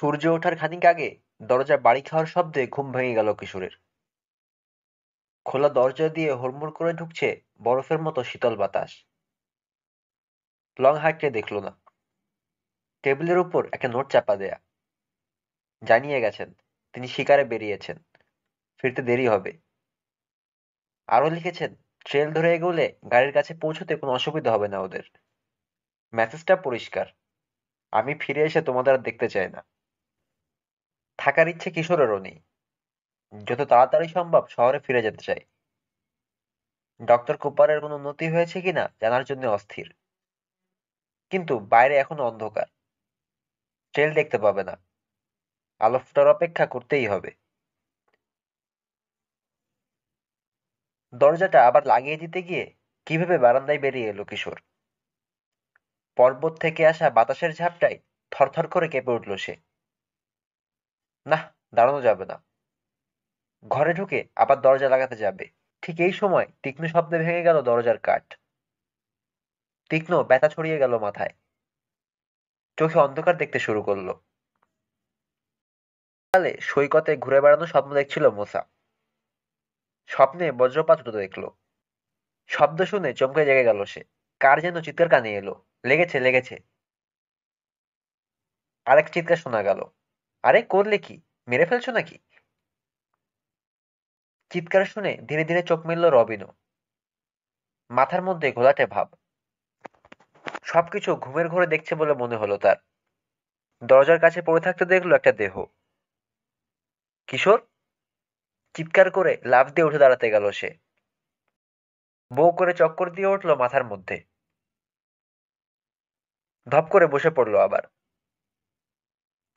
সূর্য ওঠার খানিক আগে দরজায় বাড়ি খাওয়ার শব্দে ঘুম ভেঙে গেল কিশোরের। খোলা দরজা দিয়ে হুড়মুড় করে ঢুকছে বরফের মতো শীতল বাতাস। লং হাইটকে দেখল না। টেবিলের উপর একটা নোট চাপা দেয়া। জানিয়ে গেছেন তিনি শিকারে বেরিয়েছেন। ফিরতে দেরি হবে। আরও লিখেছেন ট্রেল ধরে এগোলে গাড়ির কাছে পৌঁছতে কোনো অসুবিধা হবে না ওদের। মেসেজটা পরিষ্কার। আমি ফিরে এসে তোমাদের আর দেখতে চাই না। থাকার ইচ্ছে কিশোরেরও নেই যত তাড়াতাড়ি সম্ভব শহরে ফিরে যেতে চাই ডক্টর কুপারের কোনো উন্নতি হয়েছে কিনা জানার জন্য অস্থির কিন্তু বাইরে এখনো অন্ধকার ট্রেল দেখতে পাবে না আলো অপেক্ষা করতেই হবে দরজাটা আবার লাগিয়ে দিতে গিয়ে কিভাবে বারান্দায় বেরিয়ে এলো কিশোর পর্বত থেকে আসা বাতাসের ঝাপটায় থরথর করে কেঁপে উঠল সে না দাঁড়ানো যাবে না ঘরে ঢুকে আবার দরজা লাগাতে যাবে ঠিক এই সময় তীক্ষ্ণ শব্দে ভেঙে গেল দরজার কাঠ তীক্ষ্ণ ব্যথা ছড়িয়ে গেল মাথায় চোখে অন্ধকার দেখতে শুরু করলো কালে সৈকতে ঘুরে বেড়ানো স্বপ্ন দেখছিল মোসা স্বপ্নে বজ্রপাত হতে দেখলো শব্দ শুনে চমকে জেগে গেল সে কার যেন চিৎকার কানে এলো লেগেছে লেগেছে আরেক চিৎকার শোনা গেল আরে করলে কি মেরে ফেলছো নাকি চিৎকার শুনে ধীরে ধীরে চোখ মিলল রবিনও মাথার মধ্যে ঘোলাটে ভাব সবকিছু ঘুমের ঘরে দেখছে বলে মনে হলো তার দরজার কাছে পড়ে থাকতে দেখলো একটা দেহ কিশোর চিৎকার করে লাভ দিয়ে উঠে দাঁড়াতে গেল সে বউ করে চক্কর দিয়ে উঠলো মাথার মধ্যে ধপ করে বসে পড়লো আবার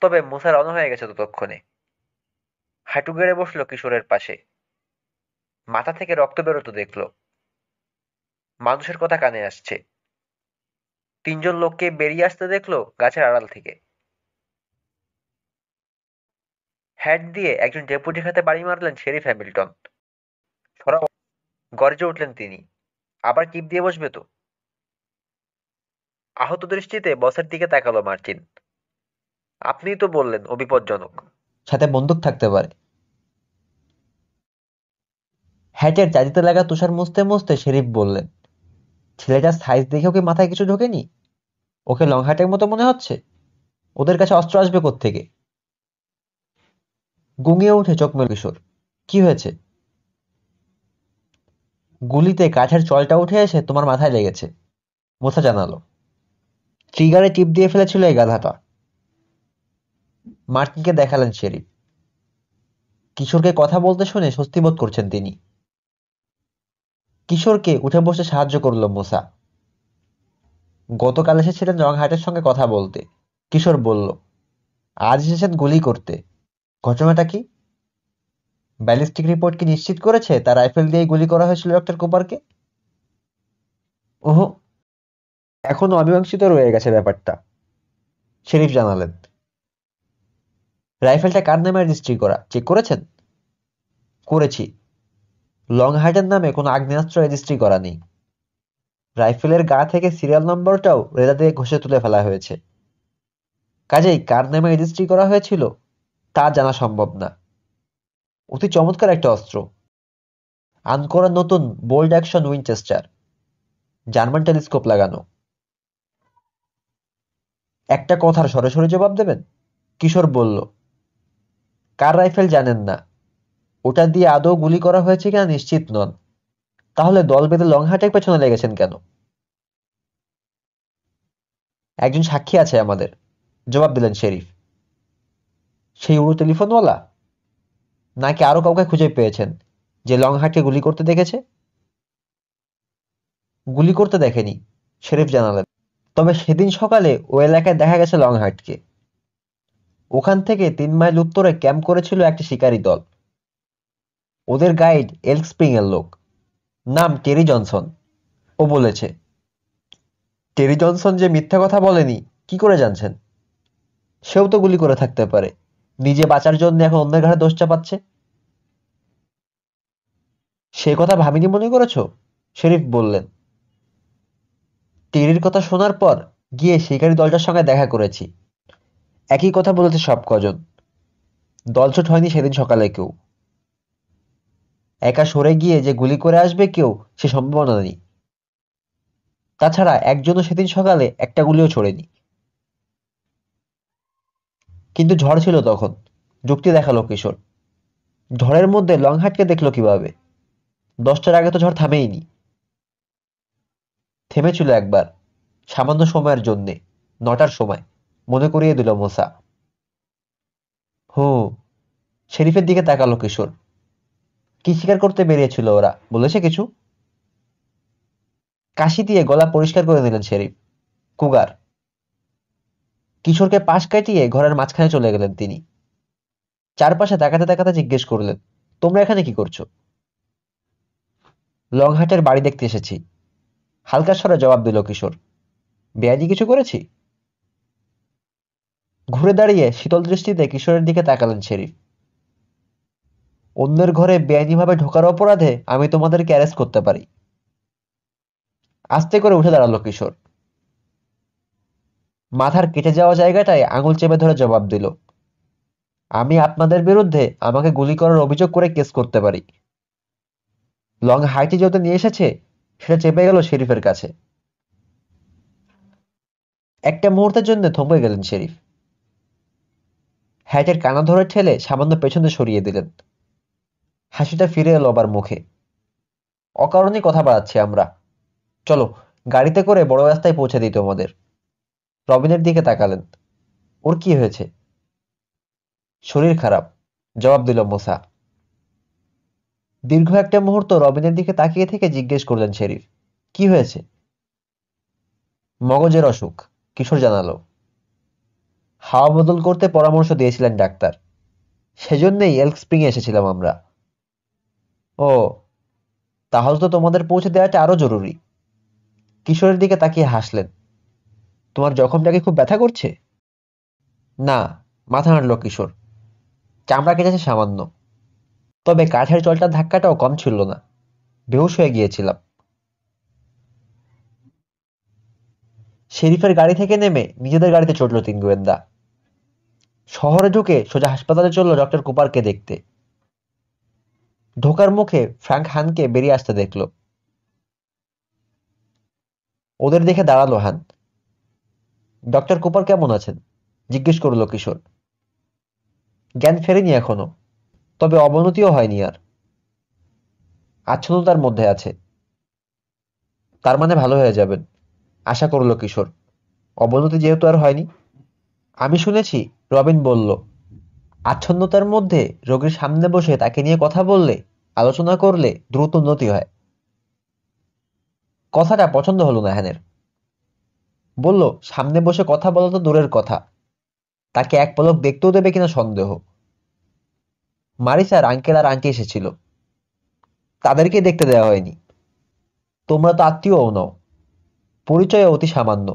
তবে মুসা রওনা হয়ে গেছে ততক্ষণে হাঁটু গেড়ে বসল কিশোরের পাশে মাথা থেকে রক্ত বেরোতো দেখল মানুষের কথা কানে আসছে তিনজন লোককে বেরিয়ে আসতে দেখলো গাছের আড়াল থেকে হ্যাট দিয়ে একজন ডেপুটি খাতে বাড়ি মারলেন শেরিফ হ্যামিল্টন গর্জে উঠলেন তিনি আবার কিপ দিয়ে বসবে তো আহত দৃষ্টিতে বসের দিকে তাকালো মার্চিন আপনিই তো বললেন ও বিপজ্জনক সাথে বন্দুক থাকতে পারে হ্যাটের চাঁদিতে লাগা তুষার মুছতে মুছতে শেরিফ বললেন ছেলেটার সাইজ দেখে ওকে মাথায় কিছু ঢোকেনি ওকে লং হ্যাটের মতো মনে হচ্ছে ওদের কাছে অস্ত্র আসবে থেকে গুঙিয়ে উঠে মেল কিশোর কি হয়েছে গুলিতে কাঠের চলটা উঠে এসে তোমার মাথায় লেগেছে মোথা জানালো ট্রিগারে টিপ দিয়ে ফেলেছিল এই গাধাটা মার্কিকে দেখালেন শেরিফ, কিশোরকে কথা বলতে শুনে স্বস্তিবোধ করছেন তিনি। কিশোরকে উঠে বসে সাহায্য করল মোসা গতকাল এসেছিলেন রংহাটের সঙ্গে কথা বলতে কিশোর বলল আজ এসেছেন গুলি করতে ঘটনাটা কি ব্যালিস্টিক রিপোর্ট কি নিশ্চিত করেছে তার রাইফেল দিয়ে গুলি করা হয়েছিল ডক্টর কুপারকে ওহ এখনো অমীমাংসিত রয়ে গেছে ব্যাপারটা শেরিফ জানালেন রাইফেলটা কার নামে রেজিস্ট্রি করা চেক করেছেন করেছি লং হার্টের নামে কোনো আগ্নেয়াস্ত্র রেজিস্ট্রি করা নেই রাইফেলের গা থেকে সিরিয়াল নম্বরটাও রেজা দিয়ে ঘষে তুলে ফেলা হয়েছে কাজেই কার নামে রেজিস্ট্রি করা হয়েছিল তা জানা সম্ভব না অতি চমৎকার একটা অস্ত্র আনকোরা নতুন bolt action Winchester German telescope লাগানো একটা কথার সরাসরি জবাব দেবেন কিশোর বলল কার রাইফেল জানেন না ওটা দিয়ে আদৌ গুলি করা হয়েছে কিনা নিশ্চিত নন তাহলে দল বেঁধে লং হাটের পেছনে লেগেছেন কেন একজন সাক্ষী আছে আমাদের জবাব দিলেন শেরিফ সেই উড়ো টেলিফোনওয়ালা নাকি আরো কাউকে খুঁজে পেয়েছেন যে লং হাটকে গুলি করতে দেখেছে গুলি করতে দেখেনি শেরিফ জানালেন তবে সেদিন সকালে ও এলাকায় দেখা গেছে লং হাটকে ওখান থেকে তিন মাইল উত্তরে ক্যাম্প করেছিল একটি শিকারী দল ওদের গাইড এলক এর লোক নাম টেরি জনসন ও বলেছে টেরি জনসন যে মিথ্যা কথা বলেনি কি করে জানছেন সেও তো গুলি করে থাকতে পারে নিজে বাঁচার জন্য এখন অন্যের ঘাড়ে দোষ চাপাচ্ছে সে কথা ভাবিনি মনে করেছ শরীফ বললেন টেরির কথা শোনার পর গিয়ে শিকারী দলটার সঙ্গে দেখা করেছি একই কথা বলেছে সব কজন দলছট হয়নি সেদিন সকালে কেউ একা সরে গিয়ে যে গুলি করে আসবে কেউ সে সম্ভাবনা নেই তাছাড়া একজনও সেদিন সকালে একটা গুলিও ছড়েনি কিন্তু ঝড় ছিল তখন যুক্তি দেখালো কিশোর ঝড়ের মধ্যে লংহাটকে দেখলো কিভাবে দশটার আগে তো ঝড় থামেইনি থেমেছিল একবার সামান্য সময়ের জন্যে নটার সময় মনে করিয়ে দিল মোসা হু শেরিফের দিকে তাকালো কিশোর কি শিকার করতে বেরিয়েছিল ওরা বলেছে কিছু কাশি দিয়ে গলা পরিষ্কার করে দিলেন শেরিফ কুগার কিশোরকে পাশ কাটিয়ে ঘরের মাঝখানে চলে গেলেন তিনি চারপাশে তাকাতে তাকাতে জিজ্ঞেস করলেন তোমরা এখানে কি করছো লংহাটের বাড়ি দেখতে এসেছি হালকা স্বরে জবাব দিল কিশোর বেয়াদি কিছু করেছি ঘুরে দাঁড়িয়ে শীতল দৃষ্টিতে কিশোরের দিকে তাকালেন শেরিফ অন্যের ঘরে বেআইনিভাবে ঢোকার অপরাধে আমি তোমাদেরকে অ্যারেস্ট করতে পারি আস্তে করে উঠে দাঁড়ালো কিশোর মাথার কেটে যাওয়া জায়গাটায় আঙুল চেপে ধরে জবাব দিল আমি আপনাদের বিরুদ্ধে আমাকে গুলি করার অভিযোগ করে কেস করতে পারি লং হাইটে যত নিয়ে এসেছে সেটা চেপে গেল শেরিফের কাছে একটা মুহূর্তের জন্য থমকে গেলেন শেরিফ হ্যাটের কানা ধরে ঠেলে সামান্য পেছনে সরিয়ে দিলেন হাসিটা ফিরে এলো আবার মুখে অকারণে কথা বাড়াচ্ছি আমরা চলো গাড়িতে করে বড় রাস্তায় পৌঁছে দিই তোমাদের রবিনের দিকে তাকালেন ওর কি হয়েছে শরীর খারাপ জবাব দিল মোসা দীর্ঘ একটা মুহূর্ত রবিনের দিকে তাকিয়ে থেকে জিজ্ঞেস করলেন শেরিফ কি হয়েছে মগজের অসুখ কিশোর জানালো হাওয়া বদল করতে পরামর্শ দিয়েছিলেন ডাক্তার সেজন্যেই এল স্প্রিং এসেছিলাম আমরা ও তাহলে তো তোমাদের পৌঁছে দেওয়াটা আরও জরুরি কিশোরের দিকে তাকিয়ে হাসলেন তোমার জখমটাকে খুব ব্যথা করছে না মাথা নাড়ল কিশোর চামড়া কেটেছে সামান্য তবে কাঠের জলটার ধাক্কাটাও কম ছিল না বেহুশ হয়ে গিয়েছিলাম শেরিফের গাড়ি থেকে নেমে নিজেদের গাড়িতে চড়ল তিন গোয়েন্দা শহরে ঢুকে সোজা হাসপাতালে চলল ডক্টর কুপারকে দেখতে ঢোকার মুখে ফ্র্যাঙ্ক হানকে বেরিয়ে আসতে দেখল ওদের দেখে দাঁড়ালো হান ডক্টর কুপার কেমন আছেন জিজ্ঞেস করলো কিশোর জ্ঞান ফেরেনি এখনো তবে অবনতিও হয়নি আর আচ্ছন্নতার মধ্যে আছে তার মানে ভালো হয়ে যাবেন আশা করলো কিশোর অবনতি যেহেতু আর হয়নি আমি শুনেছি রবিন বলল আচ্ছন্নতার মধ্যে রোগীর সামনে বসে তাকে নিয়ে কথা বললে আলোচনা করলে দ্রুত উন্নতি হয় কথাটা পছন্দ হলো না হ্যানের বলল সামনে বসে কথা বলা তো দূরের কথা তাকে এক পলক দেখতেও দেবে কিনা সন্দেহ মারিসার আঙ্কেল আর আঙ্কে এসেছিল তাদেরকে দেখতে দেওয়া হয়নি তোমরা তো আত্মীয়ও নও পরিচয় অতি সামান্য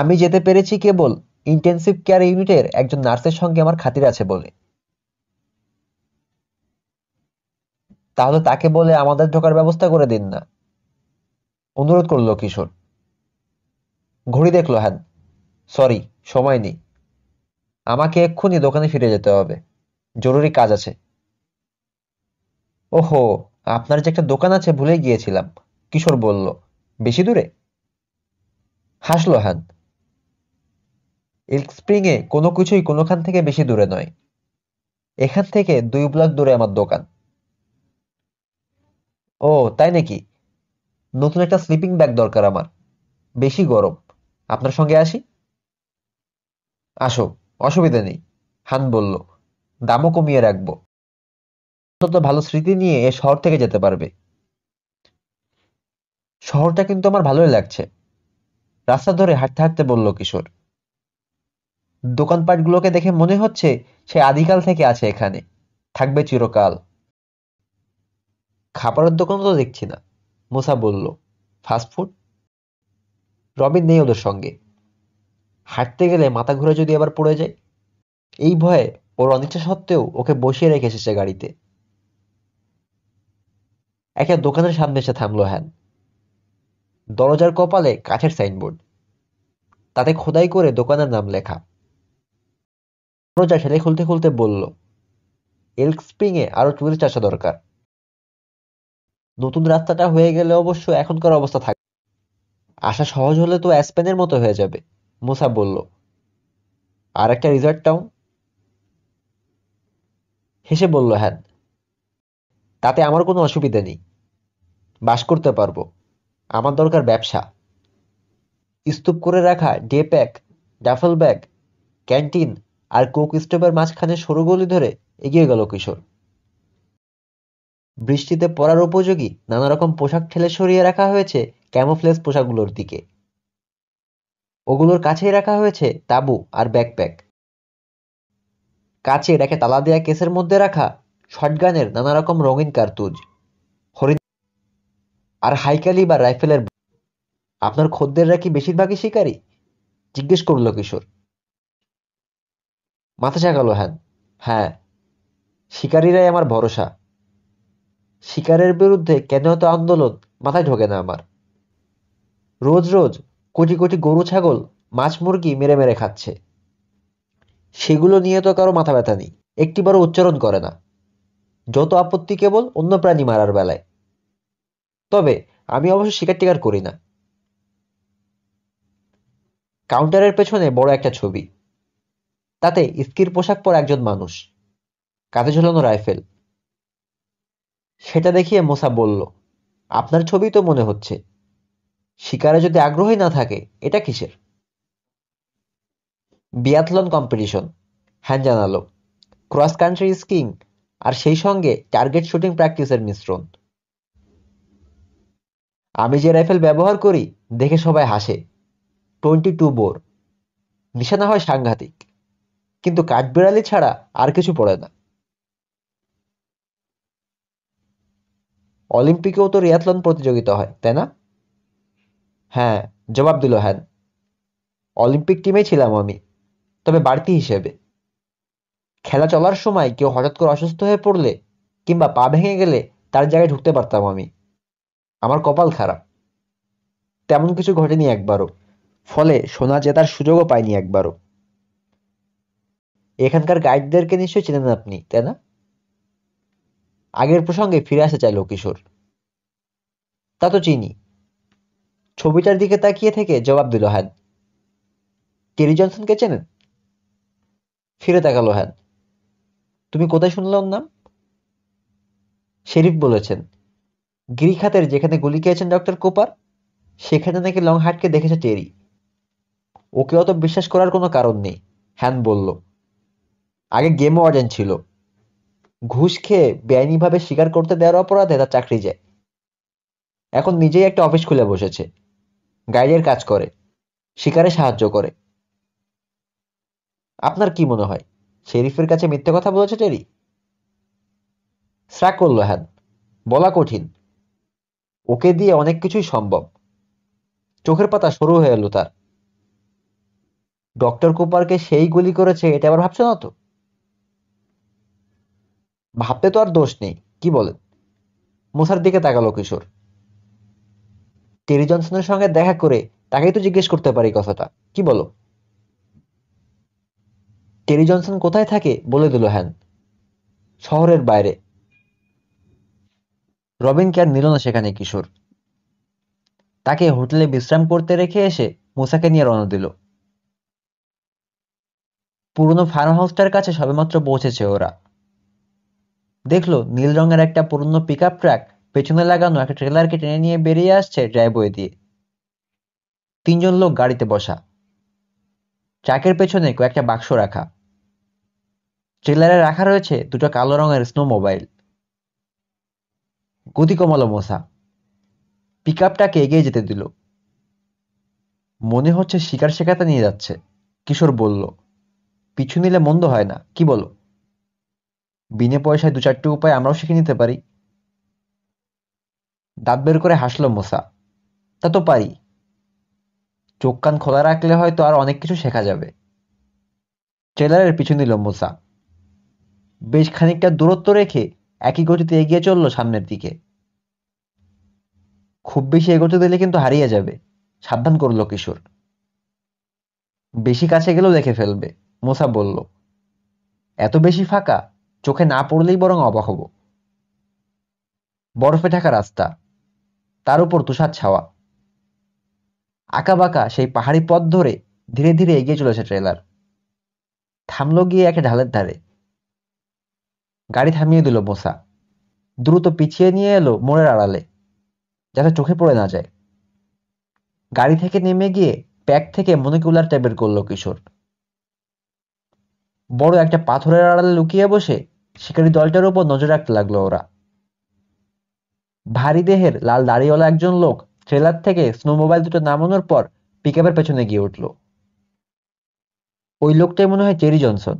আমি যেতে পেরেছি কেবল ইন্টেনসিভ কেয়ার ইউনিটের একজন নার্সের সঙ্গে আমার খাতির আছে বলে তাহলে তাকে বলে আমাদের ঢোকার ব্যবস্থা করে দিন না অনুরোধ করলো কিশোর ঘড়ি দেখলো হ্যান সরি সময় নেই আমাকে এক্ষুনি দোকানে ফিরে যেতে হবে জরুরি কাজ আছে ওহো আপনার যে একটা দোকান আছে ভুলে গিয়েছিলাম কিশোর বলল বেশি দূরে হাসলো হ্যান স্প্রিংয়ে কোনো কিছুই কোনোখান থেকে বেশি দূরে নয় এখান থেকে দুই ব্লক দূরে আমার দোকান ও তাই নাকি নতুন একটা স্লিপিং ব্যাগ দরকার আমার বেশি গরম আপনার সঙ্গে আসি আসো অসুবিধা নেই হান বলল দামও কমিয়ে রাখবো অন্তত ভালো স্মৃতি নিয়ে এ শহর থেকে যেতে পারবে শহরটা কিন্তু আমার ভালোই লাগছে রাস্তা ধরে হাঁটতে হাঁটতে বলল কিশোর দোকানপাটগুলোকে দেখে মনে হচ্ছে সে আদিকাল থেকে আছে এখানে থাকবে চিরকাল খাবারের দোকান তো দেখছি না মোসা বলল ফাস্টফুড রবিন নেই ওদের সঙ্গে হাঁটতে গেলে মাথা ঘুরে যদি আবার পড়ে যায় এই ভয়ে ওর অনিচ্ছা সত্ত্বেও ওকে বসিয়ে রেখে এসেছে গাড়িতে একটা দোকানের সামনে এসে থামলো হ্যান দরজার কপালে কাঠের সাইনবোর্ড তাতে খোদাই করে দোকানের নাম লেখা রোজা সেলাই খুলতে খুলতে বলল, এলিক্সপ্রিংয়ে আরও চুরি চাষা দরকার। নতুন রাস্তাটা হয়ে গেলে অবশ্য এখনকার অবস্থা থাকবে আসা সহজ হলে তো অ্যাসপেনের মতো হয়ে যাবে মোসা বলল আর একটা রিজার্ট টাউন হেসে বলল হ্যাঁ তাতে আমার কোনো অসুবিধা নেই বাস করতে পারবো আমার দরকার ব্যবসা স্তূপ করে রাখা day pack duffel bag canteen আর কুক স্টপের মাঝখানে সরু গলি ধরে এগিয়ে গেল কিশোর বৃষ্টিতে পরার উপযোগী নানা রকম পোশাক ঠেলে সরিয়ে রাখা হয়েছে ক্যামোফ্লেস পোশাকগুলোর দিকে ওগুলোর কাছেই রাখা হয়েছে তাবু আর ব্যাকপ্যাক কাছে রেখে তালা দেয়া কেসের মধ্যে রাখা শটগানের নানা রকম রঙিন কার্তুজ হরিণ আর হাইকালি বা রাইফেলের আপনার খদ্দেররা কি বেশিরভাগই শিকারী জিজ্ঞেস করল কিশোর মাথা ঝাঁকালো হ্যান হ্যাঁ শিকারীরাই আমার ভরসা শিকারের বিরুদ্ধে কেন এত আন্দোলন মাথায় ঢোকে না আমার রোজ রোজ কোটি কোটি গরু ছাগল মাছ মুরগি মেরে মেরে খাচ্ছে সেগুলো নিয়ে তো কারো মাথা ব্যথা নেই একটিবারও উচ্চারণ করে না যত আপত্তি কেবল অন্য প্রাণী মারার বেলায় তবে আমি অবশ্য শিকার টিকার করি না কাউন্টারের পেছনে বড় একটা ছবি তাতে স্কির পোশাক পর একজন মানুষ কাঁধে ঝুলানো রাইফেল সেটা দেখিয়ে মোসা বলল আপনার ছবি তো মনে হচ্ছে শিকারে যদি আগ্রহী না থাকে এটা কিসের বিয়াথলন কম্পিটিশন হ্যান জানালো ক্রস কান্ট্রি স্কিং আর সেই সঙ্গে টার্গেট শুটিং প্র্যাকটিসের মিশ্রণ আমি যে রাইফেল ব্যবহার করি দেখে সবাই হাসে টোয়েন্টি টু বোর নিশানা হয় সাংঘাতিক কিন্তু কাঠবিড়ালি ছাড়া আর কিছু পড়ে না অলিম্পিকেও তো রিয়াথলন প্রতিযোগিতা হয় তাই না হ্যাঁ জবাব দিল হ্যান অলিম্পিক টিমে ছিলাম আমি তবে বাড়তি হিসেবে খেলা চলার সময় কেউ হঠাৎ করে অসুস্থ হয়ে পড়লে কিংবা পা ভেঙে গেলে তার জায়গায় ঢুকতে পারতাম আমি আমার কপাল খারাপ তেমন কিছু ঘটেনি একবারও ফলে সোনা জেতার সুযোগও পাইনি একবারও এখানকার গাইডদেরকে নিশ্চয়ই চেনেন আপনি তাই না আগের প্রসঙ্গে ফিরে আসে চাইলো কিশোর তা তো চিনি ছবিটার দিকে তাকিয়ে থেকে জবাব দিল হ্যান কেরি জনসনকে চেনেন ফিরে তাকালো হ্যান তুমি কোথায় শুনলে ওর নাম শেরিফ বলেছেন গ্রিক হাতের যেখানে গুলি খেয়েছেন ডক্টর কোপার সেখানে নাকি লং হাটকে দেখেছে টেরি ওকে অত বিশ্বাস করার কোনো কারণ নেই হ্যান বলল আগে গেম ওয়ার্ডেন ছিল ঘুষ খেয়ে বেআইনিভাবে স্বীকার করতে দেওয়ার অপরাধে তার চাকরি যায় এখন নিজেই একটা অফিস খুলে বসেছে গাইডের কাজ করে শিকারে সাহায্য করে আপনার কি মনে হয় শেরিফের কাছে মিথ্যে কথা বলেছে টেরি শ্রাক করল হ্যান বলা কঠিন ওকে দিয়ে অনেক কিছুই সম্ভব চোখের পাতা সরু হয়ে এলো তার ডক্টর কুপারকে সেই গুলি করেছে এটা আবার ভাবছো না তো ভাবতে তো আর দোষ নেই কি বলেন মুসার দিকে তাকালো কিশোর টেরি জনসনের সঙ্গে দেখা করে তাকেই তো জিজ্ঞেস করতে পারি কথাটা কি বলো টেরি জনসন কোথায় থাকে বলে দিল হ্যান শহরের বাইরে রবিন কে আর নিল না সেখানে কিশোর তাকে হোটেলে বিশ্রাম করতে রেখে এসে মুসাকে নিয়ে রওনা দিল পুরনো ফার্ম হাউসটার কাছে সবেমাত্র পৌঁছেছে ওরা দেখলো নীল রঙের একটা পুরনো পিক ট্রাক পেছনে লাগানো একটা ট্রেলারকে টেনে নিয়ে বেরিয়ে আসছে ড্রাইভওয়ে দিয়ে তিনজন লোক গাড়িতে বসা ট্রাকের পেছনে কয়েকটা বাক্স রাখা ট্রেলারে রাখা রয়েছে দুটো কালো রঙের স্নো মোবাইল গতি কমালো মশা পিক আপটাকে এগিয়ে যেতে দিল মনে হচ্ছে শিকার শেখাতে নিয়ে যাচ্ছে কিশোর বলল পিছু নিলে মন্দ হয় না কি বলো বিনে পয়সায় দু চারটি উপায় আমরাও শিখে নিতে পারি দাঁত বের করে হাসলো মোসা তা তো পারি চোখ কান খোলা রাখলে হয়তো আর অনেক কিছু শেখা যাবে ট্রেলারের পিছু নিল মোসা বেশ খানিকটা দূরত্ব রেখে একই গতিতে এগিয়ে চলল সামনের দিকে খুব বেশি এগোতে দিলে কিন্তু হারিয়ে যাবে সাবধান করলো কিশোর বেশি কাছে গেলেও দেখে ফেলবে মোসা বলল এত বেশি ফাঁকা চোখে না পড়লেই বরং অবাক হব বরফে ঢাকা রাস্তা তার উপর তুষার ছাওয়া আঁকাবাঁকা সেই পাহাড়ি পথ ধরে ধীরে ধীরে এগিয়ে চলেছে ট্রেলার থামলো গিয়ে একটা ঢালের ধারে গাড়ি থামিয়ে দিল মোসা দ্রুত পিছিয়ে নিয়ে এলো মোড়ের আড়ালে যাতে চোখে পড়ে না যায় গাড়ি থেকে নেমে গিয়ে ব্যাগ থেকে মনিকুলার ট্যাবের করলো কিশোর বড় একটা পাথরের আড়ালে লুকিয়ে বসে শিকারী দলটার উপর নজর রাখতে লাগলো ওরা ভারী দেহের লাল দাড়িওয়ালা একজন লোক ট্রেলার থেকে স্নো মোবাইল দুটো নামানোর পর পিক পেছনে গিয়ে উঠল ওই লোকটাই মনে হয় চেরি জনসন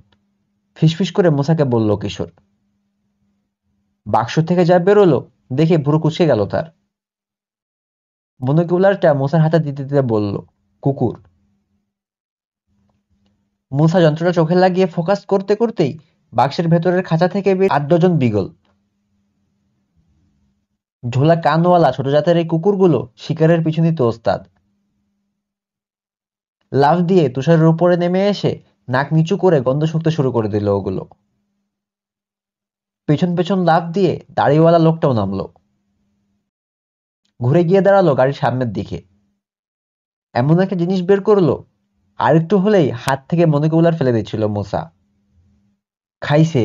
ফিসফিস করে মোসাকে বলল কিশোর বাক্স থেকে যা বেরোলো দেখে ভুরু কুচকে গেল তার মনোকিউলারটা মোসার হাতে দিতে দিতে বলল কুকুর মোসা যন্ত্রটা চোখে লাগিয়ে ফোকাস করতে করতেই বাক্সের ভেতরের খাঁচা থেকে বের আট ডজন বিগল ঝোলা কানওয়ালা ছোট জাতের এই কুকুরগুলো শিকারের পিছনে তো ওস্তাদ লাভ দিয়ে তুষারের উপরে নেমে এসে নাক নিচু করে গন্ধ শুকতে শুরু করে দিল ওগুলো পেছন পেছন লাভ দিয়ে দাড়িওয়ালা লোকটাও নামলো ঘুরে গিয়ে দাঁড়ালো গাড়ির সামনের দিকে এমন একটা জিনিস বের করলো আরেকটু হলেই হাত থেকে মনে ফেলে দিচ্ছিল মোসা খাইছে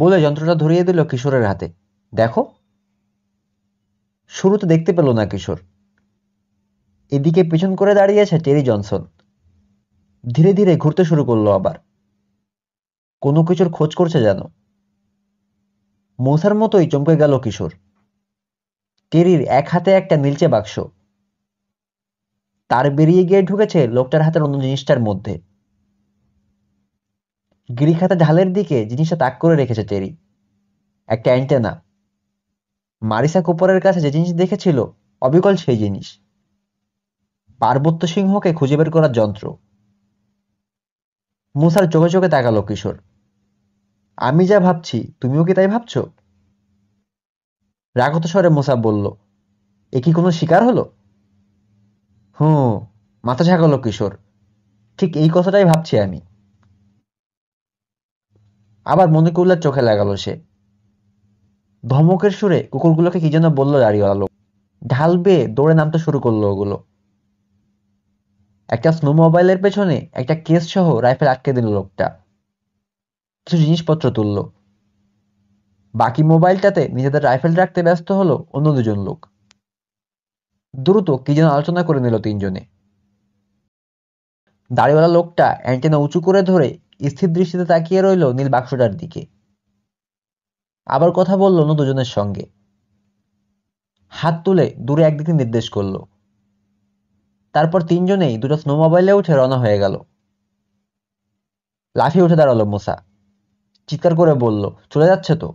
বলে যন্ত্রটা ধরিয়ে দিল কিশোরের হাতে দেখো শুরুতে দেখতে পেল না কিশোর এদিকে পিছন করে দাঁড়িয়েছে টেরি জনসন ধীরে ধীরে ঘুরতে শুরু করলো আবার কোনো কিছুর খোঁজ করছে যেন মশার মতোই চমকে গেল কিশোর টেরির এক হাতে একটা নীলচে বাক্স তার বেরিয়ে গিয়ে ঢুকেছে লোকটার হাতের অন্য জিনিসটার মধ্যে গিরিখাতা ঢালের দিকে জিনিসটা তাক করে রেখেছে টেরি একটা অ্যান্টেনা মারিসা কুপরের কাছে যে জিনিস দেখেছিল অবিকল সেই জিনিস পার্বত্য সিংহকে খুঁজে বের করার যন্ত্র মুসার চোখে চোখে তাকালো কিশোর আমি যা ভাবছি তুমিও কি তাই ভাবছ রাগত স্বরে মুসা বলল এ কি কোনো শিকার হলো হুম মাথা ঝাঁকালো কিশোর ঠিক এই কথাটাই ভাবছি আমি আবার মনিকুল্লার চোখে লাগালো সে ধমকের সুরে কুকুরগুলোকে কি যেন বললো দাঁড়িয়ে লোক ঢাল বেয়ে দৌড়ে নামতে শুরু করলো ওগুলো একটা স্নো মোবাইলের পেছনে একটা কেস সহ রাইফেল আটকে দিল লোকটা কিছু জিনিসপত্র তুলল বাকি মোবাইলটাতে নিজেদের রাইফেল রাখতে ব্যস্ত হলো অন্য দুজন লোক দ্রুত কি যেন আলোচনা করে নিল তিনজনে দাড়িওয়ালা লোকটা অ্যান্টেনা উঁচু করে ধরে স্থির দৃষ্টিতে তাকিয়ে রইল নীল বাক্সটার দিকে আবার কথা বলল অন্য দুজনের সঙ্গে হাত তুলে দূরে একদিকে নির্দেশ করল তারপর তিনজনেই দুটো স্নো মোবাইলে উঠে রওনা হয়ে গেল লাফিয়ে উঠে দাঁড়ালো মোসা চিৎকার করে বলল চলে যাচ্ছে তো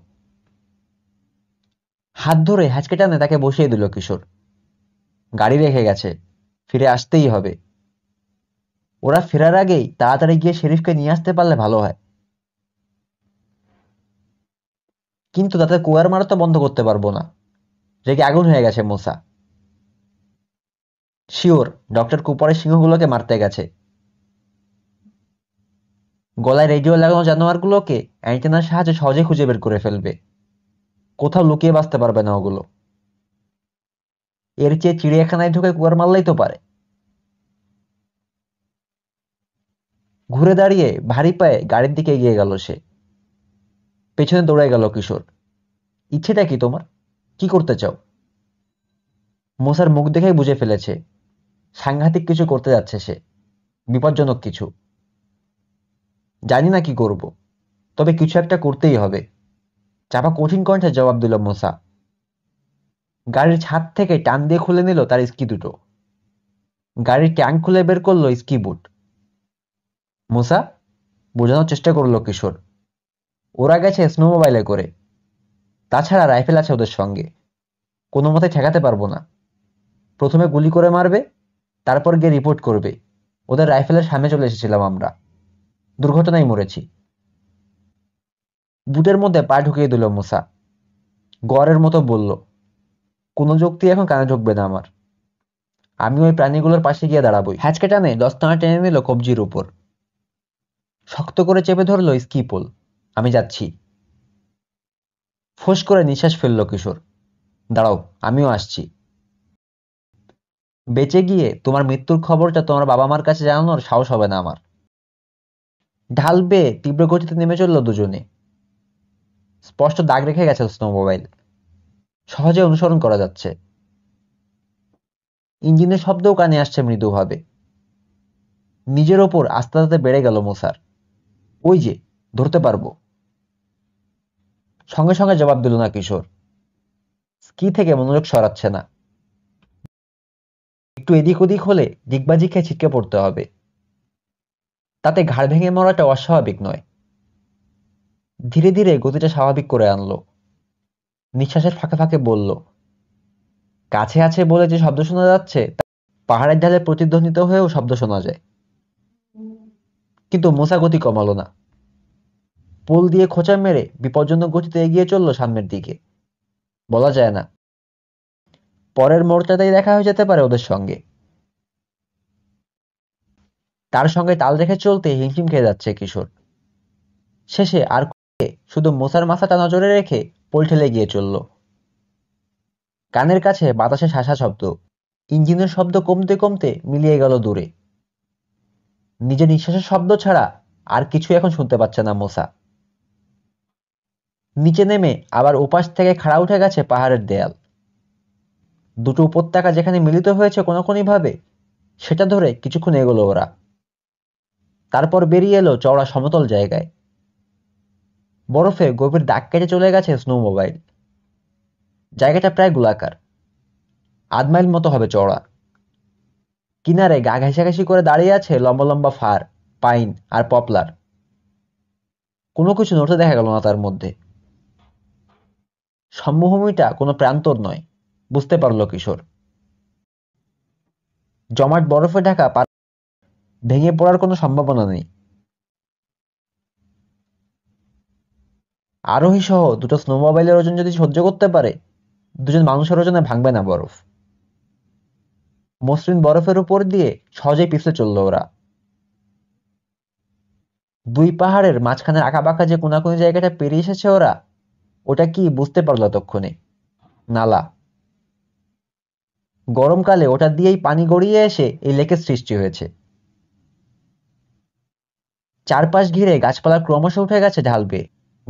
হাত ধরে হ্যাঁচকে টানে তাকে বসিয়ে দিল কিশোর গাড়ি রেখে গেছে ফিরে আসতেই হবে ওরা ফেরার আগেই তাড়াতাড়ি গিয়ে শেরিফকে নিয়ে আসতে পারলে ভালো হয় কিন্তু তাতে কুয়ার মারা তো বন্ধ করতে পারবো না রেগে আগুন হয়ে গেছে মোসা শিওর ডক্টর কুপারের সিংহগুলোকে মারতে গেছে গলায় রেডিও লাগানো জানোয়ারগুলোকে অ্যান্টেনার সাহায্যে সহজে খুঁজে বের করে ফেলবে কোথাও লুকিয়ে বাঁচতে পারবে না ওগুলো এর চেয়ে চিড়িয়াখানায় ঢুকে কুয়ার মারলেই তো পারে ঘুরে দাঁড়িয়ে ভারী পায়ে গাড়ির দিকে এগিয়ে গেল সে পেছনে দৌড়ে গেল কিশোর ইচ্ছেটা কি তোমার কি করতে চাও মোসার মুখ দেখেই বুঝে ফেলেছে সাংঘাতিক কিছু করতে যাচ্ছে সে বিপজ্জনক কিছু জানি না কি করব তবে কিছু একটা করতেই হবে চাপা কঠিন কণ্ঠে জবাব দিল মোসা গাড়ির ছাদ থেকে টান দিয়ে খুলে নিল তার স্কি দুটো গাড়ির ট্যাঙ্ক খুলে বের করলো স্কি বুট মুসা বোঝানোর চেষ্টা করলো কিশোর ওরা গেছে স্নোমোবাইলে করে তাছাড়া রাইফেল আছে ওদের সঙ্গে কোনো মতে ঠেকাতে পারবো না প্রথমে গুলি করে মারবে তারপর গিয়ে রিপোর্ট করবে ওদের রাইফেলের সামনে চলে এসেছিলাম আমরা দুর্ঘটনায় মরেছি বুটের মধ্যে পা ঢুকিয়ে দিল মুসা গড়ের মতো বলল কোনো যুক্তি এখন কানে ঢুকবে না আমার আমি ওই প্রাণীগুলোর পাশে গিয়ে দাঁড়াবই হ্যাচকে টানে দস্তানা টেনে নিল কবজির উপর শক্ত করে চেপে ধরল স্কিপল আমি যাচ্ছি ফোঁস করে নিঃশ্বাস ফেলল কিশোর দাঁড়াও আমিও আসছি বেঁচে গিয়ে তোমার মৃত্যুর খবরটা তোমার বাবা মার কাছে জানানোর সাহস হবে না আমার ঢাল বেয়ে তীব্র গতিতে নেমে চলল দুজনে স্পষ্ট দাগ রেখে গেছে স্নোমোবাইল সহজে অনুসরণ করা যাচ্ছে ইঞ্জিনের শব্দও কানে আসছে মৃদুভাবে নিজের ওপর আস্তে আস্তে বেড়ে গেল মুসার ওই যে ধরতে পারবো সঙ্গে সঙ্গে জবাব দিল না কিশোর স্কি থেকে মনোযোগ সরাচ্ছে না একটু এদিক ওদিক হলে দিগবাজি খেয়ে ছিটকে পড়তে হবে তাতে ঘাড় ভেঙে মরাটা অস্বাভাবিক নয় ধীরে ধীরে গতিটা স্বাভাবিক করে আনল নিঃশ্বাসের ফাঁকে ফাঁকে বলল কাছে আছে বলে যে শব্দ শোনা যাচ্ছে পাহাড়ের ঢালে প্রতিধ্বনিত হয়েও শব্দ শোনা যায় কিন্তু মোসা গতি কমালো না পোল দিয়ে খোঁচা মেরে বিপজ্জনক গতিতে এগিয়ে চলল সামনের দিকে বলা যায় না পরের মোর্চাতেই দেখা হয়ে যেতে পারে ওদের সঙ্গে তার সঙ্গে তাল রেখে চলতে হিমশিম খেয়ে যাচ্ছে কিশোর শেষে আর শুধু মোসার মাথাটা নজরে রেখে পোল ঠেলে গিয়ে চলল কানের কাছে বাতাসে শাসা শব্দ ইঞ্জিনের শব্দ কমতে কমতে মিলিয়ে গেল দূরে নিজের নিঃশ্বাসের শব্দ ছাড়া আর কিছু এখন শুনতে পাচ্ছে না মোসা নিচে নেমে আবার উপাস থেকে খাড়া উঠে গেছে পাহাড়ের দেয়াল দুটো উপত্যকা যেখানে মিলিত হয়েছে কোনো কোনোভাবে সেটা ধরে কিছুক্ষণ এগোলো ওরা তারপর বেরিয়ে এলো চওড়া সমতল জায়গায় বরফে গভীর দাগ কেটে চলে গেছে স্নো মোবাইল জায়গাটা প্রায় গোলাকার আধ মাইল মতো হবে চওড়া কিনারে গা ঘেঁষাঘেঁষি করে দাঁড়িয়ে আছে লম্বা লম্বা ফার পাইন আর পপলার কোনো কিছু নড়তে দেখা গেল না তার মধ্যে সম্মভূমিটা কোনো প্রান্তর নয় বুঝতে পারল কিশোর জমাট বরফে ঢাকা ভেঙে পড়ার কোনো সম্ভাবনা নেই আরোহী সহ দুটো স্নোমোবাইলের ওজন যদি সহ্য করতে পারে দুজন মানুষের ওজনে ভাঙবে না বরফ মসৃণ বরফের উপর দিয়ে সহজে পিছলে চলল ওরা দুই পাহাড়ের মাঝখানের আঁকাবাঁকা যে কোনাকুনি জায়গাটা পেরিয়ে এসেছে ওরা ওটা কি বুঝতে পারল তক্ষণে নালা গরমকালে ওটা দিয়েই পানি গড়িয়ে এসে এই লেকের সৃষ্টি হয়েছে চারপাশ ঘিরে গাছপালা ক্রমশ উঠে গেছে ঢাল বেয়ে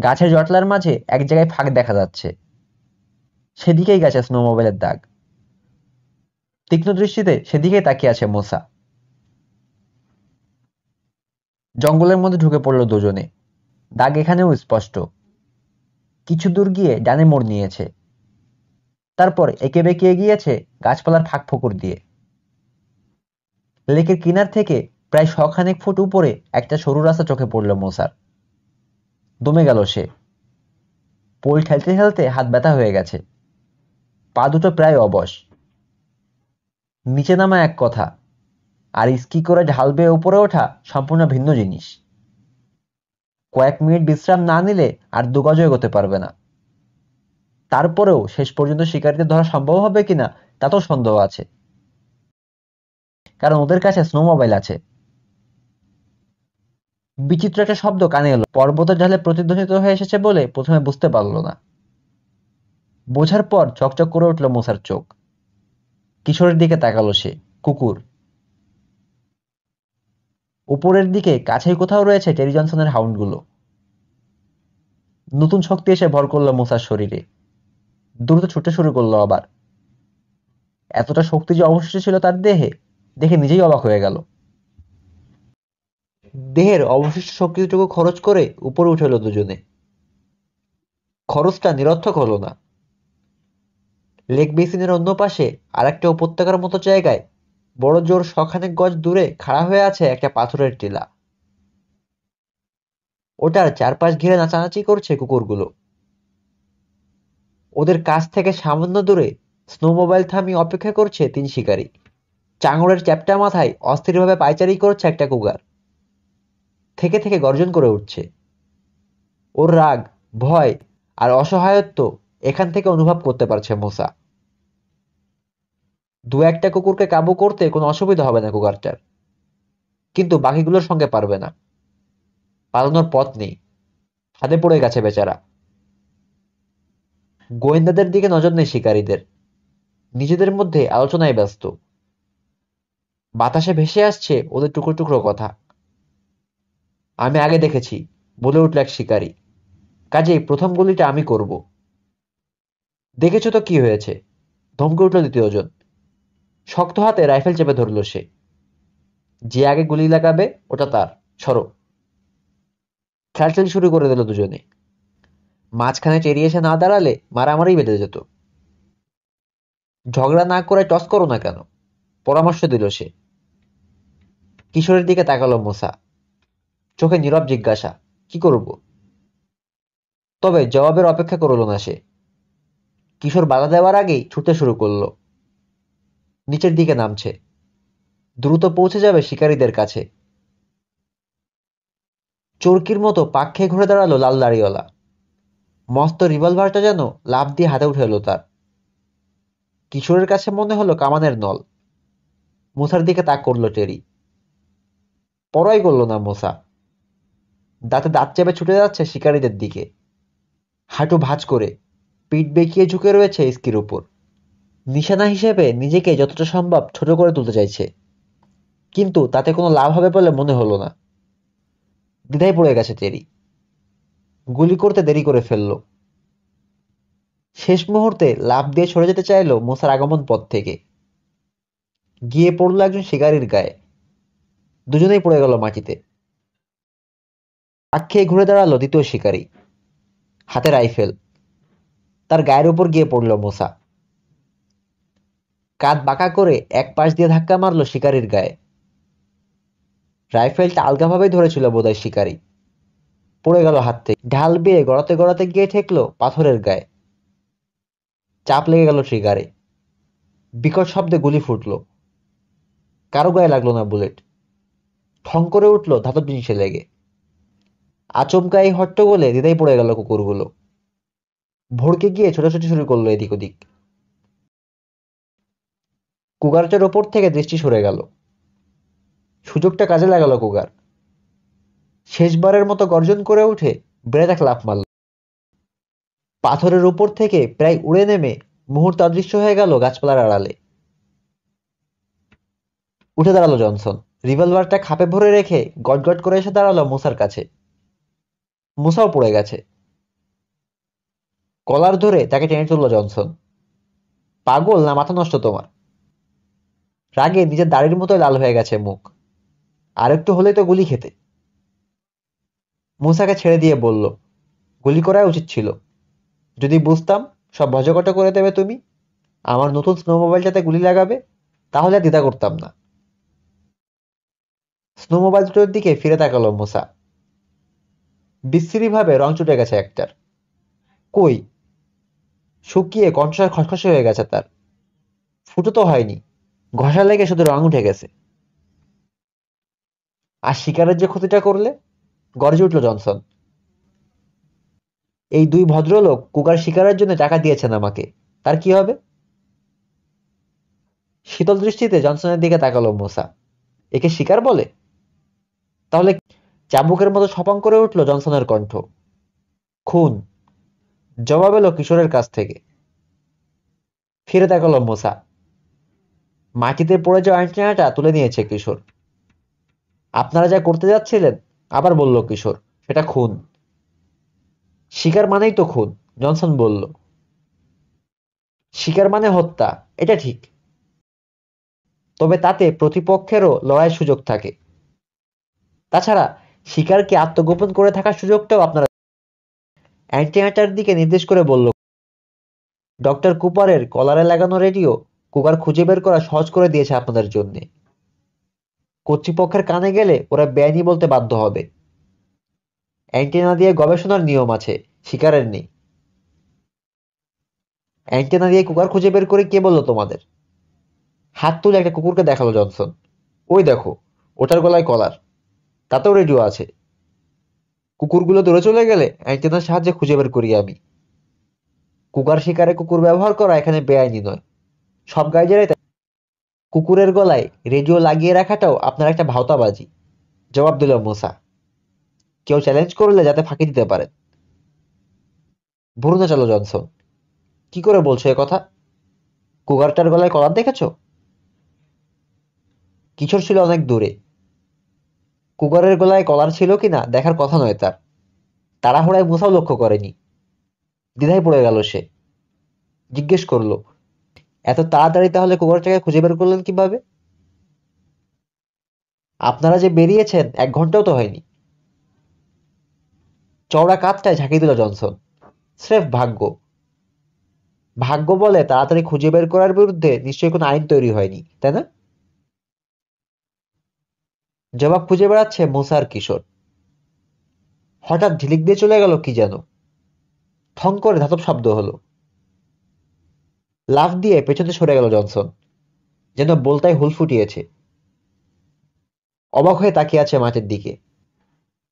গাছের জটলার মাঝে এক জায়গায় ফাঁক দেখা যাচ্ছে সেদিকেই গেছে স্নোমোবাইলের দাগ তীক্ষ্ণ দৃষ্টিতে সেদিকে তাকিয়ে আছে মোসা জঙ্গলের মধ্যে ঢুকে পড়ল দুজনে দাগ এখানেও স্পষ্ট কিছু দূর গিয়ে ডানে মোড় নিয়েছে তারপর একে বেঁকে গিয়েছে গাছপালার ফাঁক ফুকুর দিয়ে লেকের কিনার থেকে প্রায় শখানেক ফুট উপরে একটা সরু রাস্তা চোখে পড়ল মোসার দমে গেল সে পোল ঠেলতে ঠেলতে হাত ব্যথা হয়ে গেছে পা দুটো প্রায় অবশ নিচে নামা এক কথা আর স্কি করে ঢাল বেয়ে উপরে ওঠা সম্পূর্ণ ভিন্ন জিনিস কয়েক মিনিট বিশ্রাম না নিলে আর দু গজ এগোতে পারবে না তারপরেও শেষ পর্যন্ত শিকারীদের ধরা সম্ভব হবে কিনা তা তো সন্দেহ আছে কারণ ওদের কাছে স্নো মোবাইল আছে বিচিত্র একটা শব্দ কানে এলো পর্বতের ঢালে প্রতিধ্বনিত হয়ে এসেছে বলে প্রথমে বুঝতে পারল না বোঝার পর চকচক করে উঠল মোসার চোখ কিশোরের দিকে তাকালো সে কুকুর উপরের দিকে কাছেই কোথাও রয়েছে টেরি জনসনের হাউন্ডগুলো নতুন শক্তি এসে ভর করলো মোসার শরীরে দ্রুত ছুটতে শুরু করলো আবার এতটা শক্তি যে অবশিষ্ট ছিল তার দেহে দেখে নিজেই অবাক হয়ে গেল দেহের অবশিষ্ট শক্তিটুকু খরচ করে উপরে উঠে এলো দুজনে খরচটা নিরর্থক হলো না লেক বেসিনের অন্য পাশে আর একটা উপত্যকার মতো জায়গায় বড় জোর শখানেক গজ দূরে খাড়া হয়ে আছে একটা পাথরের টিলা ওটার চারপাশ ঘিরে নাচানাচি করছে কুকুরগুলো ওদের কাছ থেকে সামান্য দূরে স্নো মোবাইল থামিয়ে অপেক্ষা করছে তিন শিকারি চাঙড়ের চ্যাপটা মাথায় অস্থিরভাবে পায়চারি করছে একটা কুগার থেকে থেকে গর্জন করে উঠছে ওর রাগ ভয় আর অসহায়ত্ব এখান থেকে অনুভব করতে পারছে মোসা দু একটা কুকুরকে কাবু করতে কোনো অসুবিধা হবে না কুকারটার কিন্তু বাকিগুলোর সঙ্গে পারবে না পালানোর পথ নেই হাতে পড়ে গেছে বেচারা গোয়েন্দাদের দিকে নজর নেই শিকারীদের নিজেদের মধ্যে আলোচনায় ব্যস্ত বাতাসে ভেসে আসছে ওদের টুকরো টুকরো কথা আমি আগে দেখেছি বলে উঠল এক শিকারী কাজেই প্রথম গুলিটা আমি করব দেখেছো তো কি হয়েছে ধমকে উঠল দ্বিতীয়জন শক্ত হাতে রাইফেল চেপে ধরল সে যে আগে গুলি লাগাবে ওটা তার সরো খেলাচেল শুরু করে দিল দুজনে মাঝখানে চেরিয়ে এসে না দাঁড়ালে মারামারি বেঁধে যেত ঝগড়া না করে টস করো না কেন পরামর্শ দিল সে কিশোরের দিকে তাকালো মোসা চোখে নীরব জিজ্ঞাসা কি করব তবে জবাবের অপেক্ষা করল না সে কিশোর বাধা দেওয়ার আগেই ছুটতে শুরু করলো নিচের দিকে নামছে দ্রুত পৌঁছে যাবে শিকারীদের কাছে চরকির মতো পাক খেয়ে ঘুরে দাঁড়ালো লাল দাড়িওয়ালা মস্ত রিভলভারটা যেন লাভ দিয়ে হাতে উঠে এলো তার কিশোরের কাছে মনে হলো কামানের নল মুসার দিকে তাক করলো টেরি পরাই করলো না মোসা দাঁতে দাঁত চেপে ছুটে যাচ্ছে শিকারীদের দিকে হাঁটু ভাঁজ করে পিঠ বেঁকিয়ে ঝুঁকে রয়েছে স্কির উপর নিশানা হিসেবে নিজেকে যতটা সম্ভব ছোট করে তুলতে চাইছে কিন্তু তাতে কোনো লাভ হবে বলে মনে হলো না দ্বিধায় পড়ে গেছে টেরি গুলি করতে দেরি করে ফেলল শেষ মুহূর্তে লাভ দিয়ে সরে যেতে চাইল মোসার আগমন পথ থেকে গিয়ে পড়লো একজন শিকারির গায়ে দুজনেই পড়ে গেল মাটিতে আক্ষে ঘুরে দাঁড়ালো দ্বিতীয় শিকারি হাতে রাইফেল তার গায়ের উপর গিয়ে পড়ল মোসা কাঁধ বাঁকা করে এক পাশ দিয়ে ধাক্কা মারল শিকারির গায়ে রাইফেলটা আলগাভাবেই ধরেছিল বোধহয় শিকারি পড়ে গেল হাত থেকে ঢাল বেয়ে গড়াতে গড়াতে গিয়ে ঠেকলো পাথরের গায়ে চাপ লেগে গেল ট্রিগারে বিকট শব্দে গুলি ফুটল কারো গায়ে লাগলো না বুলেট ঠং করে উঠল ধাতব জিনিসে লেগে আচমকা এই হট্টগোলে দিদাই পড়ে গেল কুকুরগুলো ভড়কে গিয়ে ছোটাছুটি শুরু করলো এদিক ওদিক কুগার্চের ওপর থেকে দৃষ্টি সরে গেল সুযোগটা কাজে লাগালো কুগার শেষবারের মতো গর্জন করে উঠে ব্রেদাক লাফ মারল পাথরের উপর থেকে প্রায় উড়ে নেমে মুহূর্ত অদৃশ্য হয়ে গেল গাছপালার আড়ালে উঠে দাঁড়ালো জনসন রিভলভারটা খাপে ভরে রেখে গটগট করে এসে দাঁড়ালো মুসার কাছে মুসাও পড়ে গেছে কলার ধরে তাকে টেনে তুলল জনসন পাগল না মাথা নষ্ট তোমার রাগে নিজের দাড়ির মতো লাল হয়ে গেছে মুখ আর একটু হলেই তো গুলি খেতে মুসাকে ছেড়ে দিয়ে বলল গুলি করাই উচিত ছিল যদি বুঝতাম সব ভজকটা করে দেবে তুমি আমার নতুন স্নো যাতে গুলি লাগাবে তাহলে দ্বিধা করতাম না স্নো মোবাইল দুটোর দিকে ফিরে তাকালো মুসা বিশ্রীভাবে রং চুটে গেছে একটার কই শুকিয়ে কণ্ঠসার খসখসে হয়ে গেছে তার ফুটো তো হয়নি ঘষা লেগে শুধু রং উঠে গেছে আর শিকারের যে ক্ষতিটা করলে গর্জে উঠল জনসন এই দুই ভদ্রলোক কুকার শিকারের জন্য টাকা দিয়েছেন আমাকে তার কি হবে শীতল দৃষ্টিতে জনসনের দিকে তাকালো মোসা একে শিকার বলে তাহলে চাবুকের মতো সপাং করে উঠল জনসনের কণ্ঠ খুন জবাব এলো কিশোরের কাছ থেকে ফিরে তাকালো মোসা মাটিতে পড়ে যাওয়া অ্যান্টেনাটা তুলে নিয়েছে কিশোর আপনারা যা করতে যাচ্ছিলেন আবার বলল কিশোর সেটা খুন শিকার মানেই তো খুন জনসন বলল শিকার মানে হত্যা এটা ঠিক তবে তাতে প্রতিপক্ষেরও লড়াইয়ের সুযোগ থাকে তাছাড়া শিকারকে আত্মগোপন করে থাকার সুযোগটাও আপনারা অ্যান্টিহাটার দিকে নির্দেশ করে বলল ডক্টর কুপারের কলারে লাগানো রেডিও কুকার খুঁজে বের করা সহজ করে দিয়েছে আপনাদের জন্য কর্তৃপক্ষের কানে গেলে ওরা বেআইনি বলতে বাধ্য হবে অ্যান্টেনা দিয়ে গবেষণার নিয়ম আছে শিকারের নেই অ্যান্টেনা দিয়ে কুকার খুঁজে বের করে কে বললো তোমাদের হাত তুলে একটা কুকুরকে দেখালো জনসন ওই দেখো ওটার গলায় কলার তাতেও রেডিও আছে কুকুরগুলো দূরে চলে গেলে অ্যান্টেনার সাহায্যে খুঁজে বের করি আমি কুকার শিকারে কুকুর ব্যবহার করা এখানে বেআইনি নয় সব গাইজেরাই কুকুরের গলায় রেডিও লাগিয়ে রাখাটাও আপনার একটা ভাওতাবাজি জবাব দিল মোসা কেউ চ্যালেঞ্জ করলে যাতে ফাঁকি দিতে পারেন ভরুণা চলো জনসন কি করে বলছো কথা কুকারটার গলায় কলার দেখেছ কিশোর ছিল অনেক দূরে কুকারের গলায় কলার ছিল কিনা দেখার কথা নয় তার তাড়াহুড়ায় মোসাও লক্ষ্য করেনি দ্বিধায় পড়ে গেল সে জিজ্ঞেস করলো এত তাড়াতাড়ি তাহলে কুকুরটাকে খুঁজে বের করলেন কিভাবে আপনারা যে বেরিয়েছেন এক ঘন্টাও তো হয়নি চওড়া কাপটায় ঝাঁকি দিল জনসন স্রেফ ভাগ্য ভাগ্য বলে তাড়াতাড়ি খুঁজে বের করার বিরুদ্ধে নিশ্চয়ই কোনো আইন তৈরি হয়নি তাই না জবাব খুঁজে বেড়াচ্ছে মুসার কিশোর হঠাৎ ঝিলিক দিয়ে চলে গেল কি যেন ঠং করে ধাতব শব্দ হলো লাফ দিয়ে পেছনে সরে গেল জনসন যেন বলতাই হুল ফুটিয়েছে অবাক হয়ে তাকিয়ে আছে মাঠের দিকে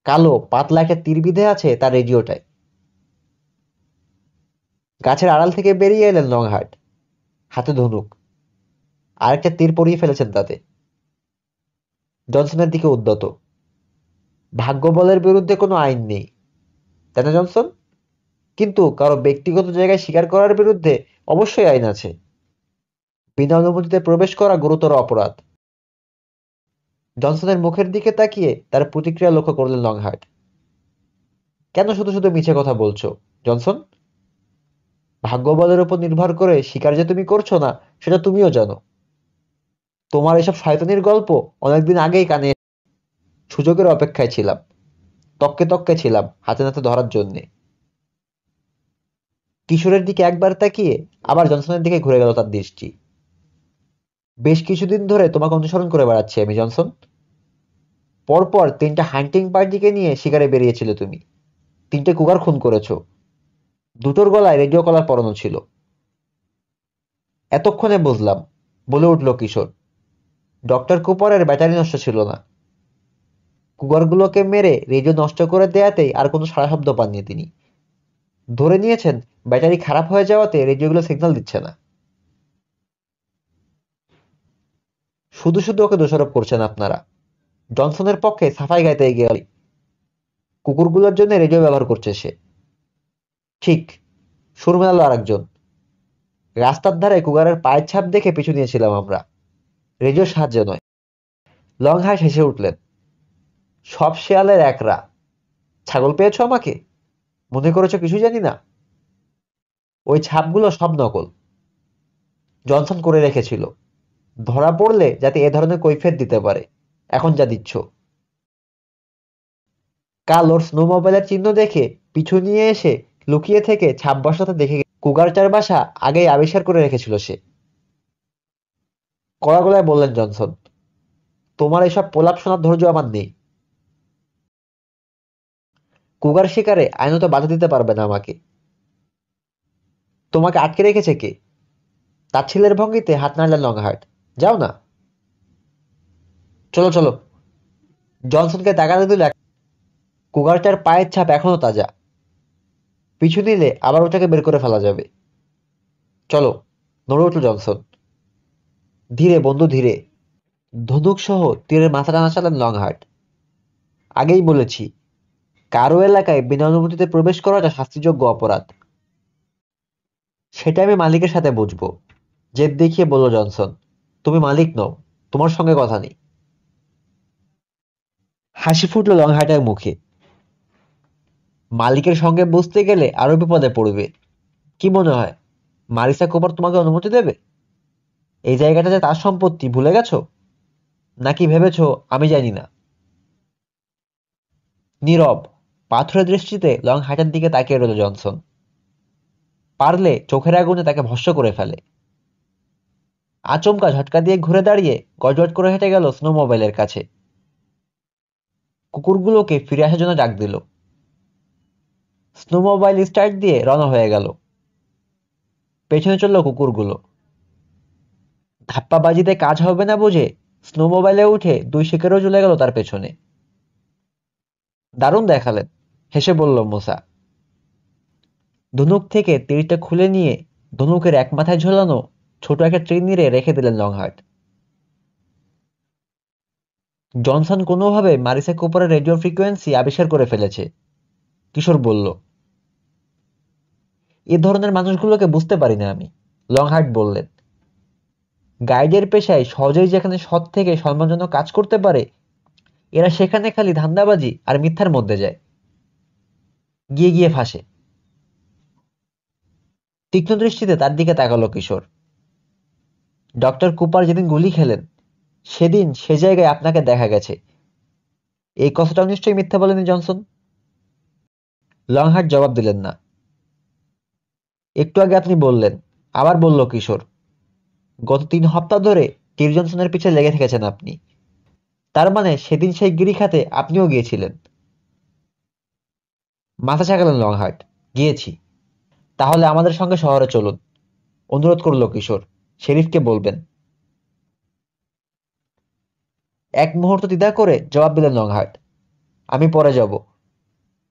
কালো পাতলা একটা তীরবিধে আছে তার রেডিওটায় গাছের আড়াল থেকে বেরিয়ে এলেন লংহাট হাতে ধনুক আরেকটা তীর পরিয়ে ফেলেছেন তাতে জনসনের দিকে উদ্যত ভাগ্য বলের বিরুদ্ধে কোনো আইন নেই তাই না জনসন কিন্তু কারো ব্যক্তিগত জায়গায় স্বীকার করার বিরুদ্ধে অবশ্যই আইন আছে বিনা অনুমতিতে প্রবেশ করা গুরুতর অপরাধ জনসনের মুখের দিকে তাকিয়ে তার প্রতিক্রিয়া লক্ষ্য করলেন হার্ট কেন শুধু শুধু মিছে কথা বলছো জনসন ভাগ্যবলের উপর নির্ভর করে শিকার যে তুমি করছো না সেটা তুমিও জানো তোমার এসব শয়তানির গল্প অনেকদিন আগেই কানে সুযোগের অপেক্ষায় ছিলাম তককে তককে ছিলাম হাতে নাতে ধরার জন্যে কিশোরের দিকে একবার তাকিয়ে আবার জনসনের দিকে ঘুরে গেল তার দৃষ্টি বেশ কিছুদিন ধরে তোমাকে অনুসরণ করে বেড়াচ্ছি আমি জনসন পরপর তিনটা হান্টিং পার্টিকে নিয়ে শিকারে বেরিয়েছিলে তুমি তিনটে কুকার খুন করেছ দুটোর গলায় রেডিও কলার পরানো ছিল এতক্ষণে বুঝলাম বলে উঠল কিশোর ডক্টর কুপারের ব্যাটারি নষ্ট ছিল না কুকারগুলোকে মেরে রেডিও নষ্ট করে দেয়াতেই আর কোনো সারা শব্দ পাননি তিনি ধরে নিয়েছেন ব্যাটারি খারাপ হয়ে যাওয়াতে রেডিওগুলো সিগন্যাল দিচ্ছে না শুধু শুধু ওকে দোষারোপ করছেন আপনারা জনসনের পক্ষে সাফাই গাইতে এগিয়ে গেল কুকুরগুলোর জন্য রেডিও ব্যবহার করছে সে ঠিক সুর আরেকজন রাস্তার ধারে কুকারের পায়ের ছাপ দেখে পিছু নিয়েছিলাম আমরা রেডিও সাহায্য নয় লং হাই হেসে উঠলেন সব শেয়ালের একরা ছাগল পেয়েছ আমাকে মনে করেছ কিছু জানি না ওই ছাপগুলো সব নকল জনসন করে রেখেছিল ধরা পড়লে যাতে এ ধরনের কৈফিয়ত দিতে পারে এখন যা দিচ্ছ কাল ওর স্নো মোবাইলের চিহ্ন দেখে পিছু নিয়ে এসে লুকিয়ে থেকে ছাপ বসাতে দেখে কুগারচার বাসা আগেই আবিষ্কার করে রেখেছিল সে কড়া গলায় বললেন জনসন তোমার এসব প্রলাপ শোনার ধৈর্য আমার নেই কুগার শিকারে আইনত বাধা দিতে পারবে না আমাকে তোমাকে আটকে রেখেছে কে তার ছেলের ভঙ্গিতে হাত নাড়লেন লংহার্ট যাও না চলো চলো জনসনকে তাকাতে দিল কুগারটার পায়ের ছাপ এখনও তাজা পিছু নিলে আবার ওটাকে বের করে ফেলা যাবে চলো নড়ে উঠল জনসন ধীরে বন্ধু ধীরে ধনুক সহ তীরের মাথা টানা চালেন লংহার্ট আগেই বলেছি কারো এলাকায় বিনা অনুমতিতে প্রবেশ করাটা শাস্তিযোগ্য অপরাধ সেটা আমি মালিকের সাথে বুঝবো জেদ দেখিয়ে বলল জনসন তুমি মালিক নও তোমার সঙ্গে কথা নেই হাসি ফুটল লংহাটের মুখে মালিকের সঙ্গে বুঝতে গেলে আরো বিপদে পড়বে কি মনে হয় মারিসা কুমার তোমাকে অনুমতি দেবে এই জায়গাটা যে তার সম্পত্তি ভুলে গেছো নাকি ভেবেছ আমি জানি না নীরব পাথরের দৃষ্টিতে লং হাটের দিকে তাকিয়ে রইল জনসন পারলে চোখের আগুনে তাকে ভস্য করে ফেলে আচমকা ঝটকা দিয়ে ঘুরে দাঁড়িয়ে গজগজ করে হেঁটে গেল স্নোমোবাইলের কাছে কুকুরগুলোকে ফিরে আসার জন্য ডাক দিল স্নোমোবাইল স্টার্ট দিয়ে রওনা হয়ে গেল পেছনে চলল কুকুরগুলো ধাপ্পাবাজিতে কাজ হবে না বুঝে স্নোমোবাইলে উঠে দুই শেখেরও চলে গেল তার পেছনে দারুণ দেখালেন হেসে বলল মোসা ধনুক থেকে তীরটা খুলে নিয়ে ধনুকের এক মাথায় ঝোলানো ছোট একটা ট্রেন নিয়ে রেখে দিলেন লংহার্ট জনসন কোনোভাবে মারিসা কুপারের রেডিও ফ্রিকোয়েন্সি আবিষ্কার করে ফেলেছে কিশোর বলল এ ধরনের মানুষগুলোকে বুঝতে পারি না আমি লংহার্ট বললেন গাইডের পেশায় সহজেই যেখানে সৎ থেকে সম্মানজনক কাজ করতে পারে এরা সেখানে খালি ধান্দাবাজি আর মিথ্যার মধ্যে যায় গিয়ে গিয়ে ফাঁসে তীক্ষ্ণ দৃষ্টিতে তার দিকে তাকালো কিশোর ডক্টর কুপার যেদিন গুলি খেলেন সেদিন সে জায়গায় আপনাকে দেখা গেছে এই কথাটাও নিশ্চয়ই মিথ্যা বলেনি জনসন লংহার্ট জবাব দিলেন না একটু আগে আপনি বললেন আবার বলল কিশোর গত তিন হপ্তাহ ধরে টির জনসনের পিছে লেগে থেকেছেন আপনি তার মানে সেদিন সেই গিরিখাতে আপনিও গিয়েছিলেন মাথা ছাকালেন লংহার্ট গিয়েছি তাহলে আমাদের সঙ্গে শহরে চলুন, অনুরোধ করল কিশোর, শেরিফকে বলবেন। এক মুহূর্ত দ্বিধা করে জবাব দিলেন লংহার্ট আমি পরে যাব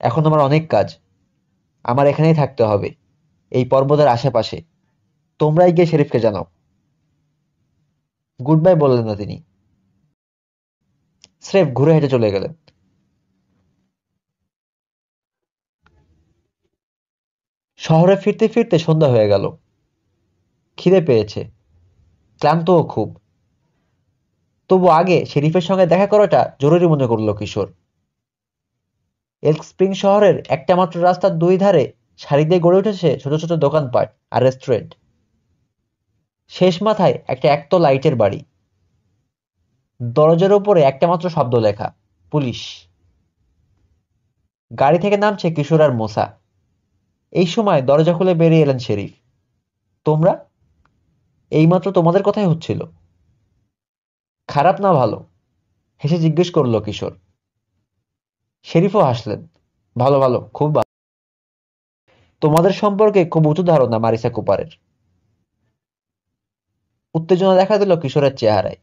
এখন আমার অনেক কাজ আমার এখানেই থাকতে হবে এই পর্বতের আশেপাশে তোমরাই গিয়ে শেরিফকে জানাও গুড বাই বললেন না তিনি স্রেফ ঘুরে হেঁটে চলে গেলেন শহরে ফিরতে ফিরতে সন্ধ্যা হয়ে গেল খিদে পেয়েছে ক্লান্তও খুব তবু আগে শেরিফের সঙ্গে দেখা করাটা জরুরি মনে করল কিশোর এল স্প্রিং শহরের একটা মাত্র রাস্তার দুই ধারে সারি দিয়ে গড়ে উঠেছে ছোট ছোট দোকানপাট আর রেস্টুরেন্ট শেষ মাথায় একটা একতো লাইটের বাড়ি দরজার উপরে একটা মাত্র শব্দ লেখা পুলিশ গাড়ি থেকে নামছে কিশোর আর মোসা এই সময় দরজা খুলে বেরিয়ে এলেন শেরিফ তোমরা এইমাত্র তোমাদের কথাই হচ্ছিল খারাপ না ভালো হেসে জিজ্ঞেস করলো কিশোর শেরিফও হাসলেন ভালো ভালো খুব ভালো তোমাদের সম্পর্কে খুব উঁচু ধারণা মারিসা কুপারের উত্তেজনা দেখা দিল কিশোরের চেহারায়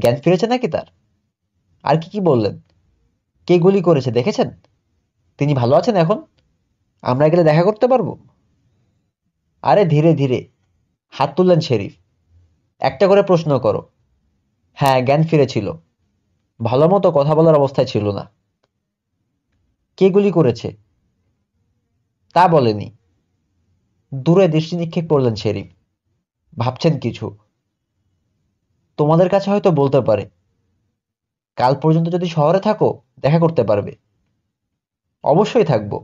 জ্ঞান ফিরেছে নাকি তার আর কি কি বললেন কে গুলি করেছে দেখেছেন তিনি ভালো আছেন এখন আমরা গেলে দেখা করতে পারবো আরে ধীরে ধীরে হাত তুললেন শেরিফ একটা করে প্রশ্ন করো হ্যাঁ জ্ঞান ফিরেছিল ভালো মতো কথা বলার অবস্থায় ছিল না কে গুলি করেছে তা বলেনি দূরে দৃষ্টি নিক্ষেপ করলেন শেরিফ ভাবছেন কিছু তোমাদের কাছে হয়তো বলতে পারে কাল পর্যন্ত যদি শহরে থাকো দেখা করতে পারবে অবশ্যই থাকবো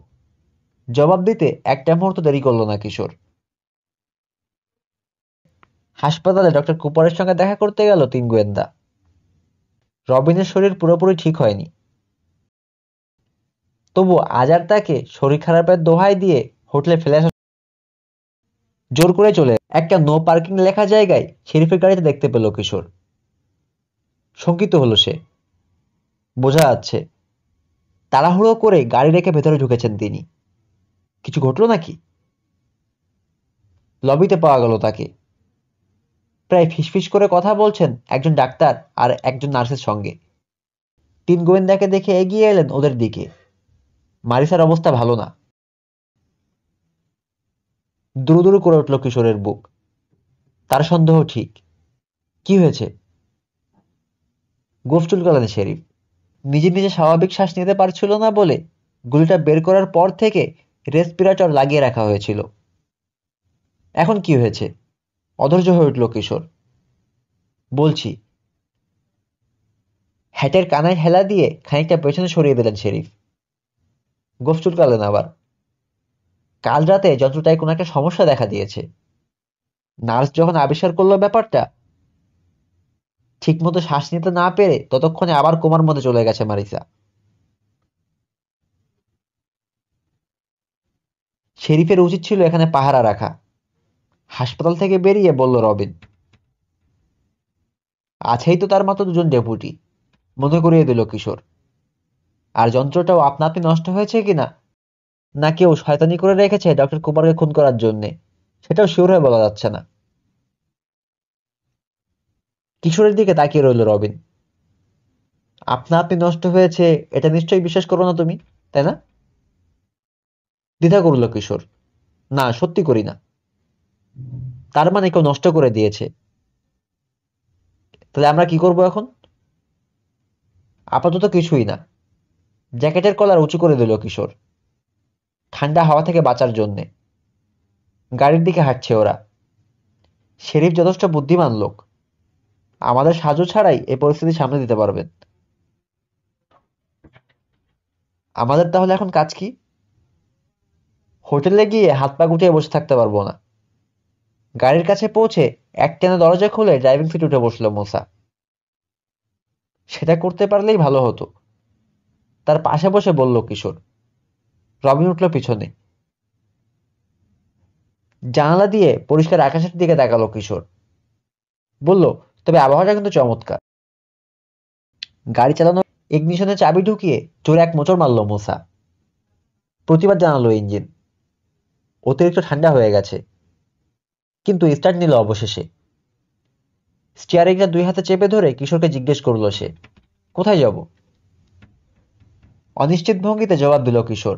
জবাব দিতে একটা মুহূর্ত দেরি করল না কিশোর হাসপাতালে ডক্টর কুপারের সঙ্গে দেখা করতে গেল তিন গোয়েন্দা রবিনের শরীর পুরোপুরি ঠিক হয়নি তবু আজার তাকে শরীর খারাপের দোহাই দিয়ে হোটেলে ফেলে আসা জোর করে চলে একটা নো পার্কিং লেখা জায়গায় শেরিফের গাড়িতে দেখতে পেল কিশোর শঙ্কিত হলো সে বোঝা যাচ্ছে তাড়াহুড়ো করে গাড়ি রেখে ভেতরে ঢুকেছেন তিনি কিছু ঘটল নাকি লবিতে পাওয়া গেল তাকে প্রায় ফিসফিস করে কথা বলছেন একজন ডাক্তার আর একজন নার্সের সঙ্গে তিন গোয়েন্দাকে দেখে এগিয়ে এলেন ওদের দিকে মারিসার অবস্থা ভালো না দুরুদুরু করে উঠল কিশোরের বুক তার সন্দেহ ঠিক কি হয়েছে গোফ চুলকালেন শেরিফ নিজে নিজে স্বাভাবিক শ্বাস নিতে পারছিল না বলে গুলিটা বের করার পর থেকে রেসপিরেটর লাগিয়ে রাখা হয়েছিল এখন কি হয়েছে অধৈর্য হয়ে উঠল কিশোর বলছি হ্যাটের কানায় হেলা দিয়ে খানিকটা পেছনে সরিয়ে দিলেন শেরিফ গোফ চুলকালেন আবার কাল রাতে যন্ত্রটায় কোনো একটা সমস্যা দেখা দিয়েছে নার্স যখন আবিষ্কার করলো ব্যাপারটা ঠিকমতো শ্বাস নিতে না পেরে ততক্ষণে আবার কোমার মধ্যে চলে গেছে মারিসা শেরিফের উচিত ছিল এখানে পাহারা রাখা হাসপাতাল থেকে বেরিয়ে বলল রবিন আছেই তো তার মাত্র দুজন ডেপুটি মনে করিয়ে দিল কিশোর আর যন্ত্রটাও আপনা আপনি নষ্ট হয়েছে কিনা না কেউ শয়তানি করে রেখেছে ডক্টর কুমারকে খুন করার জন্যে সেটাও শিওর হয়ে বলা যাচ্ছে না কিশোরের দিকে তাকিয়ে রইল রবিন আপনা আপনি নষ্ট হয়েছে এটা নিশ্চয়ই বিশ্বাস করো না তুমি তাই না দ্বিধা করল কিশোর না সত্যি করি না তার মানে কেউ নষ্ট করে দিয়েছে তাহলে আমরা কি করব এখন আপাতত কিছুই না জ্যাকেটের কলার উঁচু করে দিল কিশোর ঠান্ডা হাওয়া থেকে বাঁচার জন্যে গাড়ির দিকে হাঁটছে ওরা শেরিফ যথেষ্ট বুদ্ধিমান লোক আমাদের সাজু ছাড়াই এই পরিস্থিতি সামনে দিতে পারবেন আমাদের তাহলে এখন কাজ কি হোটেলে গিয়ে হাত পা গুটিয়ে বসে থাকতে পারবো না গাড়ির কাছে পৌঁছে একটানা দরজা খুলে ড্রাইভিং সিট উঠে বসলো মোসা সেটা করতে পারলেই ভালো হতো তার পাশে বসে বলল কিশোর রবিন উঠল পিছনে জানালা দিয়ে পরিষ্কার আকাশের দিকে দেখালো কিশোর বলল তবে আবহাওয়াটা কিন্তু চমৎকার গাড়ি চালানো ইগনিশনে চাবি ঢুকিয়ে চোর এক মোচর মারল মোসা প্রতিবাদ জানালো ইঞ্জিন অতিরিক্ত ঠান্ডা হয়ে গেছে কিন্তু স্টার্ট নিল অবশেষে স্টিয়ারিংটা দুই হাতে চেপে ধরে কিশোরকে জিজ্ঞেস করল সে কোথায় যাব অনিশ্চিত ভঙ্গিতে জবাব দিল কিশোর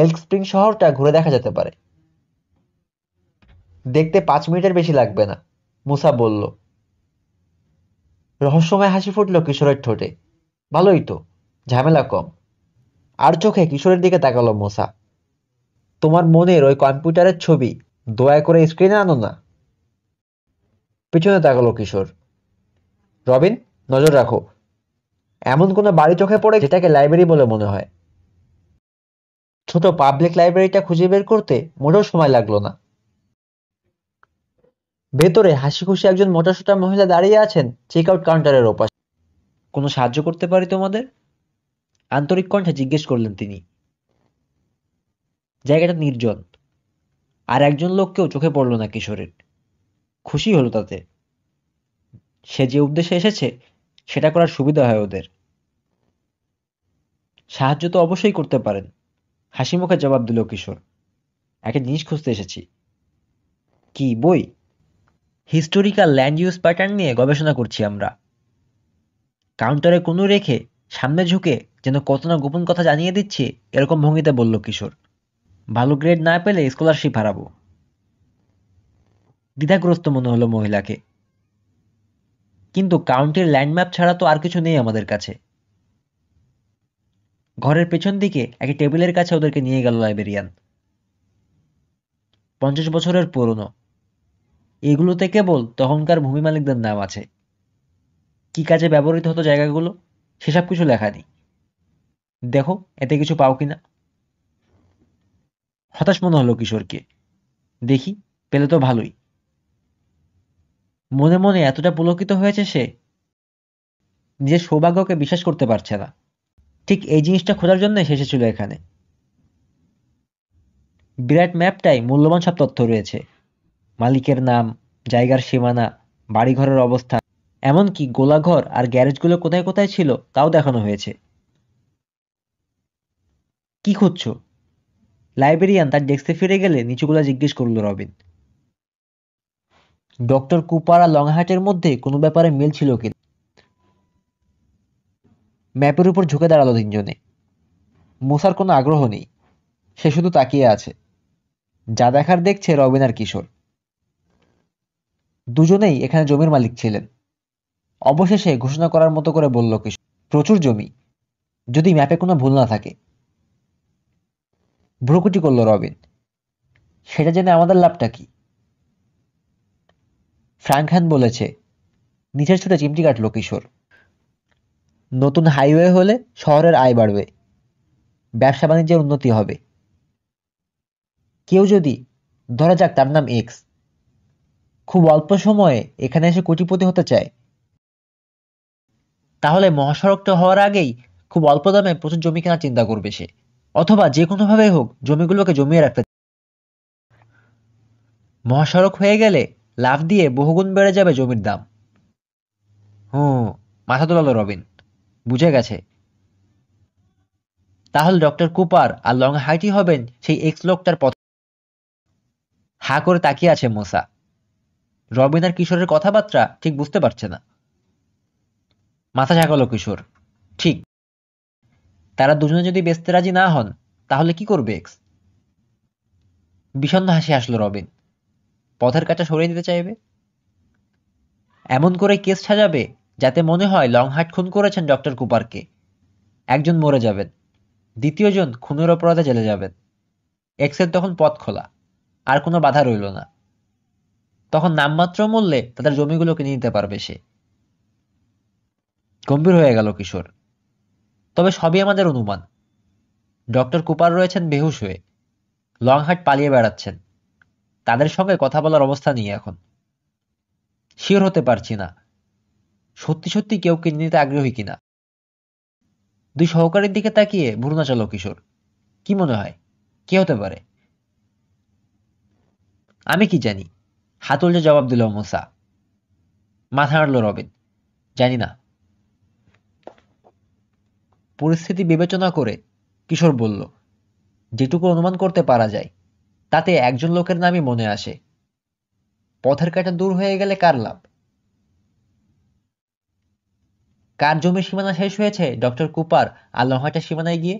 এলক স্প্রিং শহরটা ঘুরে দেখা যেতে পারে দেখতে পাঁচ মিনিটের বেশি লাগবে না মুসা বলল রহস্যময় হাসি ফুটল কিশোরের ঠোঁটে ভালোই তো ঝামেলা কম আর চোখে কিশোরের দিকে তাকালো মোসা তোমার মনের ওই কম্পিউটারের ছবি দয়া করে স্ক্রিনে আনো না পিছনে তাকালো কিশোর রবিন নজর রাখো এমন কোনো বাড়ি চোখে পড়ে যেটাকে লাইব্রেরি বলে মনে হয় ছোট পাবলিক লাইব্রেরিটা খুঁজে বের করতে মোটেও সময় লাগলো না ভেতরে হাসি খুশি একজন মোটাসোটা মহিলা দাঁড়িয়ে আছেন চেক আউট কাউন্টারের ওপাশে কোনো সাহায্য করতে পারি তোমাদের আন্তরিক কণ্ঠে জিজ্ঞেস করলেন তিনি জায়গাটা নির্জন আর একজন লোককেও চোখে পড়ল না কিশোরের খুশি হলো তাতে সে যে উদ্দেশ্যে এসেছে সেটা করার সুবিধা হয় ওদের সাহায্য তো অবশ্যই করতে পারেন হাসি মুখে জবাব দিল কিশোর একটা জিনিস খুঁজতে এসেছি কি বই হিস্টোরিক্যাল ল্যান্ড ইউজ প্যাটার্ন নিয়ে গবেষণা করছি আমরা কাউন্টারে কোনো রেখে সামনে ঝুঁকে যেন কত না গোপন কথা জানিয়ে দিচ্ছে এরকম ভঙ্গিতে বলল কিশোর ভালো গ্রেড না পেলে স্কলারশিপ হারাবো দ্বিধাগ্রস্ত মনে হলো মহিলাকে কিন্তু কাউন্টির ল্যান্ডম্যাপ ছাড়া তো আর কিছু নেই আমাদের কাছে ঘরের পেছন দিকে একটি টেবিলের কাছে ওদেরকে নিয়ে গেল লাইব্রেরিয়ান পঞ্চাশ বছরের পুরনো এগুলোতে কেবল তখনকার ভূমি মালিকদের নাম আছে কি কাজে ব্যবহৃত হতো জায়গাগুলো সেসব কিছু লেখা নেই দেখো এতে কিছু পাও কিনা হতাশ মনে হলো কিশোরকে দেখি পেলে তো ভালোই মনে মনে এতটা পুলকিত হয়েছে সে নিজের সৌভাগ্যকে বিশ্বাস করতে পারছে না ঠিক এই জিনিসটা খোঁজার জন্য এসেছিল এখানে বিরাট ম্যাপটাই মূল্যবান সব তথ্য রয়েছে মালিকের নাম জায়গার সীমানা বাড়িঘরের অবস্থা এমনকি গোলাঘর আর গ্যারেজগুলো কোথায় কোথায় ছিল তাও দেখানো হয়েছে কি খুঁজছো লাইব্রেরিয়ান তার ডেস্কে ফিরে গেলে নিচুগুলা জিজ্ঞেস করল রবিন ডক্টর কুপার আর লংহাটের মধ্যে কোনো ব্যাপারে মিল ছিল কি ম্যাপের উপর ঝুঁকে দাঁড়ালো তিনজনে মোসার কোনো আগ্রহ নেই সে শুধু তাকিয়ে আছে যা দেখার দেখছে রবিন আর কিশোর দুজনেই এখানে জমির মালিক ছিলেন অবশেষে ঘোষণা করার মতো করে বলল কিশোর প্রচুর জমি যদি ম্যাপে কোনো ভুল না থাকে ভ্রুকুটি করল রবিন সেটা জেনে আমাদের লাভটা কি ফ্রাঙ্কহ্যান হ্যান বলেছে নিচের ছুটে চিমটি কাটল কিশোর নতুন হাইওয়ে হলে শহরের আয় বাড়বে ব্যবসা বাণিজ্যের উন্নতি হবে কেউ যদি ধরা যাক তার নাম এক্স খুব অল্প সময়ে এখানে এসে কোটিপতি হতে চায় তাহলে মহাসড়কটা হওয়ার আগেই খুব অল্প দামে প্রচুর জমি কেনার চিন্তা করবে সে অথবা যে কোনোভাবেই হোক জমিগুলোকে জমিয়ে রাখতে মহাসড়ক হয়ে গেলে লাভ দিয়ে বহুগুণ বেড়ে যাবে জমির দাম হুম মাথা তোলালো রবিন বুঝে গেছে তাহলে ডক্টর কুপার আর লং হাইটি হবেন সেই এক্স লোকটার পথ হা করে তাকিয়ে আছে মোসা রবিন আর কিশোরের কথাবার্তা ঠিক বুঝতে পারছে না মাথা ঝাঁকালো কিশোর ঠিক তারা দুজনে যদি বেচতে রাজি না হন তাহলে কি করবে এক্স বিষণ্ন হাসি আসলো রবিন পথের কাটা সরিয়ে নিতে চাইবে এমন করে কেস সাজাবে যাতে মনে হয় লংহাট খুন করেছেন ডক্টর কুপারকে একজন মরে যাবেন দ্বিতীয়জন খুনের অপরাধে জেলে যাবেন এক্সের তখন পথ খোলা আর কোনো বাধা রইল না তখন নামমাত্র মূল্যে তাদের জমিগুলো কিনে নিতে পারবে সে গম্ভীর হয়ে গেল কিশোর তবে সবই আমাদের অনুমান ডক্টর কুপার রয়েছেন বেহুশ হয়ে লংহাট পালিয়ে বেড়াচ্ছেন তাদের সঙ্গে কথা বলার অবস্থা নিয়ে এখন শিওর হতে পারছি না সত্যি সত্যি কেউ কিনে নিতে আগ্রহী কিনা দুই সহকারীর দিকে তাকিয়ে ভুরুণাচল কিশোর কি মনে হয় কে হতে পারে আমি কি জানি হাতুলটা জবাব দিল মোসা মাথা নাড়ল রবিন জানি না পরিস্থিতি বিবেচনা করে কিশোর বলল যেটুকু অনুমান করতে পারা যায় তাতে একজন লোকের নামই মনে আসে পথের কাটা দূর হয়ে গেলে কার লাভ কার জমির সীমানা শেষ হয়েছে ডক্টর কুপার আর লংহাটা সীমানায় গিয়ে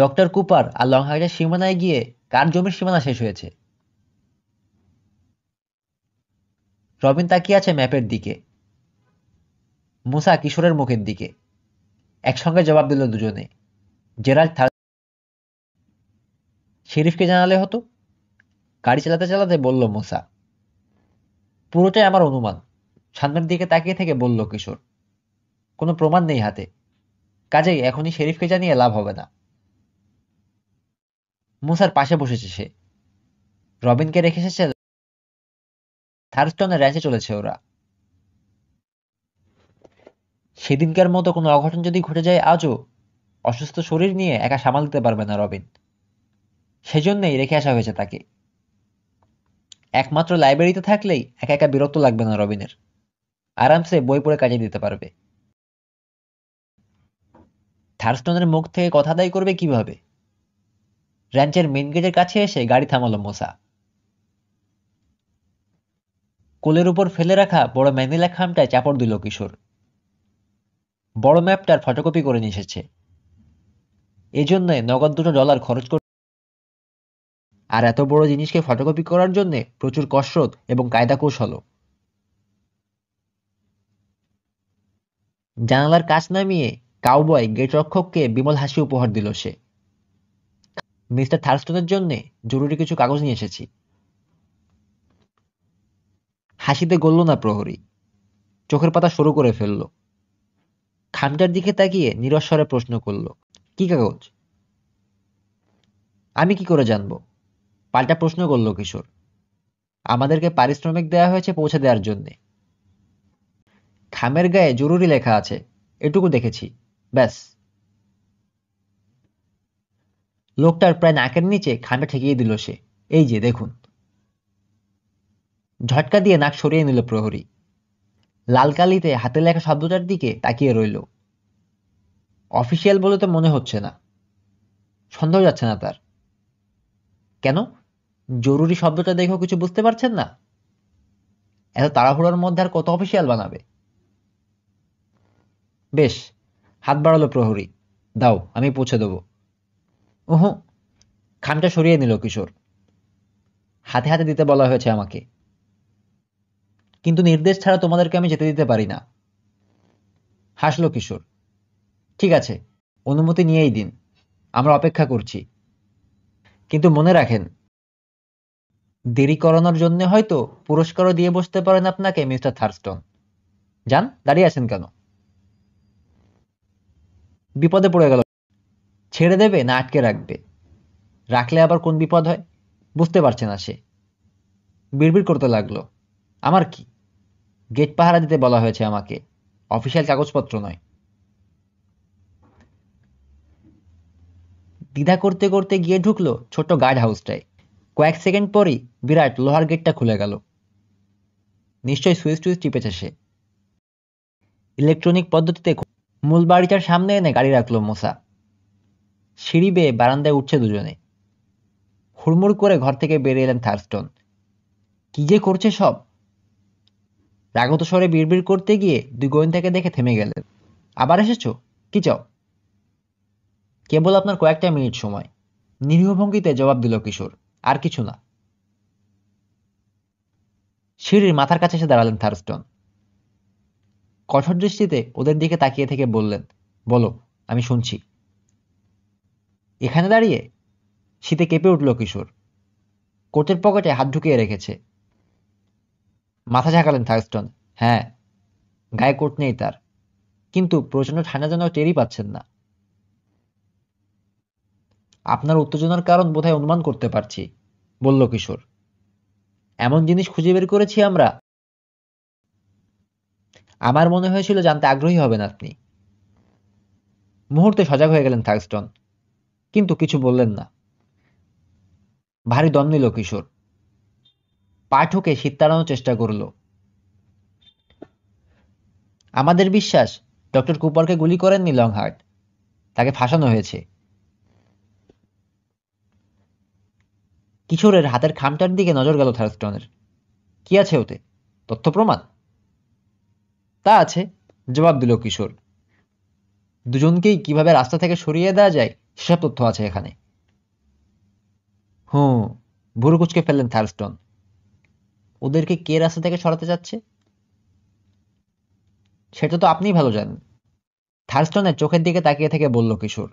ডক্টর কুপার আর লংহাটা সীমানায় গিয়ে কার জমির সীমানা শেষ হয়েছে রবিন তাকিয়ে আছে ম্যাপের দিকে মুসা কিশোরের মুখের দিকে একসঙ্গে জবাব দিল দুজনে জেরাল্ড থার শেরিফকে জানালে হতো গাড়ি চালাতে চালাতে বলল মুসা পুরোটাই আমার অনুমান সামনের দিকে তাকিয়ে থেকে বলল কিশোর কোনো প্রমাণ নেই হাতে কাজেই এখনই শেরিফকে জানিয়ে লাভ হবে না মুসার পাশে বসেছে সে রবিনকে রেখে এসেছে থার্স্টনের র্যাচে চলেছে ওরা সেদিনকার মতো কোনো অঘটন যদি ঘটে যায় আজও অসুস্থ শরীর নিয়ে একা সামাল দিতে পারবে না রবিন সেজন্যই রেখে আসা হয়েছে তাকে একমাত্র লাইব্রেরিতে থাকলেই একা একা বিরক্ত লাগবে না রবিনের আরামসে বই পড়ে কাজে দিতে পারবে থার্স্টনের মুখ থেকে কথা দায়ী করবে কিভাবে র্যাঞ্চের মেন গেটের কাছে এসে গাড়ি থামালো মোসা কোলের উপর ফেলে রাখা বড় ম্যানিলা খামটায় চাপড় দিল কিশোর বড় ম্যাপটার ফটোকপি করে নিয়ে এসেছে, এজন্যে নগদ দুটো ডলার খরচ কর আর এত বড় জিনিসকে ফটোকপি করার জন্য প্রচুর কসরত এবং কায়দা কৌশল জানালার কাজ নামিয়ে কাউবয় গেটরক্ষককে বিমল হাসি উপহার দিল সে মিস্টার থার্স্টনের জন্যে জরুরি কিছু কাগজ নিয়ে এসেছি হাসিতে গলল না প্রহরী চোখের পাতা শুরু করে ফেললো খামটার দিকে তাকিয়ে নিরস্বরে প্রশ্ন করল কি কাগজ আমি কি করে জানব পাল্টা প্রশ্ন করল কিশোর আমাদেরকে পারিশ্রমিক দেয়া হয়েছে পৌঁছে দেওয়ার জন্যে খামের গায়ে জরুরি লেখা আছে এটুকু দেখেছি ব্যাস লোকটার প্রায় নাকের নিচে খামে ঠেকিয়ে দিল সে এই যে দেখুন ঝটকা দিয়ে নাক সরিয়ে নিল প্রহরী লাল কালিতে হাতে লেখা শব্দটার দিকে তাকিয়ে রইল অফিসিয়াল বলে তো মনে হচ্ছে না সন্দেহ যাচ্ছে না তার কেন জরুরি শব্দটা দেখেও কিছু বুঝতে পারছেন না এত তাড়াহুড়োর মধ্যে আর কত অফিসিয়াল বানাবে বেশ হাত বাড়ালো প্রহরী দাও আমি পৌঁছে দেবো ওহো খামটা সরিয়ে নিল কিশোর হাতে হাতে দিতে বলা হয়েছে আমাকে কিন্তু নির্দেশ ছাড়া তোমাদেরকে আমি যেতে দিতে পারি না হাসলো কিশোর ঠিক আছে অনুমতি নিয়েই দিন আমরা অপেক্ষা করছি কিন্তু মনে রাখেন দেরি করানোর জন্য হয়তো পুরস্কারও দিয়ে বসতে পারেন আপনাকে মিস্টার থার্স্টন যান দাঁড়িয়ে আছেন কেন বিপদে পড়ে গেল ছেড়ে দেবে না আটকে রাখবে রাখলে আবার কোন বিপদ হয় বুঝতে পারছে না সে বিড়বিড় করতে লাগলো আমার কি গেট পাহারা দিতে বলা হয়েছে আমাকে অফিসিয়াল কাগজপত্র নয় দ্বিধা করতে করতে গিয়ে ঢুকলো ছোট গার্ড হাউসটায় কয়েক সেকেন্ড পরই বিরাট লোহার গেটটা খুলে গেল নিশ্চয়ই সুইচ টুইচ টিপেছে সে ইলেকট্রনিক পদ্ধতিতে মূল বাড়িটার সামনে এনে গাড়ি রাখলো মোসা সিঁড়ি বেয়ে বারান্দায় উঠছে দুজনে হুড়মুড় করে ঘর থেকে বেরিয়ে এলেন থার্স্টন কি যে করছে সব রাগত স্বরে বিড়বিড় করতে গিয়ে দুই গোয়েন্দাকে দেখে থেমে গেলেন আবার এসেছ কি চাও কেবল আপনার কয়েকটা মিনিট সময় নিরীহ ভঙ্গিতে জবাব দিল কিশোর আর কিছু না সিঁড়ির মাথার কাছে এসে দাঁড়ালেন থার্স্টন কঠোর দৃষ্টিতে ওদের দিকে তাকিয়ে থেকে বললেন বলো আমি শুনছি এখানে দাঁড়িয়ে শীতে কেঁপে উঠল কিশোর কোটের পকেটে হাত ঢুকিয়ে রেখেছে মাথা ঝাঁকালেন থাকস্টন হ্যাঁ গায়ে কোট নেই তার কিন্তু প্রচন্ড ঠান্ডা যেন টেরই পাচ্ছেন না আপনার উত্তেজনার কারণ বোধহয় অনুমান করতে পারছি বলল কিশোর এমন জিনিস খুঁজে বের করেছি আমরা আমার মনে হয়েছিল জানতে আগ্রহী হবেন আপনি মুহূর্তে সজাগ হয়ে গেলেন থাকস্টন কিন্তু কিছু বললেন না ভারী দম নিল কিশোর পাঠকে শীত তাড়ানোর চেষ্টা করল আমাদের বিশ্বাস ডক্টর কুপারকে গুলি করেননি হার্ট তাকে ফাঁসানো হয়েছে কিশোরের হাতের খামটার দিকে নজর গেল থার্স্টনের কি আছে ওতে তথ্য প্রমাণ তা আছে জবাব দিল কিশোর দুজনকেই কিভাবে রাস্তা থেকে সরিয়ে দেওয়া যায় সেসব তথ্য আছে এখানে হুম ভুরুকুচকে কুচকে ফেললেন থার্স্টন ওদেরকে কে রাস্তা থেকে সরাতে চাচ্ছে সেটা তো আপনিই ভালো জানেন থার্স্টনের চোখের দিকে তাকিয়ে থেকে বলল কিশোর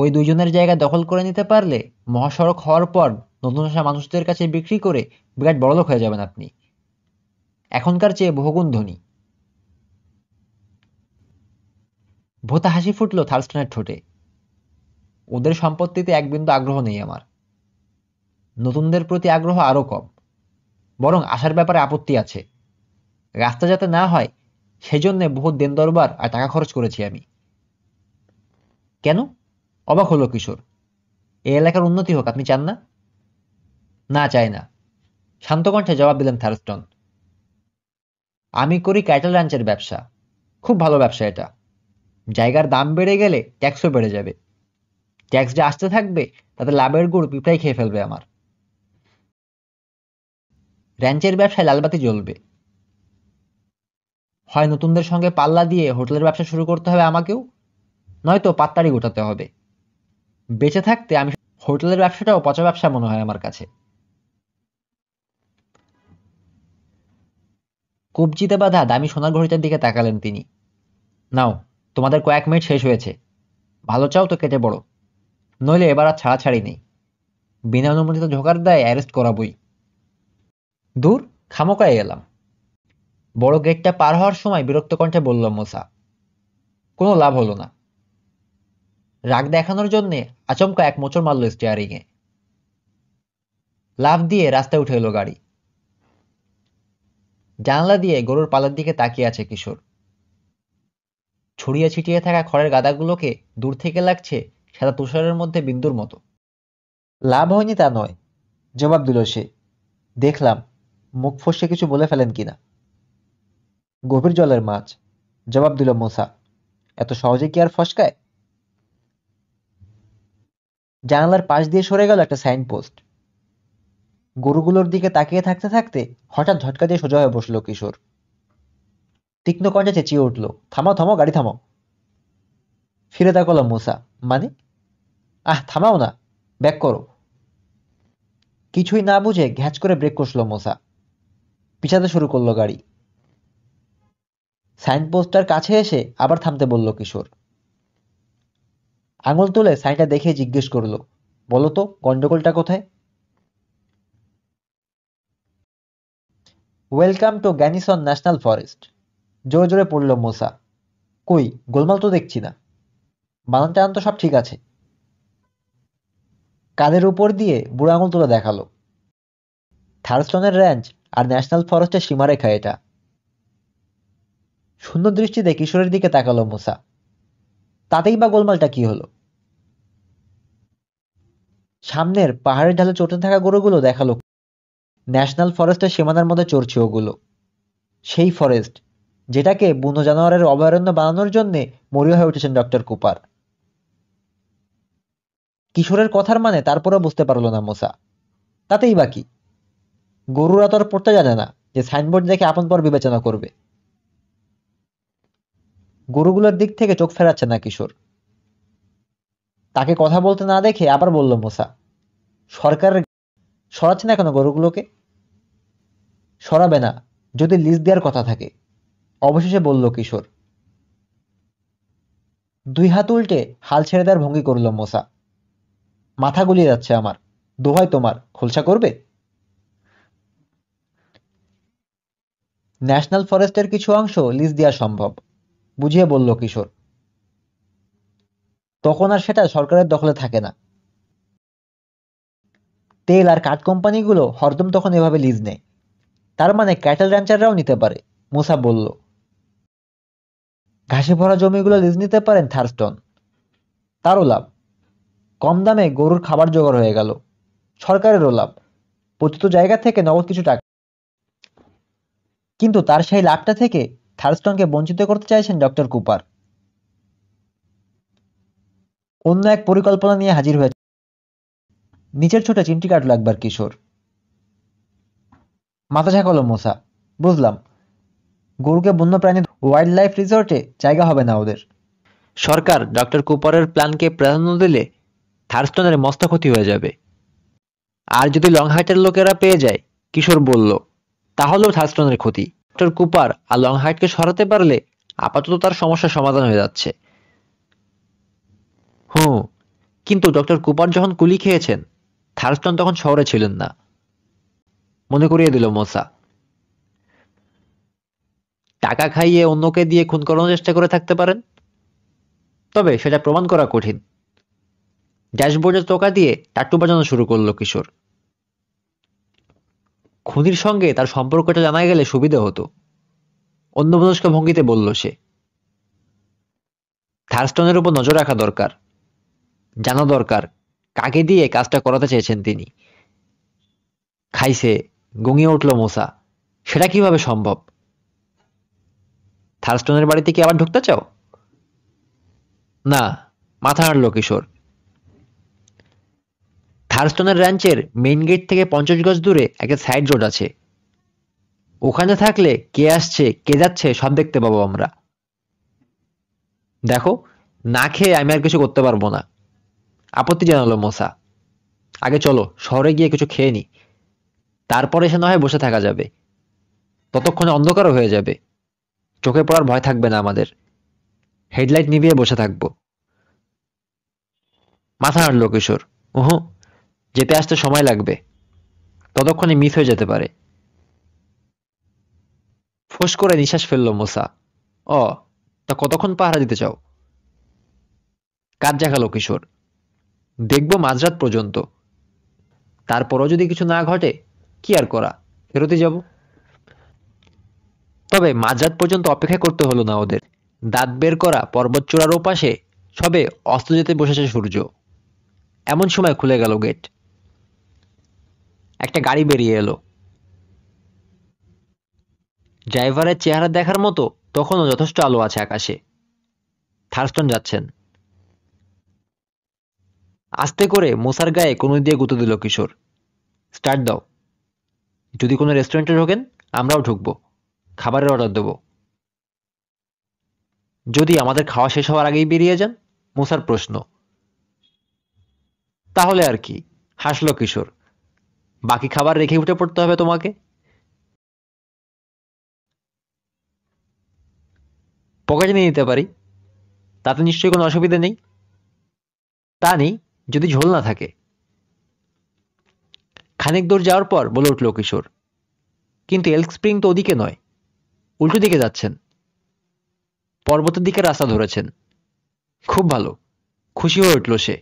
ওই দুইজনের জায়গা দখল করে নিতে পারলে মহাসড়ক হওয়ার পর নতুন আসা মানুষদের কাছে বিক্রি করে বিরাট বড়লোক হয়ে যাবেন আপনি এখনকার চেয়ে বহুগুণ ধনী ভোতা হাসি ফুটল থার্স্টনের ঠোঁটে ওদের সম্পত্তিতে একবিন্দু আগ্রহ নেই আমার নতুনদের প্রতি আগ্রহ আরও কম বরং আসার ব্যাপারে আপত্তি আছে রাস্তা যাতে না হয় সেজন্যে বহু দেন দরবার আর টাকা খরচ করেছি আমি কেন অবাক হলো কিশোর এ এলাকার উন্নতি হোক আপনি চান না না চাই না শান্তকণ্ঠে জবাব দিলেন থার্স্টন আমি করি ক্যাটেল রাঞ্চের ব্যবসা খুব ভালো ব্যবসা এটা জায়গার দাম বেড়ে গেলে ট্যাক্সও বেড়ে যাবে ট্যাক্স যে আসতে থাকবে তাতে লাভের গুড় পিঁপড়াই খেয়ে ফেলবে আমার র্যাঞ্চের ব্যবসায় লালবাতি জ্বলবে হয় নতুনদের সঙ্গে পাল্লা দিয়ে হোটেলের ব্যবসা শুরু করতে হবে আমাকেও নয়তো পাত্তারি গোটাতে হবে বেঁচে থাকতে আমি হোটেলের ব্যবসাটাও পচা ব্যবসা মনে হয় আমার কাছে কবজিতে বাধা দামি সোনার ঘড়িটার দিকে তাকালেন তিনি নাও তোমাদের কয়েক মিনিট শেষ হয়েছে ভালো চাও তো কেটে বড় নইলে এবার আর ছাড়াছাড়ি নেই বিনা অনুমতিতে ঢোকার দেয় অ্যারেস্ট করাবই দূর খামোকায় এলাম বড় গেটটা পার হওয়ার সময় বিরক্ত কণ্ঠে বলল মোসা কোনো লাভ হলো না রাগ দেখানোর জন্যে আচমকা এক মোচর মারল স্টিয়ারিংয়ে লাভ দিয়ে রাস্তায় উঠে এলো গাড়ি জানলা দিয়ে গরুর পালার দিকে তাকিয়ে আছে কিশোর ছড়িয়ে ছিটিয়ে থাকা খড়ের গাদাগুলোকে দূর থেকে লাগছে সাদা তুষারের মধ্যে বিন্দুর মতো লাভ হয়নি তা নয় জবাব দিল সে দেখলাম মুখ ফসে কিছু বলে ফেলেন কিনা গভীর জলের মাছ জবাব দিল মোসা এত সহজে কি আর ফসকায় জানালার পাশ দিয়ে সরে গেল একটা সাইনপোস্ট গরুগুলোর দিকে তাকিয়ে থাকতে থাকতে হঠাৎ ঝটকা দিয়ে সোজা হয়ে বসলো কিশোর তীক্ষ্ণ কণ্ঠে চেঁচিয়ে উঠল থামাও থামাও গাড়ি থামাও ফিরে তাকালো মোসা মানে আহ থামাও না ব্যাক করো কিছুই না বুঝে ঘ্যাচ করে ব্রেক কষল মোসা পিছাতে শুরু করলো গাড়ি সাইনপোস্টার কাছে এসে আবার থামতে বলল কিশোর আঙুল তুলে সাইনটা দেখে জিজ্ঞেস করলো বলো তো গন্ডগোলটা কোথায় welcome to Gunnison National Forest জোরে জোরে পড়ল মোসা কই গোলমাল তো দেখছি না বানান টানান তো সব ঠিক আছে কাদের উপর দিয়ে বুড়ো আঙুল তুলে দেখালো থার্স্টনের রেঞ্জ আর ন্যাশনাল ফরেস্টের সীমারেখা এটা শূন্য দৃষ্টিতে কিশোরের দিকে তাকালো মোসা তাতেই বা গোলমালটা কি হলো সামনের পাহাড়ের ঢালে চটে থাকা গরুগুলো দেখালো ন্যাশনাল ফরেস্টের সীমানার মধ্যে চড়ছে ওগুলো সেই ফরেস্ট যেটাকে বুনো জানোয়ারের অভয়ারণ্য বানানোর জন্যে মরিয়া হয়ে উঠেছেন ডক্টর কুপার কিশোরের কথার মানে তারপরও বুঝতে পারলো না মোসা তাতেই বাকি গরুরা তো আর পড়তে জানে না যে সাইনবোর্ড দেখে আপন পর বিবেচনা করবে গরুগুলোর দিক থেকে চোখ ফেরাচ্ছে না কিশোর তাকে কথা বলতে না দেখে আবার বলল মোসা সরকারের সরাচ্ছে না কেন গরুগুলোকে সরাবে না যদি লিজ দেওয়ার কথা থাকে অবশেষে বলল কিশোর দুই হাত উল্টে হাল ছেড়ে দেওয়ার ভঙ্গি করল মোসা মাথা গুলিয়ে যাচ্ছে আমার দোহাই তোমার খোলসা করবে ন্যাশনাল ফরেস্টের কিছু অংশ লিজ দেওয়া সম্ভব, বুঝিয়ে বলল কিশোর। তখন আর সেটা সরকারের দখলে থাকে না। তেল আর কাঠ কোম্পানিগুলো হরদম তখন এভাবে লিজ নেয়। তার মানে ক্যাটেল র্যাঞ্চাররাও নিতে পারে, মুসা বলল। ঘাসে ভরা জমিগুলো লিজ নিতে পারেন থার্স্টন। তারও লাভ। কম দামে গরুর খাবার জোগাড় হয়ে গেল। সরকারেরও লাভ। পতিত জায়গা থেকে নগদ কিছু টাকা কিন্তু তার সেই লাভটা থেকে থার্স্টনকে বঞ্চিত করতে চাইছেন ডক্টর কুপার অন্য এক পরিকল্পনা নিয়ে হাজির হয়েছে নিচের ছোট চিমটি কাটল একবার কিশোর মাথা ঝাঁকালো মোসা বুঝলাম গরুকে বন্যপ্রাণী ওয়াইল্ড লাইফ রিসোর্টে জায়গা হবে না ওদের সরকার ডক্টর কুপারের প্ল্যানকে প্রাধান্য দিলে থার্স্টনের মস্ত ক্ষতি হয়ে যাবে আর যদি হাইটের লোকেরা পেয়ে যায় কিশোর বলল তাহলেও থার্স্টনের ক্ষতি ডক্টর কুপার আর লং হাইটকে সরাতে পারলে আপাতত তার সমস্যা সমাধান হয়ে যাচ্ছে হুম কিন্তু ডক্টর কুপার যখন কুলি খেয়েছেন থার্স্টন তখন শহরে ছিলেন না মনে করিয়ে দিল মশা টাকা খাইয়ে অন্যকে দিয়ে খুন করানোর চেষ্টা করে থাকতে পারেন তবে সেটা প্রমাণ করা কঠিন ড্যাশবোর্ডের তোকা দিয়ে টাট্টু বাজানো শুরু করলো কিশোর খুনির সঙ্গে তার সম্পর্কটা জানা গেলে সুবিধে হতো অন্যমনস্ক ভঙ্গিতে বলল সে থার্স্টনের উপর নজর রাখা দরকার জানা দরকার কাকে দিয়ে কাজটা করাতে চেয়েছেন তিনি খাইছে গঙিয়ে উঠল মোসা সেটা কিভাবে সম্ভব থার্স্টনের বাড়িতে কি আবার ঢুকতে চাও না মাথা হারল কিশোর থার্স্টনের র্যাঞ্চের মেইন গেট থেকে পঞ্চাশ গজ দূরে একটা সাইড রোড আছে ওখানে থাকলে কে আসছে কে যাচ্ছে সব দেখতে পাবো আমরা দেখো না খেয়ে আমি আর কিছু করতে পারবো না আপত্তি জানালো মশা আগে চলো শহরে গিয়ে কিছু খেয়ে নি তারপরে এসে না হয় বসে থাকা যাবে ততক্ষণে অন্ধকারও হয়ে যাবে চোখে পড়ার ভয় থাকবে না আমাদের হেডলাইট নিভিয়ে বসে থাকবো মাথা নাড়লো কিশোর ওহো যেতে আসতে সময় লাগবে ততক্ষণে মিস হয়ে যেতে পারে ফোঁস করে নিঃশ্বাস ফেললো মোসা অ তা কতক্ষণ পাহারা দিতে চাও কাজ জাগালো কিশোর দেখব মাঝরাত পর্যন্ত তারপরও যদি কিছু না ঘটে কি আর করা ফেরতে যাব তবে মাঝরাত পর্যন্ত অপেক্ষা করতে হলো না ওদের দাঁত বের করা পর্বত চূড়ার ওপাশে সবে অস্ত যেতে বসেছে সূর্য এমন সময় খুলে গেল গেট একটা গাড়ি বেরিয়ে এলো ড্রাইভারের চেহারা দেখার মতো তখনও যথেষ্ট আলো আছে আকাশে থার্স্টন যাচ্ছেন আস্তে করে মোসার গায়ে কোনো দিয়ে গুঁতো দিল কিশোর স্টার্ট দাও যদি কোনো রেস্টুরেন্টে ঢোকেন আমরাও ঢুকবো খাবারের অর্ডার দেবো যদি আমাদের খাওয়া শেষ হওয়ার আগেই বেরিয়ে যান মোসার প্রশ্ন তাহলে আর কি হাসল কিশোর বাকি খাবার রেখে উঠে পড়তে হবে তোমাকে পকেটে নিয়ে নিতে পারি তাতে নিশ্চয়ই কোনো অসুবিধা নেই তা নেই যদি ঝোল না থাকে খানিক দূর যাওয়ার পর বলে উঠল কিশোর কিন্তু এল স্প্রিং তো ওদিকে নয় উল্টো দিকে যাচ্ছেন পর্বতের দিকে রাস্তা ধরেছেন খুব ভালো খুশি হয়ে উঠল সে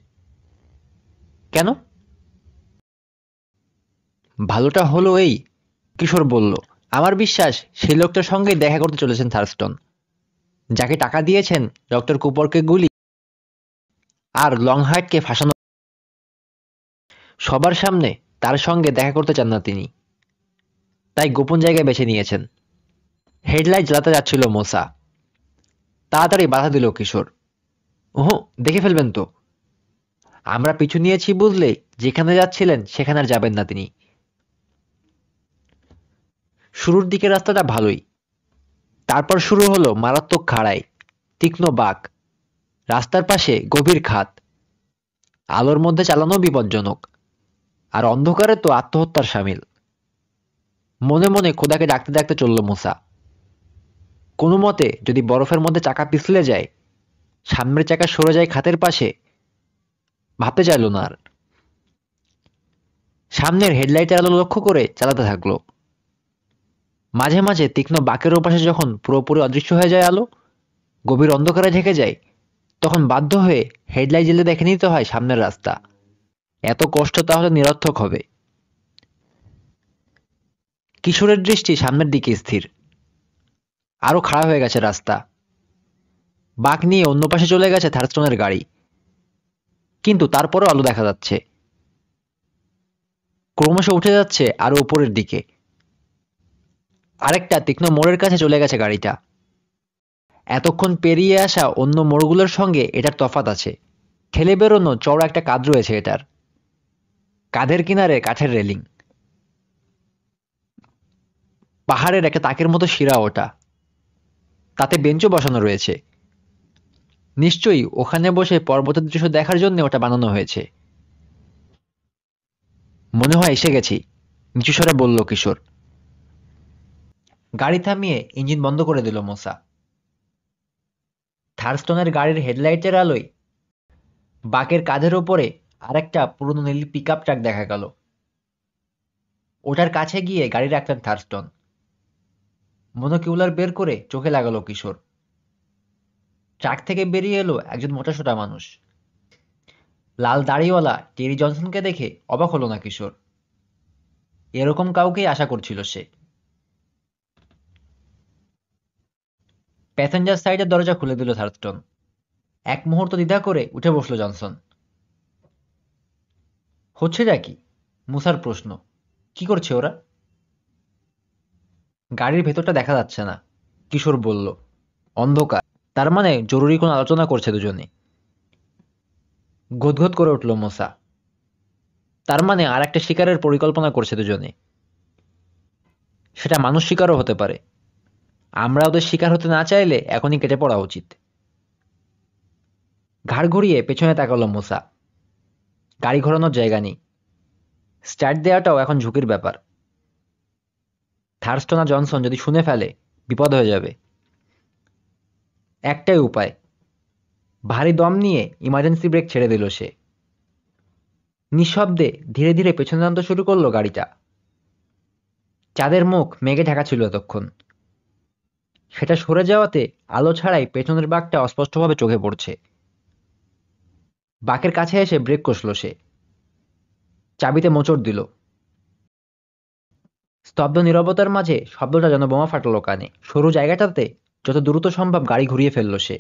কেন ভালোটা হলো এই কিশোর বলল আমার বিশ্বাস সে লোকটার সঙ্গে দেখা করতে চলেছেন থার্স্টন যাকে টাকা দিয়েছেন ডক্টর কুপরকে গুলি আর লং হাইটকে ফাঁসানো সবার সামনে তার সঙ্গে দেখা করতে চান না তিনি তাই গোপন জায়গায় বেছে নিয়েছেন হেডলাইট জ্বালাতে যাচ্ছিল মোসা তাড়াতাড়ি বাধা দিল কিশোর ওহ দেখে ফেলবেন তো আমরা পিছু নিয়েছি বুঝলে যেখানে যাচ্ছিলেন সেখানে আর যাবেন না তিনি শুরুর দিকে রাস্তাটা ভালোই তারপর শুরু হলো মারাত্মক খাড়াই তীক্ষ্ণ বাক রাস্তার পাশে গভীর খাত আলোর মধ্যে চালানো বিপজ্জনক আর অন্ধকারে তো আত্মহত্যার সামিল মনে মনে খোদাকে ডাকতে ডাকতে চলল মুসা কোনো মতে যদি বরফের মধ্যে চাকা পিছলে যায় সামনের চাকা সরে যায় খাতের পাশে ভাবতে চাইল না আর সামনের হেডলাইট আলো লক্ষ্য করে চালাতে থাকলো মাঝে মাঝে তীক্ষ্ণ বাকের ওপাশে যখন পুরোপুরি অদৃশ্য হয়ে যায় আলো গভীর অন্ধকারে ঢেকে যায় তখন বাধ্য হয়ে হেডলাইট জেলে দেখে নিতে হয় সামনের রাস্তা এত কষ্ট তাহলে নিরর্থক হবে কিশোরের দৃষ্টি সামনের দিকে স্থির আরও খারাপ হয়ে গেছে রাস্তা বাক নিয়ে অন্য পাশে চলে গেছে থার্স্টনের গাড়ি কিন্তু তারপরেও আলো দেখা যাচ্ছে ক্রমশ উঠে যাচ্ছে আরো উপরের দিকে আরেকটা তীক্ষ্ণ মোড়ের কাছে চলে গেছে গাড়িটা এতক্ষণ পেরিয়ে আসা অন্য মোড়গুলোর সঙ্গে এটার তফাত আছে ঠেলে বেরোনো চওড়া একটা কাঁধ রয়েছে এটার কাঁধের কিনারে কাঠের রেলিং পাহাড়ের একটা তাকের মতো শিরা ওটা তাতে বেঞ্চও বসানো রয়েছে নিশ্চয়ই ওখানে বসে পর্বতের দৃশ্য দেখার জন্য ওটা বানানো হয়েছে মনে হয় এসে গেছি নিচু স্বরে বলল কিশোর গাড়ি থামিয়ে ইঞ্জিন বন্ধ করে দিল মোসা থার্স্টনের গাড়ির হেডলাইটের আলোয় বাকের কাঁধের ওপরে আরেকটা পুরনো নীল পিক আপ ট্রাক দেখা গেল ওটার কাছে গিয়ে গাড়ি রাখলেন থার্স্টন মনোকিউলার বের করে চোখে লাগালো কিশোর ট্রাক থেকে বেরিয়ে এলো একজন মোটাসোটা মানুষ লাল দাড়িওয়ালা টেরি জনসনকে দেখে অবাক হলো না কিশোর এরকম কাউকেই আশা করছিল সে প্যাসেঞ্জার সাইডের দরজা খুলে দিল থার্স্টন এক মুহূর্ত দ্বিধা করে উঠে বসল জনসন হচ্ছেটা কি মুসার প্রশ্ন কি করছে ওরা গাড়ির ভেতরটা দেখা যাচ্ছে না কিশোর বলল অন্ধকার তার মানে জরুরি কোনো আলোচনা করছে দুজনে গদগদ করে উঠল মোসা তার মানে আর একটা শিকারের পরিকল্পনা করছে দুজনে সেটা মানুষ শিকারও হতে পারে আমরা ওদের শিকার হতে না চাইলে এখনই কেটে পড়া উচিত ঘাড় ঘুরিয়ে পেছনে তাকালো মোসা গাড়ি ঘোরানোর জায়গা নেই স্টার্ট দেওয়াটাও এখন ঝুঁকির ব্যাপার থার্স্টনা জনসন যদি শুনে ফেলে বিপদ হয়ে যাবে একটাই উপায় ভারী দম নিয়ে ইমার্জেন্সি ব্রেক ছেড়ে দিল সে নিঃশব্দে ধীরে ধীরে পেছনে টানতে শুরু করলো গাড়িটা চাঁদের মুখ মেঘে ঢাকা ছিল এতক্ষণ সেটা সরে যাওয়াতে আলো ছাড়াই পেছনের বাঘটা অস্পষ্টভাবে চোখে পড়ছে বাঘের কাছে এসে ব্রেক কষল সে চাবিতে মোচড় দিল স্তব্ধ নিরবতার মাঝে শব্দটা যেন বোমা ফাটলো কানে সরু জায়গাটাতে যত দ্রুত সম্ভব গাড়ি ঘুরিয়ে ফেললো সে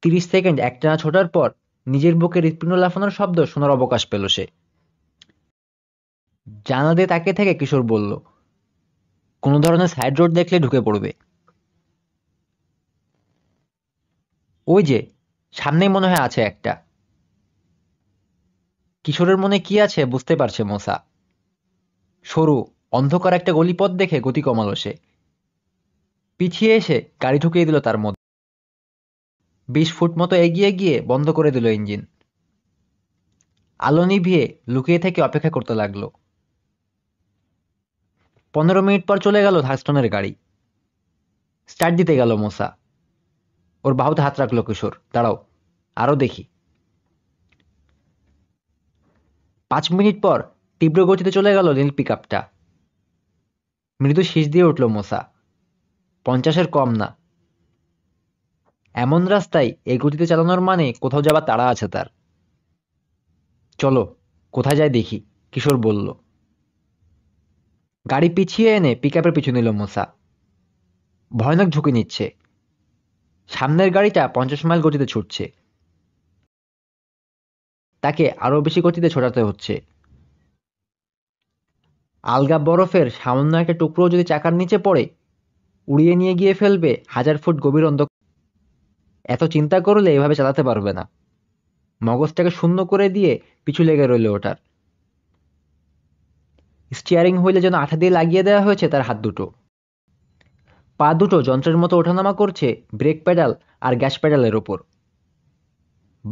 তিরিশ সেকেন্ড একটানা ছোটার পর নিজের বুকে হৃৎপিণ্ড লাফানোর শব্দ শোনার অবকাশ পেল সে জানালা দিয়ে তাকিয়ে থেকে কিশোর বলল কোনো ধরনের সাইড রোড দেখলে ঢুকে পড়বে ওই যে সামনেই মনে হয় আছে একটা কিশোরের মনে কি আছে বুঝতে পারছে মোসা সরু অন্ধকার একটা গলিপথ দেখে গতি কমালো সে পিছিয়ে এসে গাড়ি ঢুকিয়ে দিল তার মধ্যে বিশ ফুট মতো এগিয়ে গিয়ে বন্ধ করে দিল ইঞ্জিন আলো নিভিয়ে লুকিয়ে থেকে অপেক্ষা করতে লাগলো পনেরো মিনিট পর চলে গেল ধাস্টনের গাড়ি স্টার্ট দিতে গেল মোসা ওর বাহুতে হাত রাখলো কিশোর দাঁড়াও আরও দেখি পাঁচ মিনিট পর তীব্র গতিতে চলে গেল নীল পিক আপটা মৃদু শীষ দিয়ে উঠল মোসা পঞ্চাশের কম না এমন রাস্তায় এই গতিতে চালানোর মানে কোথাও যাবার তাড়া আছে তার চলো কোথায় যায় দেখি কিশোর বলল গাড়ি পিছিয়ে এনে পিক আপের পিছু নিল মোসা ভয়ানক ঝুঁকি নিচ্ছে সামনের গাড়িটা পঞ্চাশ মাইল গতিতে ছুটছে তাকে আরও বেশি গতিতে ছোটাতে হচ্ছে আলগা বরফের সামান্য একটা টুকরো যদি চাকার নিচে পড়ে উড়িয়ে নিয়ে গিয়ে ফেলবে হাজার ফুট গভীর অন্ধকার এত চিন্তা করলে এভাবে চালাতে পারবে না মগজটাকে শূন্য করে দিয়ে পিছু লেগে রইল ওটার স্টিয়ারিং হইলে যেন আঠা দিয়ে লাগিয়ে দেওয়া হয়েছে তার হাত দুটো পা দুটো যন্ত্রের মতো ওঠানামা করছে ব্রেক প্যাডাল আর গ্যাস প্যাডালের ওপর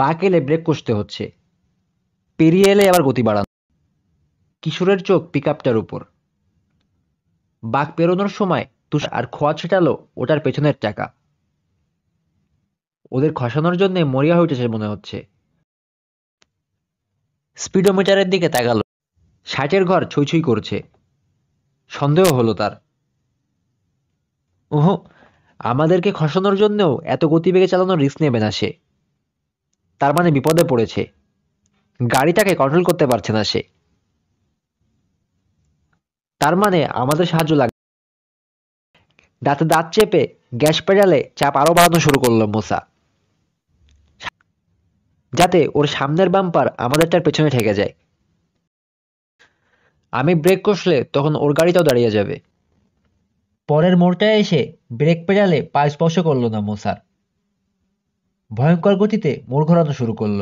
বাঁক এলে ব্রেক কষতে হচ্ছে পেরিয়ে এলে আবার গতি বাড়ানো কিশোরের চোখ পিক আপটার উপর বাঘ পেরোনোর সময় তুষ আর খোয়া ছেটালো ওটার পেছনের চাকা ওদের খসানোর জন্য মরিয়া হয়েছে মনে হচ্ছে স্পিডোমিটারের দিকে তাকালো ষাটের ঘর ছুঁই করছে সন্দেহ হলো তার ওহো আমাদেরকে খসানোর জন্যও এত গতিবেগে চালানোর রিস্ক নেবে না সে তার মানে বিপদে পড়েছে গাড়িটাকে কন্ট্রোল করতে পারছে না সে তার মানে আমাদের সাহায্য লাগবে দাঁতে দাঁত চেপে গ্যাস পেডালে চাপ আরো বাড়ানো শুরু করলো মোসা যাতে ওর সামনের বাম্পার আমাদেরটার পেছনে ঠেকে যায় আমি ব্রেক কষলে তখন ওর গাড়িটাও দাঁড়িয়ে যাবে পরের মোড়টায় এসে ব্রেক পেডালে পা স্পর্শ করল না মোসার ভয়ঙ্কর গতিতে মোড় ঘোরানো শুরু করল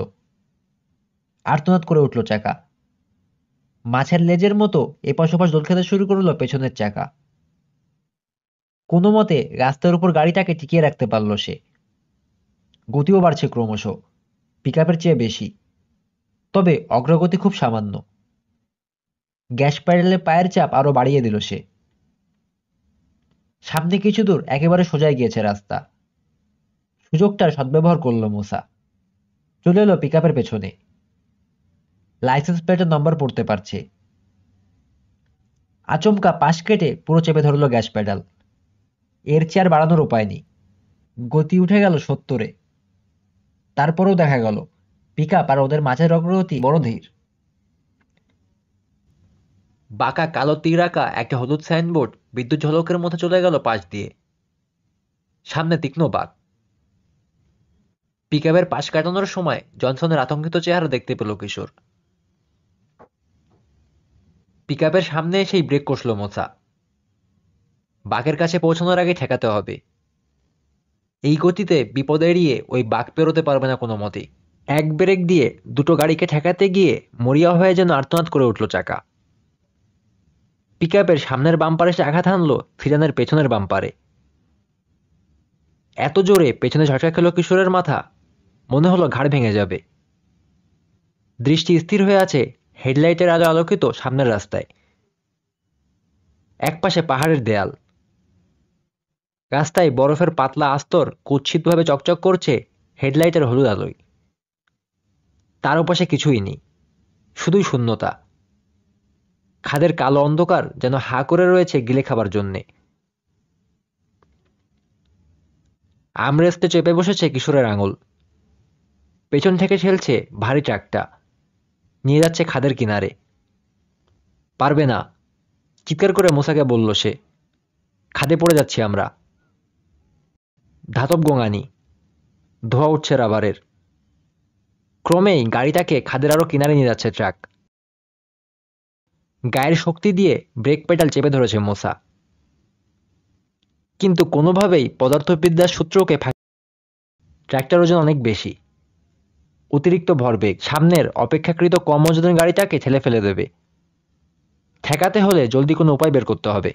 আর্তনাদ করে উঠল চাকা মাছের লেজের মতো এপাশ ওপাশ দোল খেতে শুরু করলো পেছনের চাকা কোনো মতে রাস্তার উপর গাড়িটাকে টিকিয়ে রাখতে পারল সে গতিও বাড়ছে ক্রমশ পিক চেয়ে বেশি তবে অগ্রগতি খুব সামান্য গ্যাস প্যাডেলে পায়ের চাপ আরও বাড়িয়ে দিল সে সামনে কিছু দূর একেবারে সোজায় গিয়েছে রাস্তা সুযোগটার সদ্ব্যবহার করল মুসা চলে এলো পিক পেছনে লাইসেন্স প্লেটের নম্বর পড়তে পারছে আচমকা পাশ কেটে পুরো চেপে ধরলো গ্যাস প্যাডাল এর চেয়ার বাড়ানোর উপায় নেই গতি উঠে গেল সত্তরে তারপরেও দেখা গেল পিক আর ওদের মাঝের অগ্রগতি বড় ধীর বাঁকা কালো তীর আঁকা একটা হলুদ সাইনবোর্ড বিদ্যুৎ ঝলকের মধ্যে চলে গেল পাশ দিয়ে সামনে তীক্ষ্ণ বাঘ পিকআপের পাশ কাটানোর সময় জনসনের আতঙ্কিত চেহারা দেখতে পেল কিশোর পিকআপের সামনে এসেই ব্রেক কষল মোছা বাঘের কাছে পৌঁছানোর আগে ঠেকাতে হবে এই গতিতে বিপদ এড়িয়ে ওই বাঘ পেরোতে পারবে না কোনো মতে এক ব্রেক দিয়ে দুটো গাড়িকে ঠেকাতে গিয়ে মরিয়া হয়ে যেন আর্তনাদ করে উঠল চাকা পিকআপের সামনের বাম্পারে সে আঘাত হানল ফিরানের পেছনের বাম্পারে এত জোরে পেছনে ঝটকা খেল কিশোরের মাথা মনে হলো ঘাড় ভেঙে যাবে দৃষ্টি স্থির হয়ে আছে হেডলাইটের আলো আলোকিত সামনের রাস্তায় একপাশে পাহাড়ের দেয়াল রাস্তায় বরফের পাতলা আস্তর কুৎসিতভাবে চকচক করছে হেডলাইটের হলুদ আলোয় তার উপাশে কিছুই নেই শুধুই শূন্যতা খাদের কালো অন্ধকার যেন হা করে রয়েছে গিলে খাবার জন্যে আমরেস্তে চেপে বসেছে কিশোরের আঙুল পেছন থেকে ঠেলছে ভারী ট্রাকটা নিয়ে যাচ্ছে খাদের কিনারে পারবে না চিৎকার করে মোসাকে বলল সে খাদে পড়ে যাচ্ছি আমরা ধাতব গঙ্গানি ধোয়া উঠছে রাবারের ক্রমেই গাড়িটাকে খাদের আরও কিনারে নিয়ে যাচ্ছে ট্রাক গায়ের শক্তি দিয়ে ব্রেক পেটাল চেপে ধরেছে মোসা কিন্তু কোনোভাবেই পদার্থবিদ্যার সূত্রকে ফাঁকি ট্র্যাক্টর ওজন অনেক বেশি অতিরিক্ত ভরবেগ সামনের অপেক্ষাকৃত কম ওজনের গাড়িটাকে ঠেলে ফেলে দেবে ঠেকাতে হলে জলদি কোনো উপায় বের করতে হবে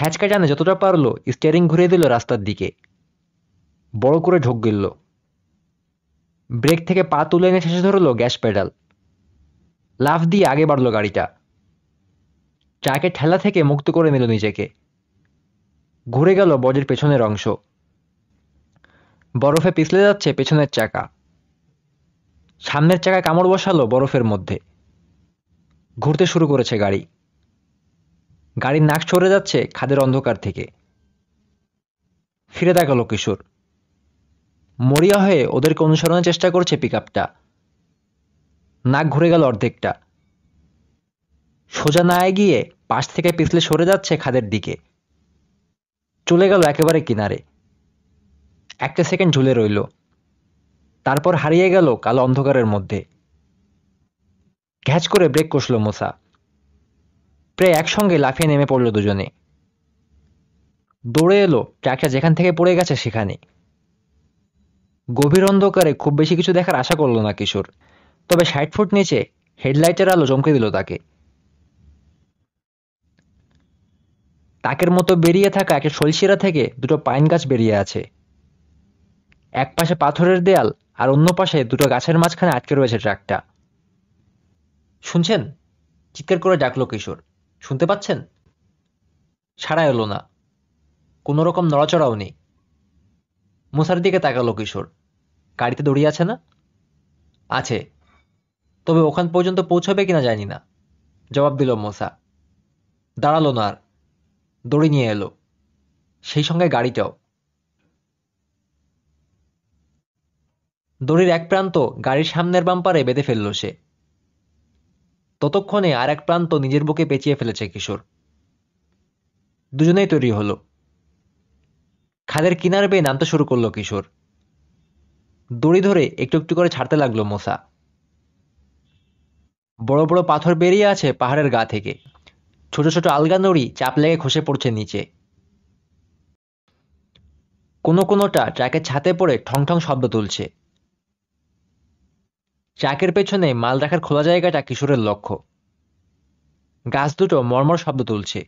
হ্যাচকা যতটা পারলো স্টিয়ারিং ঘুরিয়ে দিল রাস্তার দিকে বড় করে ঢোক গেল ব্রেক থেকে পা তুলে এনে শেষে ধরলো গ্যাস পেডাল লাফ দিয়ে আগে বাড়ল গাড়িটা ট্রাকের ঠেলা থেকে মুক্ত করে নিল নিজেকে ঘুরে গেল বজের পেছনের অংশ বরফে পিছলে যাচ্ছে পেছনের চাকা সামনের চাকা কামড় বসালো বরফের মধ্যে ঘুরতে শুরু করেছে গাড়ি গাড়ির নাক সরে যাচ্ছে খাদের অন্ধকার থেকে ফিরে দেখালো কিশোর মরিয়া হয়ে ওদেরকে অনুসরণের চেষ্টা করছে পিক আপটা নাক ঘুরে গেল অর্ধেকটা সোজা না গিয়ে পাশ থেকে পিছলে সরে যাচ্ছে খাদের দিকে চলে গেল একেবারে কিনারে একটা সেকেন্ড ঝুলে রইল তারপর হারিয়ে গেল কালো অন্ধকারের মধ্যে ঘ্যাচ করে ব্রেক কষল মোসা প্রায় একসঙ্গে লাফিয়ে নেমে পড়ল দুজনে দৌড়ে এলো ট্রাকটা যেখান থেকে পড়ে গেছে সেখানে গভীর অন্ধকারে খুব বেশি কিছু দেখার আশা করল না কিশোর তবে ষাট ফুট নিচে হেডলাইটের আলো চমকে দিল তাকে তাকের মতো বেরিয়ে থাকা একটা সলসিরা থেকে দুটো পাইন গাছ বেরিয়ে আছে এক পাশে পাথরের দেয়াল আর অন্য পাশে দুটো গাছের মাঝখানে আটকে রয়েছে ট্রাকটা শুনছেন চিৎকার করে ডাকলো কিশোর শুনতে পাচ্ছেন ছাড়া এলো না কোনো রকম নড়াচড়াও নেই মুসার দিকে তাকালো কিশোর গাড়িতে দড়ি আছে না আছে তবে ওখান পর্যন্ত পৌঁছবে কিনা জানি না জবাব দিল মোসা দাঁড়ালো না আর দড়ি নিয়ে এলো সেই সঙ্গে গাড়িটাও দড়ির এক প্রান্ত গাড়ির সামনের বাম্পারে বেঁধে ফেলল সে ততক্ষণে আর এক প্রান্ত নিজের বুকে পেঁচিয়ে ফেলেছে কিশোর দুজনেই তৈরি হলো খাদের কিনার বেয়ে নামতে শুরু করলো কিশোর দড়ি ধরে একটু একটু করে ছাড়তে লাগলো মশা বড় বড় পাথর বেরিয়ে আছে পাহাড়ের গা থেকে ছোট ছোট আলগা নড়ি চাপ লেগে খসে পড়ছে নিচে কোনো কোনোটা ট্রাকের ছাতে পড়ে ঠং ঠং শব্দ তুলছে ট্রাকের পেছনে মাল রাখার খোলা জায়গাটা কিশোরের লক্ষ্য গাছ দুটো মর্মর শব্দ তুলছে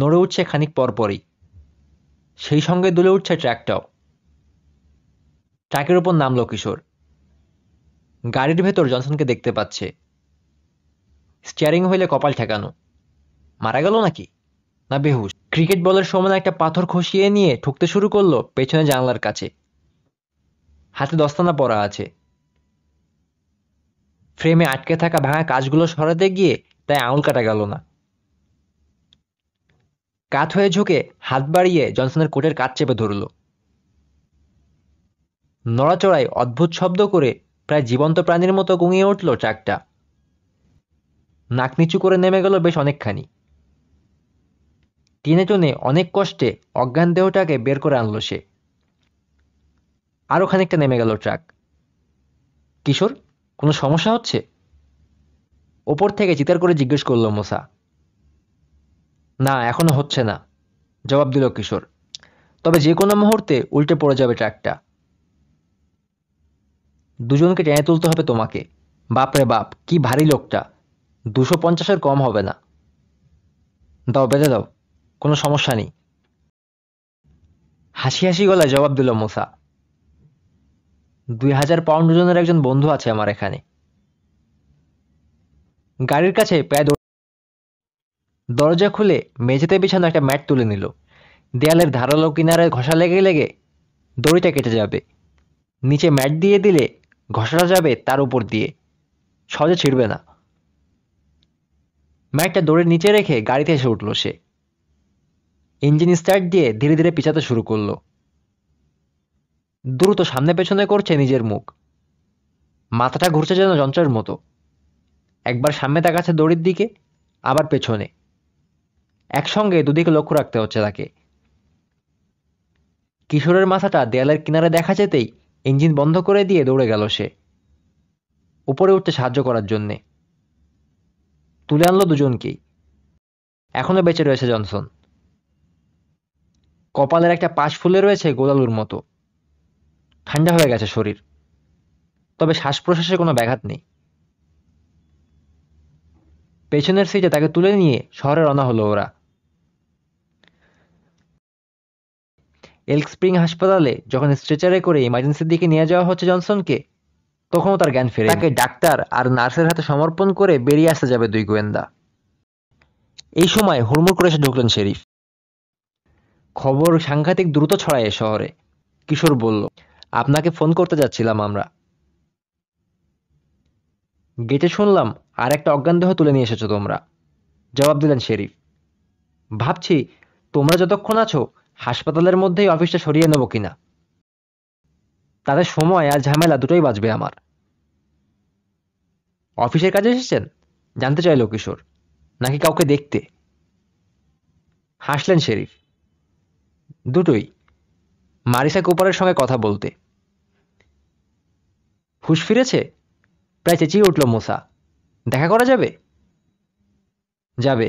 নড়ে উঠছে খানিক পরপরই সেই সঙ্গে দুলে উঠছে ট্রাকটাও ট্রাকের ওপর নামলো কিশোর গাড়ির ভেতর জনসনকে দেখতে পাচ্ছে স্টিয়ারিং হইলে কপাল ঠেকানো মারা গেল নাকি না বেহুশ ক্রিকেট বলের সমান একটা পাথর খসিয়ে নিয়ে ঠুকতে শুরু করলো পেছনে জানলার কাছে হাতে দস্তানা পরা আছে ফ্রেমে আটকে থাকা ভাঙা কাজগুলো সরাতে গিয়ে তাই আঙুল কাটা গেল না কাত হয়ে ঝুঁকে হাত বাড়িয়ে জনসনের কোটের কাজ চেপে ধরল নড়াচড়ায় অদ্ভুত শব্দ করে প্রায় জীবন্ত প্রাণীর মতো গুঁয়ে উঠল ট্রাকটা নাক নিচু করে নেমে গেল বেশ অনেকখানি টেনে টনে অনেক কষ্টে অজ্ঞান দেহটাকে বের করে আনল সে আরও খানিকটা নেমে গেল ট্রাক কিশোর কোনো সমস্যা হচ্ছে ওপর থেকে চিতার করে জিজ্ঞেস করল মোসা না এখনো হচ্ছে না জবাব দিল কিশোর তবে যে কোনো মুহূর্তে উল্টে পড়ে যাবে ট্রাকটা দুজনকে টেনে তুলতে হবে তোমাকে বাপরে বাপ কি ভারী লোকটা দুশো পঞ্চাশের কম হবে না দাও বেঁধে দাও কোনো সমস্যা নেই হাসি হাসি গলায় জবাব দিল মুসা দুই হাজার পাউন্ড ওজনের একজন বন্ধু আছে আমার এখানে গাড়ির কাছে প্রায় দরজা খুলে মেঝেতে বিছানো একটা ম্যাট তুলে নিল দেয়ালের ধারালো কিনারে ঘষা লেগে লেগে দড়িটা কেটে যাবে নিচে ম্যাট দিয়ে দিলে ঘষাটা যাবে তার উপর দিয়ে সহজে ছিঁড়বে না ম্যাটটা দড়ির নিচে রেখে গাড়িতে এসে উঠল সে ইঞ্জিন স্টার্ট দিয়ে ধীরে ধীরে পিছাতে শুরু করলো দ্রুত সামনে পেছনে করছে নিজের মুখ মাথাটা ঘুরছে যেন যন্ত্রের মতো একবার সামনে তাকাচ্ছে দড়ির দিকে আবার পেছনে একসঙ্গে দুদিকে লক্ষ্য রাখতে হচ্ছে তাকে কিশোরের মাথাটা দেয়ালের কিনারে দেখা যেতেই ইঞ্জিন বন্ধ করে দিয়ে দৌড়ে গেল সে উপরে উঠতে সাহায্য করার জন্যে তুলে আনলো দুজনকেই এখনও বেঁচে রয়েছে জনসন কপালের একটা পাশ ফুলে রয়েছে গোলালুর মতো ঠান্ডা হয়ে গেছে শরীর তবে শ্বাস প্রশ্বাসে কোনো ব্যাঘাত নেই পেছনের সিটে তাকে তুলে নিয়ে শহরে রওনা হলো ওরা এল্ক স্প্রিং হাসপাতালে যখন স্ট্রেচারে করে ইমার্জেন্সির দিকে নিয়ে যাওয়া হচ্ছে জনসনকে তখনও তার জ্ঞান ফেরে তাকে ডাক্তার আর নার্সের হাতে সমর্পণ করে বেরিয়ে আসতে যাবে দুই গোয়েন্দা এই সময় হুড়মুড় করে এসে ঢুকলেন শেরিফ খবর সাংঘাতিক দ্রুত ছড়ায় শহরে কিশোর বলল আপনাকে ফোন করতে যাচ্ছিলাম আমরা গেটে শুনলাম আর একটা দেহ তুলে নিয়ে এসেছো তোমরা জবাব দিলেন শেরিফ ভাবছি তোমরা যতক্ষণ আছো হাসপাতালের মধ্যেই অফিসটা সরিয়ে নেবো কিনা তাতে সময় আর ঝামেলা দুটোই বাঁচবে আমার অফিসের কাজে এসেছেন জানতে চাইল কিশোর নাকি কাউকে দেখতে হাসলেন শেরিফ দুটোই মারিসা কুপারের সঙ্গে কথা বলতে হুশ ফিরেছে প্রায় চেঁচিয়ে উঠল মোসা দেখা করা যাবে যাবে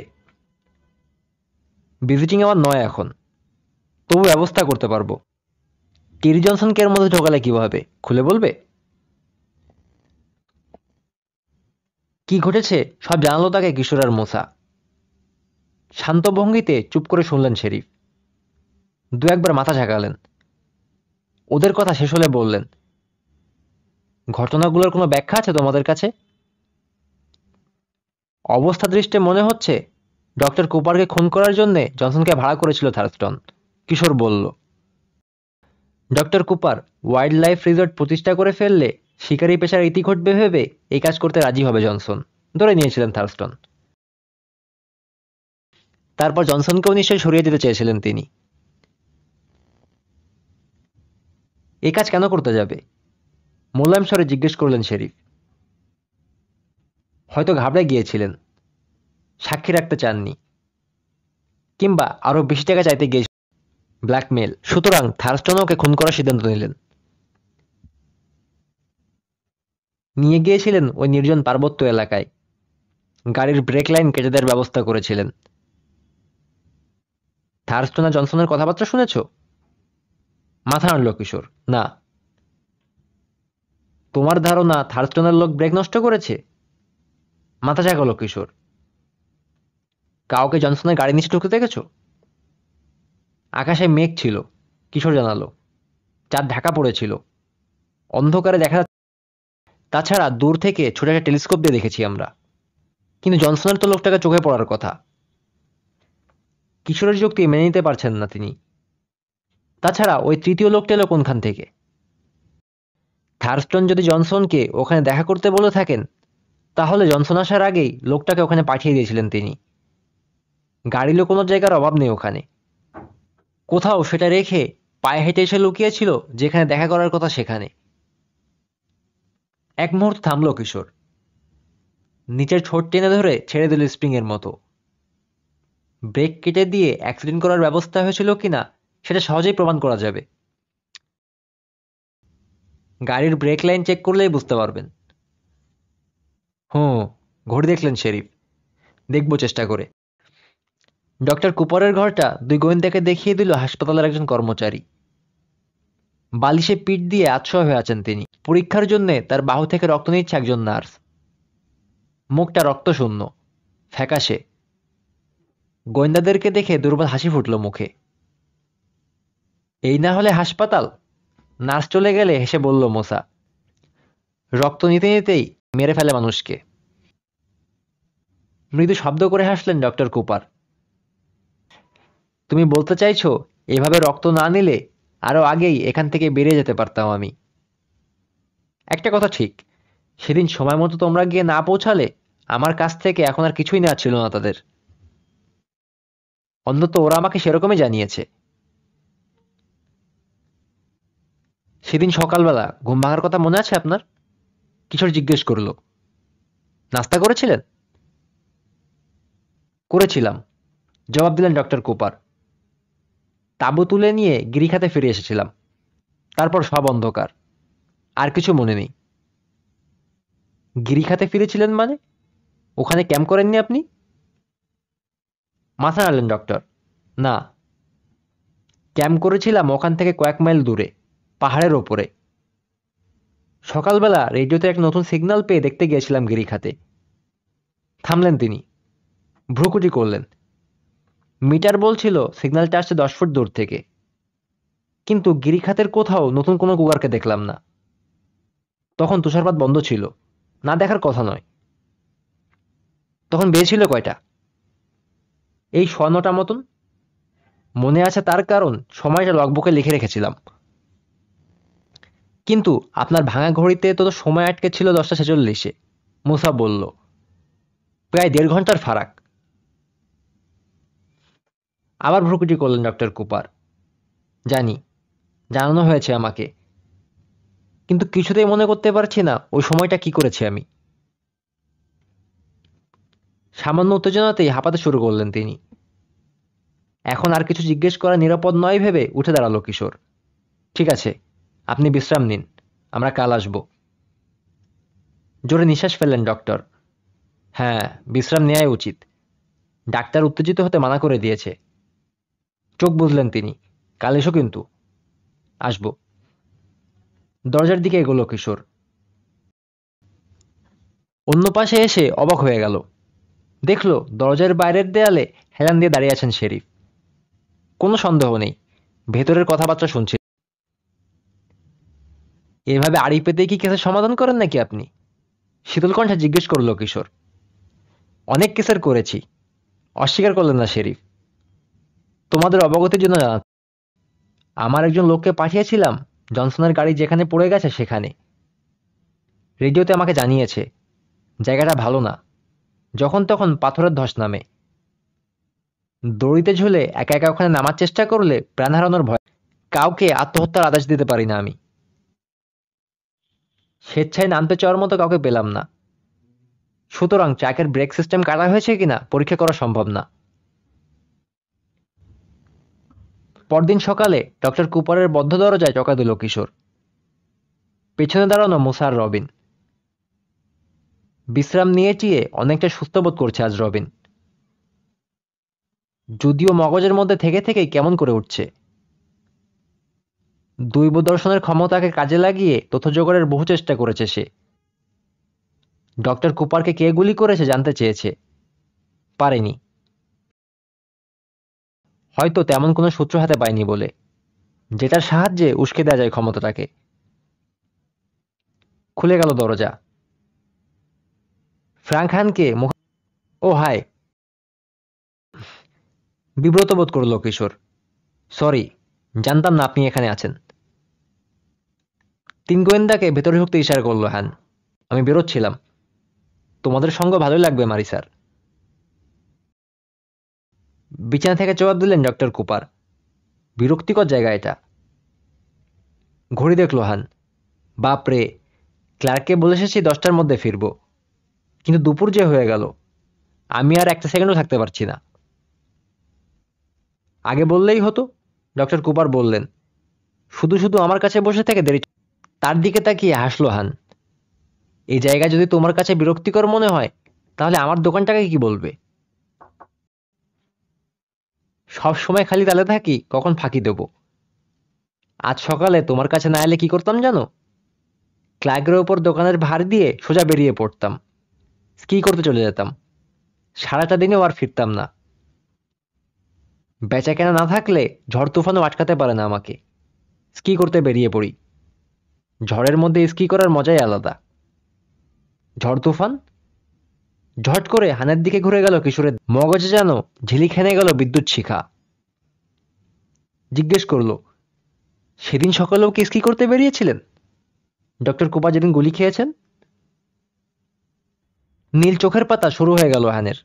ভিজিটিং আমার নয় এখন তবু ব্যবস্থা করতে পারবো জনসন জনসনকে এর মধ্যে ঢোকালে কিভাবে খুলে বলবে কি ঘটেছে সব জানালো তাকে কিশোর আর মোসা শান্ত ভঙ্গিতে চুপ করে শুনলেন শেরিফ দু একবার মাথা ঝাঁকালেন ওদের কথা শেষ হলে বললেন ঘটনাগুলোর কোনো ব্যাখ্যা আছে তোমাদের কাছে অবস্থা দৃষ্টে মনে হচ্ছে ডক্টর কুপারকে খুন করার জন্যে জনসনকে ভাড়া করেছিল থার্স্টন কিশোর বলল doctor Cooper wildlife resort প্রতিষ্ঠা করে ফেললে শিকারী পেশার ইতি ঘটবে ভেবে এই কাজ করতে রাজি হবে জনসন ধরে নিয়েছিলেন থার্স্টন তারপর জনসনকেও নিশ্চয়ই সরিয়ে দিতে চেয়েছিলেন তিনি এই কাজ কেন করতে যাবে মোল্লাম স্বরে জিজ্ঞেস করলেন শেরিফ হয়তো ঘাবড়ে গিয়েছিলেন সাক্ষী রাখতে চাননি কিংবা আরও বেশি টাকা চাইতে গিয়ে ব্ল্যাকমেল সুতরাং থার্স্টনকে ওকে খুন করার সিদ্ধান্ত নিলেন নিয়ে গিয়েছিলেন ওই নির্জন পার্বত্য এলাকায় গাড়ির ব্রেক লাইন কেটে দেওয়ার ব্যবস্থা করেছিলেন থার্স্টন আর জনসনের কথাবার্তা শুনেছ মাথা আনল কিশোর না তোমার ধারণা থার্স্টনের লোক ব্রেক নষ্ট করেছে মাথা জাগালো কিশোর কাউকে জনসনের গাড়ি নিচে ঢুকতে দেখেছো আকাশে মেঘ ছিল কিশোর জানালো চাঁদ ঢাকা পড়েছিল অন্ধকারে দেখা তাছাড়া দূর থেকে ছোট একটা টেলিস্কোপ দিয়ে দেখেছি আমরা কিন্তু জনসনের তো লোকটাকে চোখে পড়ার কথা কিশোরের যুক্তি মেনে নিতে পারছেন না তিনি তাছাড়া ওই তৃতীয় লোকটা এলো কোনখান থেকে থার্স্টন যদি জনসনকে ওখানে দেখা করতে বলে থাকেন তাহলে জনসন আসার আগেই লোকটাকে ওখানে পাঠিয়ে দিয়েছিলেন তিনি গাড়ি লোকোনোর জায়গার অভাব নেই ওখানে কোথাও সেটা রেখে পায়ে হেঁটে এসে লুকিয়েছিল যেখানে দেখা করার কথা সেখানে এক মুহূর্ত থামল কিশোর নিচের ছোট টেনে ধরে ছেড়ে দিল স্প্রিংয়ের মতো ব্রেক কেটে দিয়ে অ্যাক্সিডেন্ট করার ব্যবস্থা হয়েছিল কিনা সেটা সহজেই প্রমাণ করা যাবে গাড়ির ব্রেক লাইন চেক করলেই বুঝতে পারবেন হুম ঘড়ি দেখলেন শেরিফ দেখব চেষ্টা করে ডক্টর কুপারের ঘরটা দুই গোয়েন্দাকে দেখিয়ে দিল হাসপাতালের একজন কর্মচারী বালিশে পিঠ দিয়ে আচ্ছয় হয়ে আছেন তিনি পরীক্ষার জন্যে তার বাহু থেকে রক্ত নিচ্ছে একজন নার্স মুখটা রক্তশূন্য ফ্যাকাশে গোয়েন্দাদেরকে দেখে দুর্বল হাসি ফুটল মুখে এই না হলে হাসপাতাল নার্স চলে গেলে হেসে বলল মোসা রক্ত নিতে নিতেই মেরে ফেলে মানুষকে মৃদু শব্দ করে হাসলেন ডক্টর কুপার তুমি বলতে চাইছো এভাবে রক্ত না নিলে আরও আগেই এখান থেকে বেরিয়ে যেতে পারতাম আমি একটা কথা ঠিক সেদিন সময় মতো তোমরা গিয়ে না পৌঁছালে আমার কাছ থেকে এখন আর কিছুই নেওয়া ছিল না তাদের অন্তত ওরা আমাকে সেরকমই জানিয়েছে সেদিন সকালবেলা ঘুম ভাঙার কথা মনে আছে আপনার কিশোর জিজ্ঞেস করলো নাস্তা করেছিলেন করেছিলাম জবাব দিলেন ডক্টর কোপার তাঁবু তুলে নিয়ে গিরিখাতে ফিরে এসেছিলাম তারপর সব অন্ধকার আর কিছু মনে নেই গিরিখাতে ফিরেছিলেন মানে ওখানে ক্যাম্প করেননি আপনি মাথা নাড়লেন ডক্টর না ক্যাম্প করেছিলাম ওখান থেকে কয়েক মাইল দূরে পাহাড়ের ওপরে সকালবেলা রেডিওতে এক নতুন সিগন্যাল পেয়ে দেখতে গিয়েছিলাম গিরিখাতে থামলেন তিনি ভ্রুকুটি করলেন মিটার বলছিল সিগন্যালটা আসছে দশ ফুট দূর থেকে কিন্তু গিরিখাতের কোথাও নতুন কোনো কুকারকে দেখলাম না তখন তুষারপাত বন্ধ ছিল না দেখার কথা নয় তখন বেড়েছিল কয়টা এই স্বর্ণটা মতন মনে আছে তার কারণ সময়টা লগবুকে লিখে রেখেছিলাম কিন্তু আপনার ভাঙা ঘড়িতে তো সময় আটকে ছিল দশটা ছেচল্লিশে মুসা বলল প্রায় দেড় ঘন্টার ফারাক আবার ভ্রুকুটি করলেন ডক্টর কুপার জানি জানানো হয়েছে আমাকে কিন্তু কিছুতেই মনে করতে পারছি না ওই সময়টা কি করেছি আমি সামান্য উত্তেজনাতেই হাঁপাতে শুরু করলেন তিনি এখন আর কিছু জিজ্ঞেস করা নিরাপদ নয় ভেবে উঠে দাঁড়ালো কিশোর ঠিক আছে আপনি বিশ্রাম নিন আমরা কাল আসব জোরে নিঃশ্বাস ফেললেন ডক্টর হ্যাঁ বিশ্রাম নেওয়াই উচিত ডাক্তার উত্তেজিত হতে মানা করে দিয়েছে চোখ বুঝলেন তিনি কাল এসো কিন্তু আসব দরজার দিকে এগোল কিশোর অন্য পাশে এসে অবাক হয়ে গেল দেখল দরজার বাইরের দেয়ালে হেলান দিয়ে দাঁড়িয়ে আছেন শেরিফ কোনো সন্দেহ নেই ভেতরের কথাবার্তা শুনছে এভাবে আড়ি পেতে কি কেসের সমাধান করেন নাকি আপনি শীতলকণ্ঠে জিজ্ঞেস করলো কিশোর অনেক কেসের করেছি অস্বীকার করলেন না শেরিফ তোমাদের অবগতির জন্য জানা আমার একজন লোককে পাঠিয়েছিলাম জনসনের গাড়ি যেখানে পড়ে গেছে সেখানে রেডিওতে আমাকে জানিয়েছে জায়গাটা ভালো না যখন তখন পাথরের ধস নামে দড়িতে ঝুলে একা একা ওখানে নামার চেষ্টা করলে প্রাণ হারানোর ভয় কাউকে আত্মহত্যার আদেশ দিতে পারি না আমি স্বেচ্ছায় নামতে চাওয়ার মতো কাউকে পেলাম না সুতরাং ট্রাকের ব্রেক সিস্টেম কাটা হয়েছে কিনা পরীক্ষা করা সম্ভব না পরদিন সকালে ডক্টর কুপারের বদ্ধ দরজায় চকা দিল কিশোর পেছনে দাঁড়ানো মুসার রবিন বিশ্রাম নিয়ে চিয়ে অনেকটা সুস্থবোধ করছে আজ রবিন যদিও মগজের মধ্যে থেকে থেকেই কেমন করে উঠছে দৈব দর্শনের ক্ষমতাকে কাজে লাগিয়ে তথ্য জোগাড়ের বহু চেষ্টা করেছে সে ডক্টর কুপারকে কে গুলি করেছে জানতে চেয়েছে পারেনি হয়তো তেমন কোনো সূত্র হাতে পায়নি বলে যেটার সাহায্যে উস্কে দেওয়া যায় ক্ষমতাটাকে খুলে গেল দরজা ফ্রাঙ্ক মুখ ও হাই বিব্রত বোধ করল কিশোর সরি জানতাম না আপনি এখানে আছেন তিন গোয়েন্দাকে ভেতরে ঢুকতে ইশারা করলো হ্যান আমি বেরোচ্ছিলাম তোমাদের সঙ্গ ভালোই লাগবে মারি স্যার বিছানা থেকে জবাব দিলেন ডক্টর কুপার বিরক্তিকর জায়গা এটা ঘড়ি দেখলো হান বাপরে ক্লার্ককে বলে এসেছি দশটার মধ্যে ফিরব কিন্তু দুপুর যে হয়ে গেল আমি আর একটা সেকেন্ডও থাকতে পারছি না আগে বললেই হতো ডক্টর কুপার বললেন শুধু শুধু আমার কাছে বসে থেকে দেরি তার দিকে তাকিয়ে হাসলো হান এই জায়গা যদি তোমার কাছে বিরক্তিকর মনে হয় তাহলে আমার দোকানটাকে কি বলবে সব সময় খালি তালে থাকি কখন ফাঁকি দেব আজ সকালে তোমার কাছে না এলে কি করতাম জানো ক্লাগের ওপর দোকানের ভার দিয়ে সোজা বেরিয়ে পড়তাম স্কি করতে চলে যেতাম সারাটা দিনেও আর ফিরতাম না বেচা কেনা না থাকলে ঝড় তুফানও আটকাতে পারে না আমাকে স্কি করতে বেরিয়ে পড়ি ঝড়ের মধ্যে স্কি করার মজাই আলাদা ঝড় তুফান ঝট করে হানের দিকে ঘুরে গেল কিশোরের মগজে যেন ঝিলি খেনে গেল বিদ্যুৎ শিখা জিজ্ঞেস করল সেদিন সকালেও কেস কি করতে বেরিয়েছিলেন ডক্টর কুপা যেদিন গুলি খেয়েছেন নীল চোখের পাতা শুরু হয়ে গেল হানের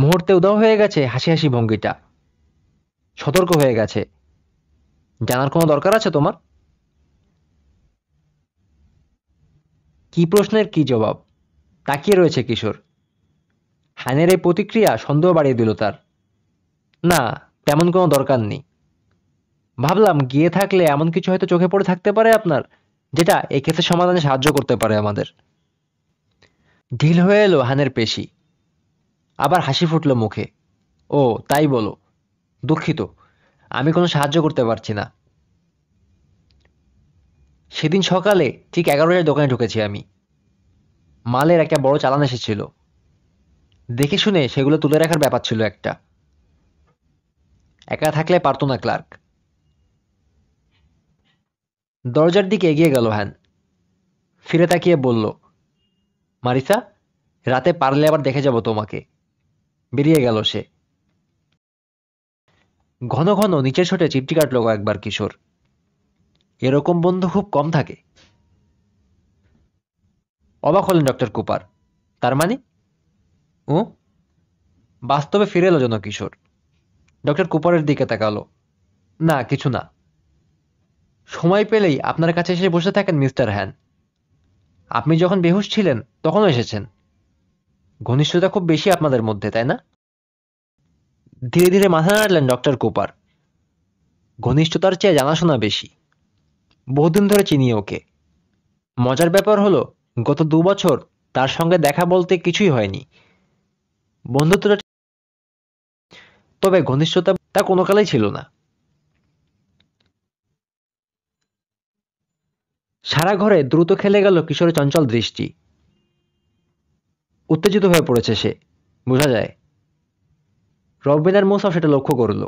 মুহূর্তে উদাও হয়ে গেছে হাসি হাসি ভঙ্গিটা সতর্ক হয়ে গেছে জানার কোনো দরকার আছে তোমার কি প্রশ্নের কি জবাব তাকিয়ে রয়েছে কিশোর হানের এই প্রতিক্রিয়া সন্দেহ বাড়িয়ে দিল তার না তেমন কোনো দরকার নেই ভাবলাম গিয়ে থাকলে এমন কিছু হয়তো চোখে পড়ে থাকতে পারে আপনার যেটা এ ক্ষেত্রে সমাধানে সাহায্য করতে পারে আমাদের ঢিল হয়ে এলো হানের পেশি আবার হাসি ফুটল মুখে ও তাই বলো দুঃখিত আমি কোনো সাহায্য করতে পারছি না সেদিন সকালে ঠিক এগারোটায় দোকানে ঢুকেছি আমি মালের একটা বড় চালান এসেছিল দেখে শুনে সেগুলো তুলে রাখার ব্যাপার ছিল একটা একা থাকলে পারত না ক্লার্ক দরজার দিকে এগিয়ে গেল হ্যান ফিরে তাকিয়ে বলল মারিসা রাতে পারলে আবার দেখে যাব তোমাকে বেরিয়ে গেল সে ঘন ঘন নিচের ছোটে চিপটি কাটল একবার কিশোর এরকম বন্ধু খুব কম থাকে অবাক হলেন ডক্টর কুপার তার মানে ও বাস্তবে ফিরে এলো যেন কিশোর ডক্টর কুপারের দিকে তাকালো না কিছু না সময় পেলেই আপনার কাছে এসে বসে থাকেন মিস্টার হ্যান আপনি যখন বেহুশ ছিলেন তখনও এসেছেন ঘনিষ্ঠতা খুব বেশি আপনাদের মধ্যে তাই না ধীরে ধীরে মাথা নাড়লেন ডক্টর কুপার ঘনিষ্ঠতার চেয়ে জানাশোনা বেশি বহুদিন ধরে চিনি ওকে মজার ব্যাপার হলো গত দুবছর তার সঙ্গে দেখা বলতে কিছুই হয়নি বন্ধুত্বটা তবে ঘনিষ্ঠতা তা কোনো কালেই ছিল না সারা ঘরে দ্রুত খেলে গেল কিশোরের চঞ্চল দৃষ্টি উত্তেজিত হয়ে পড়েছে সে বোঝা যায় রবিনার মোসাও সেটা লক্ষ্য করল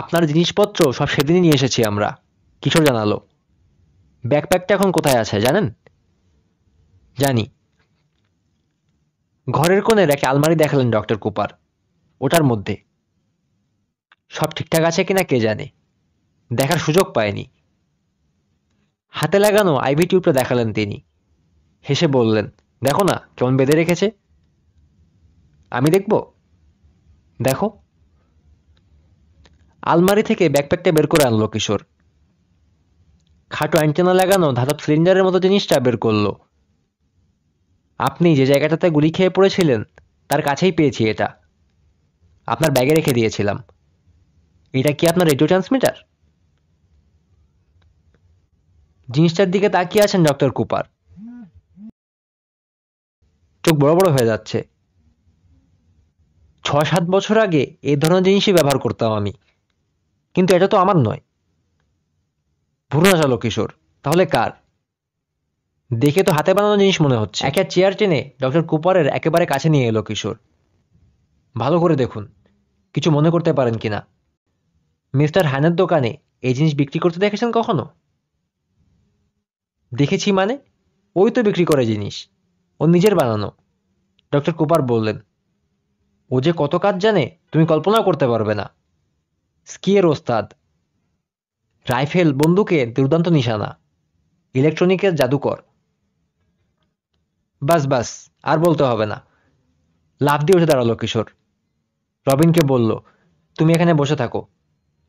আপনার জিনিসপত্র সব সেদিনই নিয়ে এসেছি আমরা কিশোর জানালো ব্যাকপ্যাকটা এখন কোথায় আছে জানেন জানি ঘরের কোণের এক আলমারি দেখালেন ডক্টর কুপার ওটার মধ্যে সব ঠিকঠাক আছে কিনা কে জানে দেখার সুযোগ পায়নি হাতে লাগানো আইভি টিউবটা দেখালেন তিনি হেসে বললেন দেখো না কেমন বেঁধে রেখেছে আমি দেখব দেখো আলমারি থেকে ব্যাকপ্যাকটা বের করে আনলো কিশোর খাটো অ্যান্টেনা লাগানো ধাতব সিলিন্ডারের মতো জিনিসটা বের করলো আপনি যে জায়গাটাতে গুলি খেয়ে পড়েছিলেন তার কাছেই পেয়েছি এটা আপনার ব্যাগে রেখে দিয়েছিলাম এটা কি আপনার রেডিও ট্রান্সমিটার জিনিসটার দিকে তাকিয়ে আছেন ডক্টর কুপার চোখ বড় বড় হয়ে যাচ্ছে ছ সাত বছর আগে এ ধরনের জিনিসই ব্যবহার করতাম আমি কিন্তু এটা তো আমার নয় ভুরুনা চালক কিশোর তাহলে কার দেখে তো হাতে বানানো জিনিস মনে হচ্ছে একটা চেয়ার টেনে ডক্টর কুপারের একেবারে কাছে নিয়ে এলো কিশোর ভালো করে দেখুন কিছু মনে করতে পারেন কি না মিস্টার হানের দোকানে এই জিনিস বিক্রি করতে দেখেছেন কখনো দেখেছি মানে ওই তো বিক্রি করে জিনিস ও নিজের বানানো ডক্টর কুপার বললেন ও যে কত কাজ জানে তুমি কল্পনা করতে পারবে না স্কিয়ের ওস্তাদ রাইফেল বন্দুকে দুর্দান্ত নিশানা ইলেকট্রনিকের জাদুকর বাস বাস আর বলতে হবে না লাভ দিয়ে উঠে দাঁড়ালো কিশোর রবিনকে বলল তুমি এখানে বসে থাকো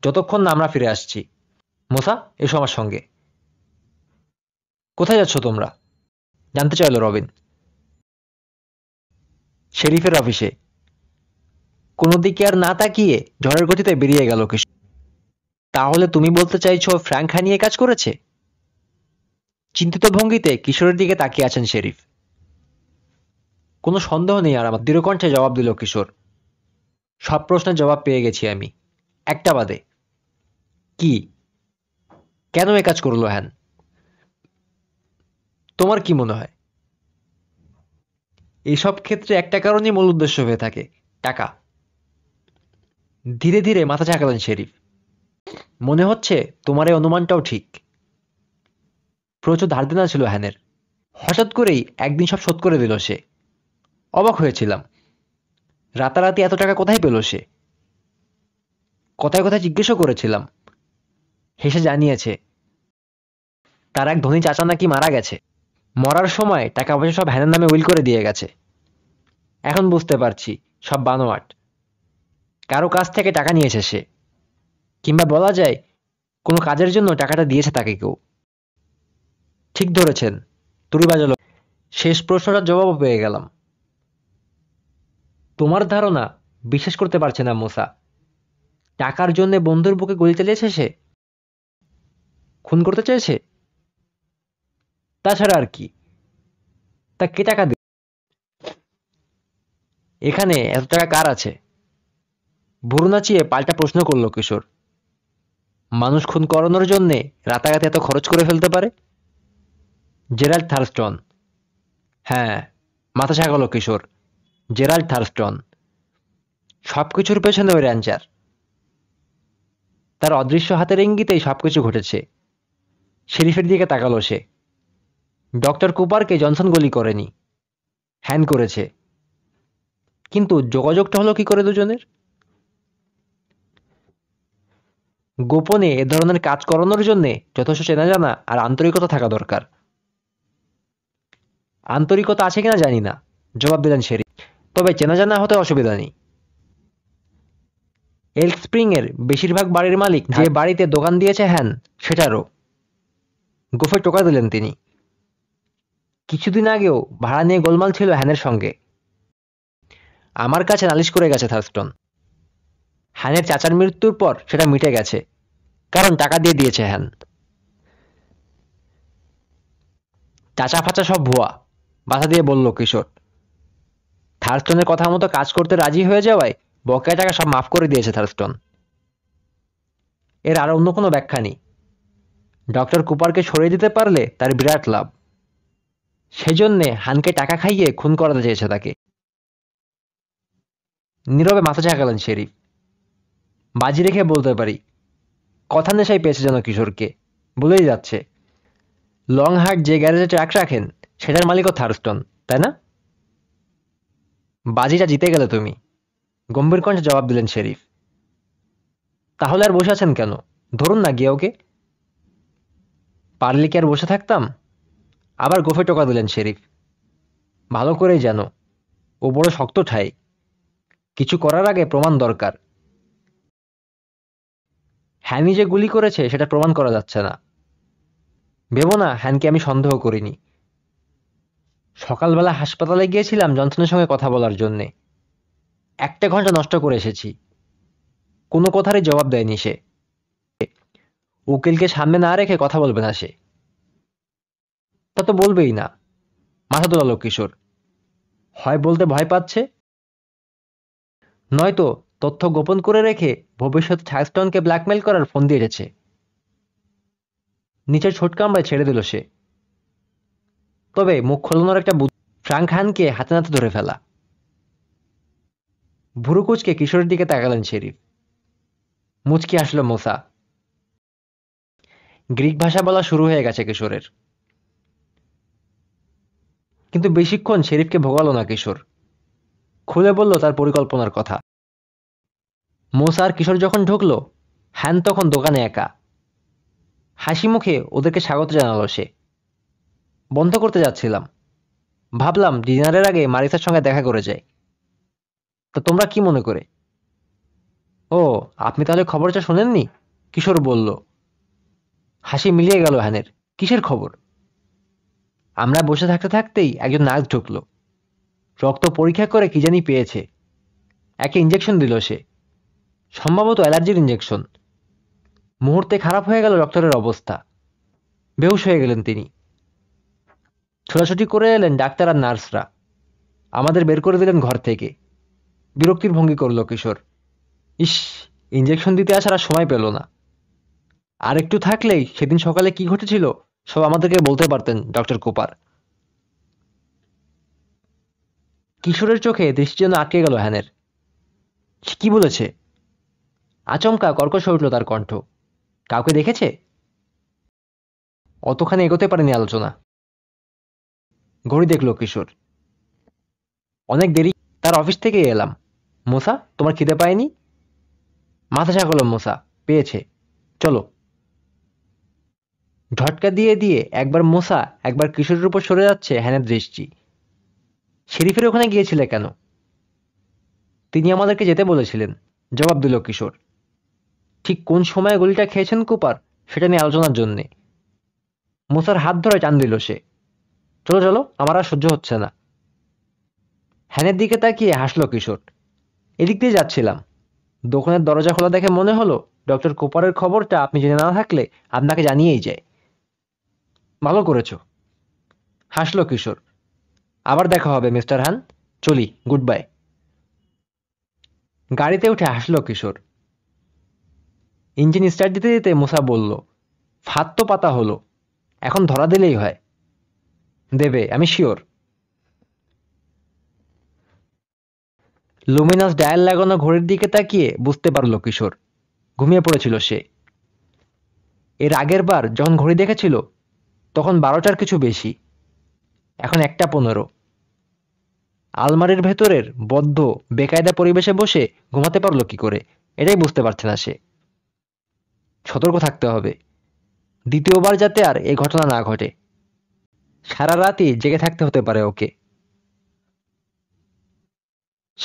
যতক্ষণ না আমরা ফিরে আসছি মোসা এসো আমার সঙ্গে কোথায় যাচ্ছ তোমরা জানতে চাইল রবিন শেরিফের অফিসে কোনো দিকে আর না তাকিয়ে ঝড়ের গতিতে বেরিয়ে গেল কিশোর তাহলে তুমি বলতে চাইছো ফ্র্যাঙ্ক হানিয়ে কাজ করেছে চিন্তিত ভঙ্গিতে কিশোরের দিকে তাকিয়ে আছেন শেরিফ কোনো সন্দেহ নেই আর আমার দৃঢ়কণ্ঠে জবাব দিল কিশোর সব প্রশ্নের জবাব পেয়ে গেছি আমি একটা বাদে কি কেন এ কাজ করলো হ্যান তোমার কি মনে হয় এইসব ক্ষেত্রে একটা কারণেই মূল উদ্দেশ্য হয়ে থাকে টাকা ধীরে ধীরে মাথা ঝাঁকালেন শেরিফ মনে হচ্ছে তোমার এই অনুমানটাও ঠিক। প্রচুর ধারদেনা ছিল হ্যানের। হঠাৎ করেই একদিন সব শোধ করে দিল সে। অবাক হয়েছিলাম। রাতারাতি এত টাকা কোথায় পেল সে? কথায় কথায় জিজ্ঞেসও করেছিলাম। হেসে জানিয়েছে তার এক ধনী চাচা নাকি মারা গেছে। মরার সময় টাকা পয়সা সব হ্যানের নামে উইল করে দিয়ে গেছে। এখন বুঝতে পারছি সব বানোয়াট। কারো কাছ থেকে টাকা নিয়েছে সে। কিংবা বলা যায় কোনো কাজের জন্য টাকাটা দিয়েছে তাকে কেউ ঠিক ধরেছেন তুরি বাজাল শেষ প্রশ্নটার জবাবও পেয়ে গেলাম তোমার ধারণা বিশ্বাস করতে পারছে না মোসা টাকার জন্য বন্ধুর বুকে গুলি চালিয়েছে সে খুন করতে চেয়েছে তাছাড়া আর কি তা কে টাকা দিল এখানে এত টাকা কার আছে ভুরু নাচিয়ে পাল্টা প্রশ্ন করলো কিশোর মানুষ খুন করানোর জন্যে রাতাঘাতে এত খরচ করে ফেলতে পারে জেরাল্ড থার্স্টন হ্যাঁ মাথা ছাগল কিশোর জেরাল্ড থার্স্টন সব কিছুর পেছনে ওই র্যাঞ্চার তার অদৃশ্য হাতের ইঙ্গিতেই সব কিছু ঘটেছে শেরিফের দিকে তাকালো সে ডক্টর কুপারকে জনসন গলি করেনি হ্যান করেছে কিন্তু যোগাযোগটা হলো কি করে দুজনের গোপনে এ ধরনের কাজ করানোর জন্যে যথেষ্ট চেনা জানা আর আন্তরিকতা থাকা দরকার আন্তরিকতা আছে কিনা জানি না জবাব দিলেন শেরি তবে চেনা জানা হতে অসুবিধা নেই এল্ক স্প্রিংয়ের বেশিরভাগ বাড়ির মালিক যে হ্যাঁ। বাড়িতে দোকান দিয়েছে হ্যান সেটারও গোফে টোকা দিলেন তিনি কিছুদিন আগেও ভাড়া নিয়ে গোলমাল ছিল হ্যানের সঙ্গে আমার কাছে নালিশ করে গেছে থার্স্টন হ্যানের চাচার মৃত্যুর পর সেটা মিটে গেছে কারণ টাকা দিয়ে দিয়েছে হ্যান চাচা ফাচা সব ভুয়া বাধা দিয়ে বলল কিশোর থার্স্টনের কথা মতো কাজ করতে রাজি হয়ে যাওয়ায় বকেয়া টাকা সব মাফ করে দিয়েছে থার্স্টন এর আর অন্য কোনো ব্যাখ্যা নেই ডক্টর কুপারকে সরিয়ে দিতে পারলে তার বিরাট লাভ সেজন্যে হানকে টাকা খাইয়ে খুন করাতে চেয়েছে তাকে নীরবে মাথা ঝাঁকালেন শেরিফ বাজি রেখে বলতে পারি কথা নেশাই পেয়েছে যেন কিশোরকে বলেই যাচ্ছে লং হার্ট যে গ্যারেজে ট্রাক রাখেন সেটার মালিকও থার্স্টন তাই না বাজিটা জিতে গেলে তুমি গম্ভীর জবাব দিলেন শেরিফ তাহলে আর বসে আছেন কেন ধরুন না গিয়ে ওকে পারলে কি আর বসে থাকতাম আবার গোফে টোকা দিলেন শেরিফ ভালো করেই জানো ও বড় শক্ত ঠাই কিছু করার আগে প্রমাণ দরকার হ্যানি যে গুলি করেছে সেটা প্রমাণ করা যাচ্ছে না ভেবো না হ্যানকে আমি সন্দেহ করিনি সকালবেলা হাসপাতালে গিয়েছিলাম জনসনের সঙ্গে কথা বলার জন্যে একটা ঘন্টা নষ্ট করে এসেছি কোনো কথারই জবাব দেয়নি সে উকিলকে সামনে না রেখে কথা বলবে না সে তা তো বলবেই না মাথা লোক কিশোর হয় বলতে ভয় পাচ্ছে নয়তো তথ্য গোপন করে রেখে ভবিষ্যতে ছায়াস্টনকে ব্ল্যাকমেল করার ফোন দিয়ে গেছে নিচের ছোট কামরায় ছেড়ে দিল সে তবে মুখ খোলানোর একটা ফ্রাঙ্ক হানকে হাতে নাতে ধরে ফেলা ভুরুকুচকে কিশোরের দিকে তাকালেন শেরিফ মুচকি আসলো মোসা গ্রিক ভাষা বলা শুরু হয়ে গেছে কিশোরের কিন্তু বেশিক্ষণ শেরিফকে ভোগালো না কিশোর খুলে বলল তার পরিকল্পনার কথা মোসার কিশোর যখন ঢুকল হ্যান তখন দোকানে একা হাসি মুখে ওদেরকে স্বাগত জানালো সে বন্ধ করতে যাচ্ছিলাম ভাবলাম ডিনারের আগে মারিসার সঙ্গে দেখা করে যাই তো তোমরা কি মনে করে ও আপনি তাহলে খবরটা শোনেননি কিশোর বলল হাসি মিলিয়ে গেল হ্যানের কিসের খবর আমরা বসে থাকতে থাকতেই একজন নার্স ঢুকলো রক্ত পরীক্ষা করে কি জানি পেয়েছে একে ইঞ্জেকশন দিল সে সম্ভবত অ্যালার্জির ইঞ্জেকশন মুহূর্তে খারাপ হয়ে গেল ডক্টরের অবস্থা বেহুশ হয়ে গেলেন তিনি ছোটাছুটি করে এলেন ডাক্তার আর নার্সরা আমাদের বের করে দিলেন ঘর থেকে বিরক্তির ভঙ্গি করল কিশোর ইস ইঞ্জেকশন দিতে আসার আর সময় পেল না আর একটু থাকলেই সেদিন সকালে কি ঘটেছিল সব আমাদেরকে বলতে পারতেন ডক্টর কোপার কিশোরের চোখে দৃষ্টি যেন আটকে গেল হ্যানের কি বলেছে আচমকা কর্কশ উঠল তার কণ্ঠ কাউকে দেখেছে অতখানি এগোতে পারেনি আলোচনা ঘড়ি দেখল কিশোর অনেক দেরি তার অফিস থেকে এলাম মোসা তোমার খিদে পায়নি মাথা ছাগল মোসা পেয়েছে চলো ঝটকা দিয়ে দিয়ে একবার মোসা একবার কিশোরের উপর সরে যাচ্ছে হ্যানের দৃষ্টি শেরিফের ওখানে গিয়েছিলে কেন তিনি আমাদেরকে যেতে বলেছিলেন জবাব দিল কিশোর ঠিক কোন সময়ে গুলিটা খেয়েছেন কুপার সেটা নিয়ে আলোচনার জন্যে মুসার হাত ধরে টান দিল সে চলো চলো আমার আর সহ্য হচ্ছে না হ্যানের দিকে তাকিয়ে হাসলো কিশোর এদিক দিয়ে যাচ্ছিলাম দোকানের দরজা খোলা দেখে মনে হলো ডক্টর কুপারের খবরটা আপনি জেনে না থাকলে আপনাকে জানিয়েই যায় ভালো করেছ হাসলো কিশোর আবার দেখা হবে মিস্টার হান চলি গুড বাই গাড়িতে উঠে হাসলো কিশোর ইঞ্জিন স্টার্ট দিতে দিতে মোসা বলল ফাত তো পাতা হলো এখন ধরা দিলেই হয় দেবে আমি শিওর লুমিনাস ডায়াল লাগানো ঘড়ির দিকে তাকিয়ে বুঝতে পারলো কিশোর ঘুমিয়ে পড়েছিল সে এর আগের বার যখন ঘড়ি দেখেছিল তখন বারোটার কিছু বেশি এখন একটা পনেরো আলমারির ভেতরের বদ্ধ বেকায়দা পরিবেশে বসে ঘুমাতে পারলো কি করে এটাই বুঝতে পারছে না সে সতর্ক থাকতে হবে দ্বিতীয়বার যাতে আর এই ঘটনা না ঘটে সারা রাতই জেগে থাকতে হতে পারে ওকে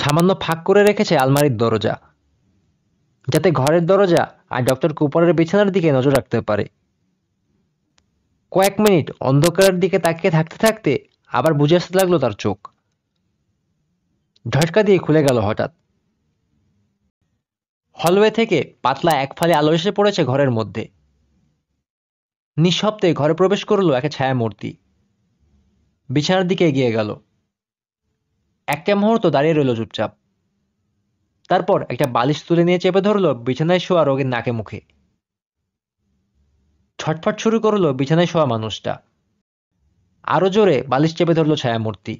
সামান্য ফাঁক করে রেখেছে আলমারির দরজা যাতে ঘরের দরজা আর ডক্টর কুপারের বিছানার দিকে নজর রাখতে পারে কয়েক মিনিট অন্ধকারের দিকে তাকিয়ে থাকতে থাকতে আবার বুঝে আসতে লাগলো তার চোখ ঝটকা দিয়ে খুলে গেল হঠাৎ হলওয়ে থেকে পাতলা এক ফালে আলো এসে পড়েছে ঘরের মধ্যে নিঃশব্দে ঘরে প্রবেশ করলো একটা ছায়ামূর্তি বিছানার দিকে এগিয়ে গেল একটা মুহূর্ত দাঁড়িয়ে রইল চুপচাপ তারপর একটা বালিশ তুলে নিয়ে চেপে ধরলো বিছানায় শোয়া রোগের নাকে মুখে ছটফট শুরু করলো বিছানায় শোয়া মানুষটা আরো জোরে বালিশ চেপে ধরলো ছায়ামূর্তি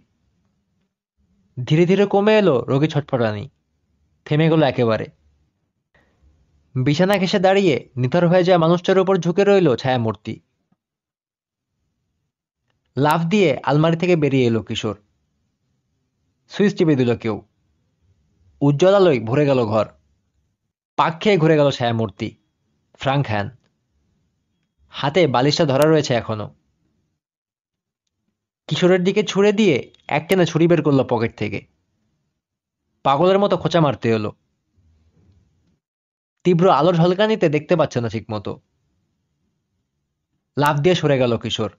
ধীরে ধীরে কমে এলো রোগী ছটফটানি থেমে গেল একেবারে বিছানা ঘেঁষে দাঁড়িয়ে নিথর হয়ে যাওয়া মানুষটার উপর ঝুঁকে রইল ছায়ামূর্তি লাফ দিয়ে আলমারি থেকে বেরিয়ে এলো কিশোর সুইচ টিপে দিল কেউ উজ্জ্বল আলোয় ভরে গেল ঘর পাক খেয়ে ঘুরে গেল ছায়ামূর্তি ফ্রাঙ্ক হ্যান হাতে বালিশটা ধরা রয়েছে এখনো কিশোরের দিকে ছুঁড়ে দিয়ে একটানা ছুরি বের করলো পকেট থেকে পাগলের মতো খোঁচা মারতে এলো তীব্র আলোর ঝলকানিতে দেখতে পাচ্ছে না ঠিকমতো লাভ দিয়ে সরে গেল কিশোর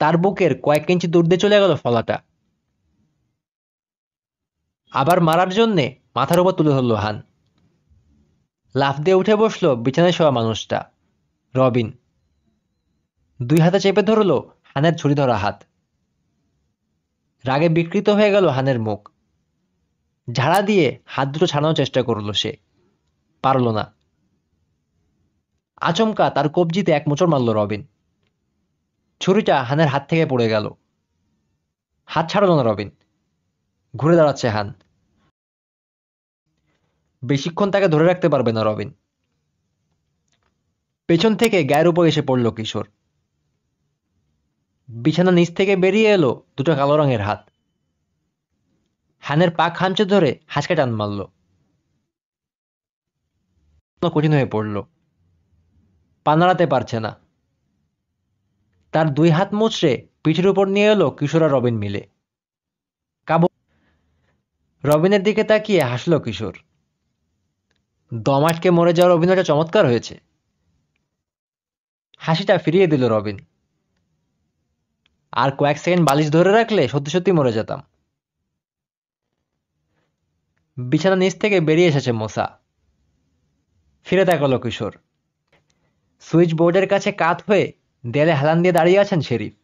তার বুকের কয়েক ইঞ্চি দূর দিয়ে চলে গেল ফলাটা আবার মারার জন্যে মাথার উপর তুলে ধরল হান লাফ দিয়ে উঠে বসলো বিছানায় শোয়া মানুষটা রবিন দুই হাতে চেপে ধরল হানের ছুরি ধরা হাত রাগে বিকৃত হয়ে গেল হানের মুখ ঝাড়া দিয়ে হাত দুটো ছাড়ানোর চেষ্টা করলো সে পারল না আচমকা তার কবজিতে এক মোচড় মারল রবিন ছুরিটা হানের হাত থেকে পড়ে গেল হাত ছাড়ল না রবিন ঘুরে দাঁড়াচ্ছে হান বেশিক্ষণ তাকে ধরে রাখতে পারবে না রবিন পেছন থেকে গায়ের উপর এসে পড়ল কিশোর বিছানা নিচ থেকে বেরিয়ে এলো দুটো কালো রঙের হাত হানের পা খামচে ধরে হাসকে টান মারল কঠিন হয়ে পড়ল পানাড়াতে পারছে না তার দুই হাত মুচড়ে পিঠের উপর নিয়ে এলো কিশোর আর রবিন মিলে কাবু রবিনের দিকে তাকিয়ে হাসলো কিশোর দমাটকে মরে যাওয়ার অভিনয়টা চমৎকার হয়েছে হাসিটা ফিরিয়ে দিল রবিন আর কয়েক সেকেন্ড বালিশ ধরে রাখলে সত্যি সত্যি মরে যেতাম বিছানা নিচ থেকে বেরিয়ে এসেছে মোসা ফিরে দেখালো কিশোর সুইচ বোর্ডের কাছে কাত হয়ে দেয়ালে হেলান দিয়ে দাঁড়িয়ে আছেন শেরিফ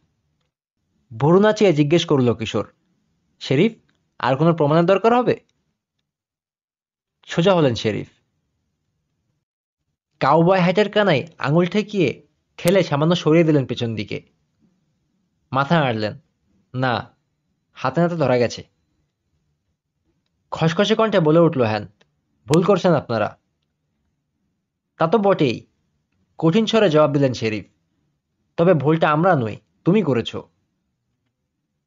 ভরু নাচিয়ে জিজ্ঞেস করল কিশোর শেরিফ আর কোনো প্রমাণের দরকার হবে সোজা হলেন শেরিফ কাউবয় হাইটের কানায় আঙুল ঠেকিয়ে ঠেলে সামান্য সরিয়ে দিলেন পেছন দিকে মাথা আঁড়লেন না হাতে নাতে ধরা গেছে খসখসে কণ্ঠে বলে উঠল হ্যান ভুল করছেন আপনারা তা তো বটেই কঠিন স্বরে জবাব দিলেন শেরিফ তবে ভুলটা আমরা নই তুমি করেছ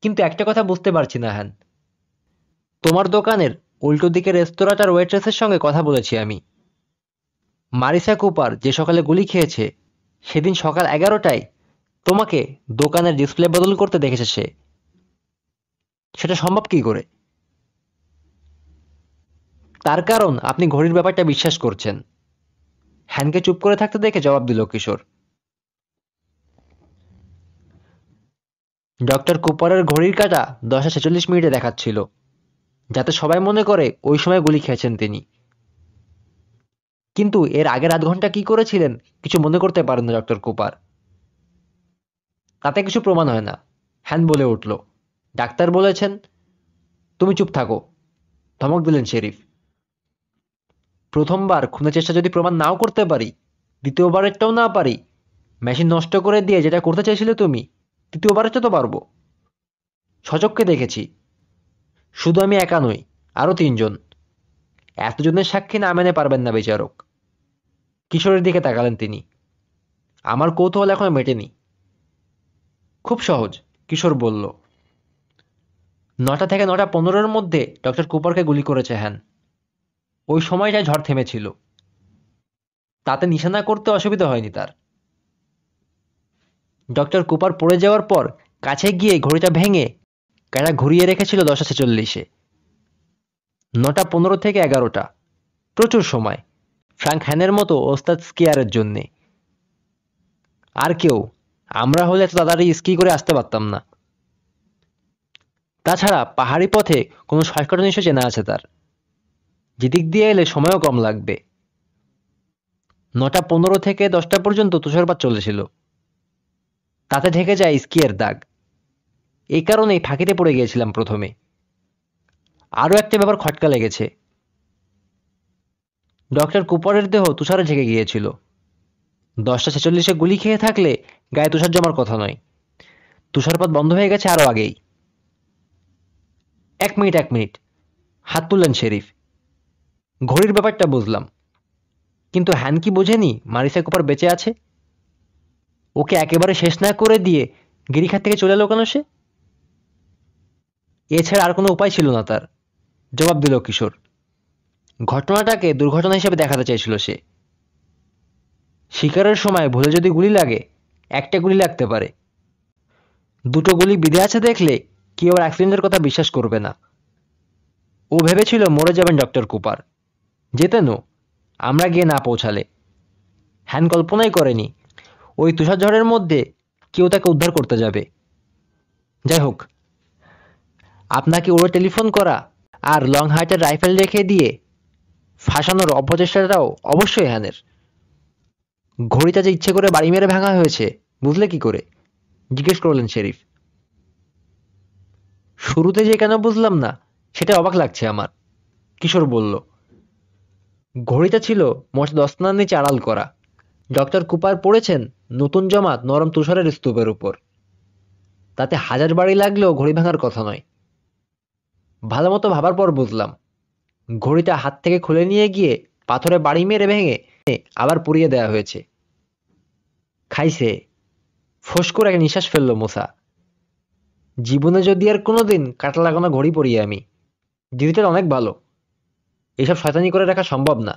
কিন্তু একটা কথা বুঝতে পারছি না হ্যান তোমার দোকানের উল্টো দিকে রেস্তোরাঁটার ওয়েট্রেসের সঙ্গে কথা বলেছি আমি মারিসা কুপার যে সকালে গুলি খেয়েছে সেদিন সকাল এগারোটায় তোমাকে দোকানের ডিসপ্লে বদল করতে দেখেছে সে সেটা সম্ভব কি করে তার কারণ আপনি ঘড়ির ব্যাপারটা বিশ্বাস করছেন হ্যানকে চুপ করে থাকতে দেখে জবাব দিল কিশোর ডক্টর কুপারের ঘড়ির কাটা দশটা ছেচল্লিশ মিনিটে দেখাচ্ছিল যাতে সবাই মনে করে ওই সময় গুলি খেয়েছেন তিনি কিন্তু এর আগের আধ ঘন্টা কি করেছিলেন কিছু মনে করতে পারেন না ডক্টর কুপার তাতে কিছু প্রমাণ হয় না হ্যান বলে উঠল ডাক্তার বলেছেন তুমি চুপ থাকো ধমক দিলেন শেরিফ প্রথমবার খুনের চেষ্টা যদি প্রমাণ নাও করতে পারি দ্বিতীয়বারেরটাও না পারি মেশিন নষ্ট করে দিয়ে যেটা করতে চাইছিলে তুমি তৃতীয়বারেরটা তো পারবো সচককে দেখেছি শুধু আমি একা নই আরও তিনজন এতজনের সাক্ষী না মেনে পারবেন না বিচারক কিশোরের দিকে তাকালেন তিনি আমার কৌতূহল এখন মেটেনি খুব সহজ কিশোর বলল নটা থেকে নটা পনেরোর মধ্যে ডক্টর কুপারকে গুলি করেছে হ্যান ওই সময়টায় ঝড় থেমেছিল তাতে নিশানা করতে অসুবিধা হয়নি তার ডক্টর কুপার পড়ে যাওয়ার পর কাছে গিয়ে ঘড়িটা ভেঙে কাটা ঘুরিয়ে রেখেছিল দশটা ছেচল্লিশে নটা পনেরো থেকে এগারোটা প্রচুর সময় ফ্রাঙ্ক হ্যানের মতো ওস্তাদ স্কিয়ারের জন্যে আর কেউ আমরা হলে এত তাড়াতাড়ি স্কি করে আসতে পারতাম না তাছাড়া পাহাড়ি পথে কোনো শর্টকাট নিশ্চয় চেনা আছে তার যেদিক দিয়ে এলে সময়ও কম লাগবে নটা পনেরো থেকে দশটা পর্যন্ত তুষারপাত চলেছিল তাতে ঢেকে যায় স্কিয়ের দাগ এই কারণেই ফাঁকিতে পড়ে গিয়েছিলাম প্রথমে আরও একটা ব্যাপার খটকা লেগেছে ডক্টর কুপারের দেহ তুষারে ঢেকে গিয়েছিল দশটা ছেচল্লিশে গুলি খেয়ে থাকলে গায়ে তুষার জমার কথা নয় তুষারপাত বন্ধ হয়ে গেছে আরও আগেই এক মিনিট এক মিনিট হাত তুললেন শেরিফ ঘড়ির ব্যাপারটা বুঝলাম কিন্তু হ্যান কি বোঝেনি মারিসা কুপার বেঁচে আছে ওকে একেবারে শেষ না করে দিয়ে গিরিখাত থেকে চলে এলো কেন সে এছাড়া আর কোনো উপায় ছিল না তার জবাব দিল কিশোর ঘটনাটাকে দুর্ঘটনা হিসেবে দেখাতে চাইছিল সে শিকারের সময় ভুলে যদি গুলি লাগে একটা গুলি লাগতে পারে দুটো গুলি বিধে আছে দেখলে কেউ ওর অ্যাক্সিডেন্টের কথা বিশ্বাস করবে না ও ভেবেছিল মরে যাবেন ডক্টর কুপার যেতেন আমরা গিয়ে না পৌঁছালে হ্যান কল্পনাই করেনি ওই তুষারঝড়ের মধ্যে কেউ তাকে উদ্ধার করতে যাবে যাই হোক আপনাকে ওরে টেলিফোন করা আর লং হার্টের রাইফেল রেখে দিয়ে ফাঁসানোর অপচেষ্টাটাও অবশ্যই হ্যানের ঘড়িটা যে ইচ্ছে করে বাড়ি মেরে ভাঙা হয়েছে বুঝলে কি করে জিজ্ঞেস করলেন শেরিফ শুরুতে যে কেন বুঝলাম না সেটা অবাক লাগছে আমার কিশোর বলল ঘড়িটা ছিল মোট দস্তানার নিচে আড়াল করা ডক্টর কুপার পড়েছেন নতুন জমাত নরম তুষারের স্তূপের উপর তাতে হাজার বাড়ি লাগলেও ঘড়ি ভাঙার কথা নয় ভালো মতো ভাবার পর বুঝলাম ঘড়িটা হাত থেকে খুলে নিয়ে গিয়ে পাথরে বাড়ি মেরে ভেঙে আবার পুড়িয়ে দেওয়া হয়েছে খাইছে করে এক নিঃশ্বাস ফেললো মোসা জীবনে যদি আর কোনোদিন কাটা লাগানো ঘড়ি পড়ি আমি ডিজিটাল অনেক ভালো এসব শয়তানি করে রাখা সম্ভব না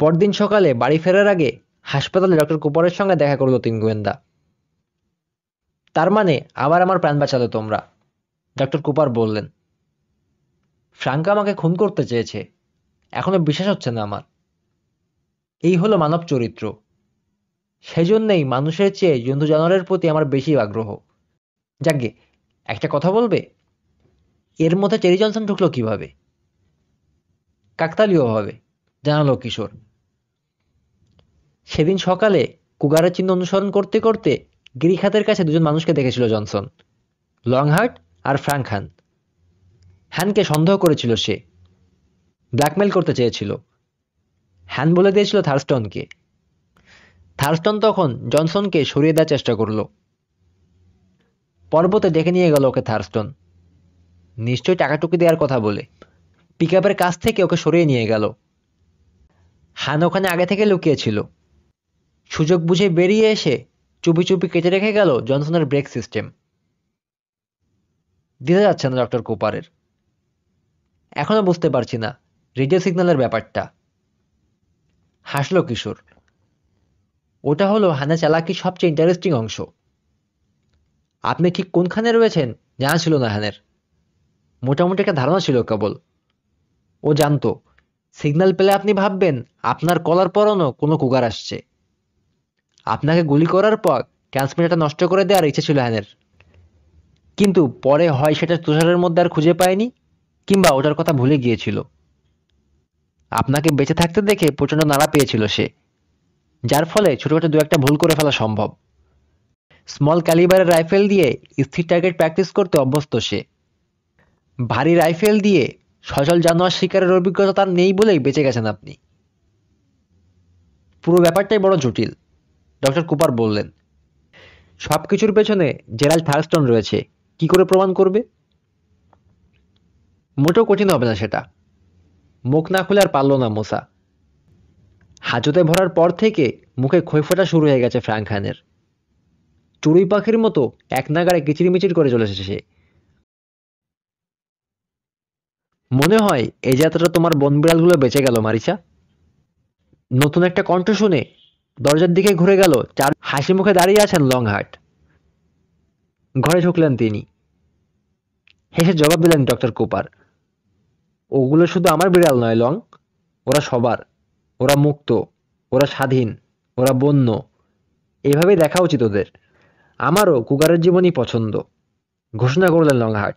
পরদিন সকালে বাড়ি ফেরার আগে হাসপাতালে ডক্টর কুপারের সঙ্গে দেখা করলো তিন গোয়েন্দা তার মানে আবার আমার প্রাণ বাঁচালো তোমরা ডক্টর কুপার বললেন ফ্রাঙ্কা আমাকে খুন করতে চেয়েছে এখনো বিশ্বাস হচ্ছে না আমার এই হলো মানব চরিত্র সেজন্যেই মানুষের চেয়ে জন্তু জানোয়ারের প্রতি আমার বেশি আগ্রহ যাকে একটা কথা বলবে এর মধ্যে চেরি জনসন ঢুকলো কিভাবে হবে জানালো কিশোর সেদিন সকালে কুগারের চিহ্ন অনুসরণ করতে করতে গিরিখাতের কাছে দুজন মানুষকে দেখেছিল জনসন লংহার্ট আর ফ্রাঙ্ক হ্যান হ্যানকে সন্দেহ করেছিল সে ব্ল্যাকমেল করতে চেয়েছিল হ্যান বলে দিয়েছিল থার্স্টনকে থার্স্টন তখন জনসনকে সরিয়ে দেওয়ার চেষ্টা করল পর্বতে ডেকে নিয়ে গেল ওকে থার্স্টন নিশ্চয়ই টাকাটুকি দেওয়ার কথা বলে পিক আপের কাছ থেকে ওকে সরিয়ে নিয়ে গেল হান ওখানে আগে থেকে লুকিয়েছিল সুযোগ বুঝে বেরিয়ে এসে চুপি চুপি কেটে রেখে গেল জনসনের ব্রেক সিস্টেম দিতে যাচ্ছে না ডক্টর কুপারের এখনো বুঝতে পারছি না রেডিও সিগন্যালের ব্যাপারটা হাসলো কিশোর ওটা হলো হানা চালাকির সবচেয়ে ইন্টারেস্টিং অংশ আপনি ঠিক কোনখানে রয়েছেন জানা ছিল না হানের মোটামুটি একটা ধারণা ছিল কেবল ও জানতো সিগন্যাল পেলে আপনি ভাববেন আপনার কলার পরানো কোনো কুগার আসছে আপনাকে গুলি করার পর ট্রান্সমিটারটা নষ্ট করে দেওয়ার ইচ্ছে ছিল হ্যানের কিন্তু পরে হয় সেটা তুষারের মধ্যে আর খুঁজে পায়নি কিংবা ওটার কথা ভুলে গিয়েছিল আপনাকে বেঁচে থাকতে দেখে প্রচণ্ড নাড়া পেয়েছিল সে যার ফলে ছোটোখাটো দু একটা ভুল করে ফেলা সম্ভব স্মল ক্যালিবারের রাইফেল দিয়ে স্থির টার্গেট প্র্যাকটিস করতে অভ্যস্ত সে ভারী রাইফেল দিয়ে সচল জানোয়ার শিকারের অভিজ্ঞতা তার নেই বলেই বেঁচে গেছেন আপনি পুরো ব্যাপারটাই বড় জটিল ডক্টর কুপার বললেন সব কিছুর পেছনে জেরাল থার্স্টন রয়েছে কি করে প্রমাণ করবে মোটেও কঠিন হবে না সেটা মুখ না খুলে আর পারল না মোসা হাজতে ভরার পর থেকে মুখে খৈফোটা শুরু হয়ে গেছে ফ্রাঙ্ক খানের চড়ুই পাখির মতো এক নাগারে কিচিরমিচির করে চলেছে সে মনে হয় এই যাত্রা তোমার বনবিড়ালগুলো বেঁচে গেল মারিচা নতুন একটা কণ্ঠ শুনে দরজার দিকে ঘুরে গেল চার হাসি মুখে দাঁড়িয়ে আছেন লংহাট ঘরে ঢুকলেন তিনি হেসে জবাব দিলেন ডক্টর কুপার ওগুলো শুধু আমার বিড়াল নয় লং ওরা সবার ওরা মুক্ত ওরা স্বাধীন ওরা বন্য এভাবেই দেখা উচিত ওদের আমারও কুকারের জীবনই পছন্দ ঘোষণা করলেন লংহাট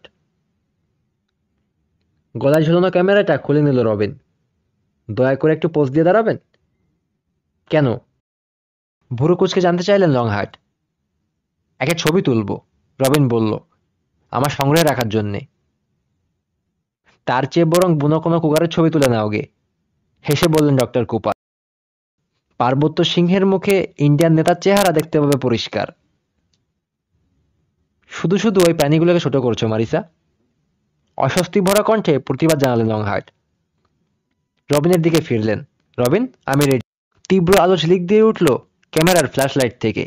গলায় ঝুলানো ক্যামেরাটা খুলে নিল রবিন দয়া করে একটু পোজ দিয়ে দাঁড়াবেন কেন ভুরু কুচকে জানতে চাইলেন লংহার্ট একে ছবি তুলব রবিন বলল আমার সংগ্রহে রাখার জন্যে তার চেয়ে বরং বুনো কোনো কুকারের ছবি তুলে নাওগে হেসে বললেন ডক্টর কুপার পার্বত্য সিংহের মুখে ইন্ডিয়ান নেতার চেহারা দেখতে পাবে পরিষ্কার শুধু শুধু ওই প্রাণীগুলোকে ছোট করছো মারিসা অস্বস্তি ভরা কণ্ঠে প্রতিবাদ জানালেন লংহার্ট রবিনের দিকে ফিরলেন রবিন আমি রেডি তীব্র আলো ঝিলিক দিয়ে উঠল ক্যামেরার ফ্ল্যাশলাইট থেকে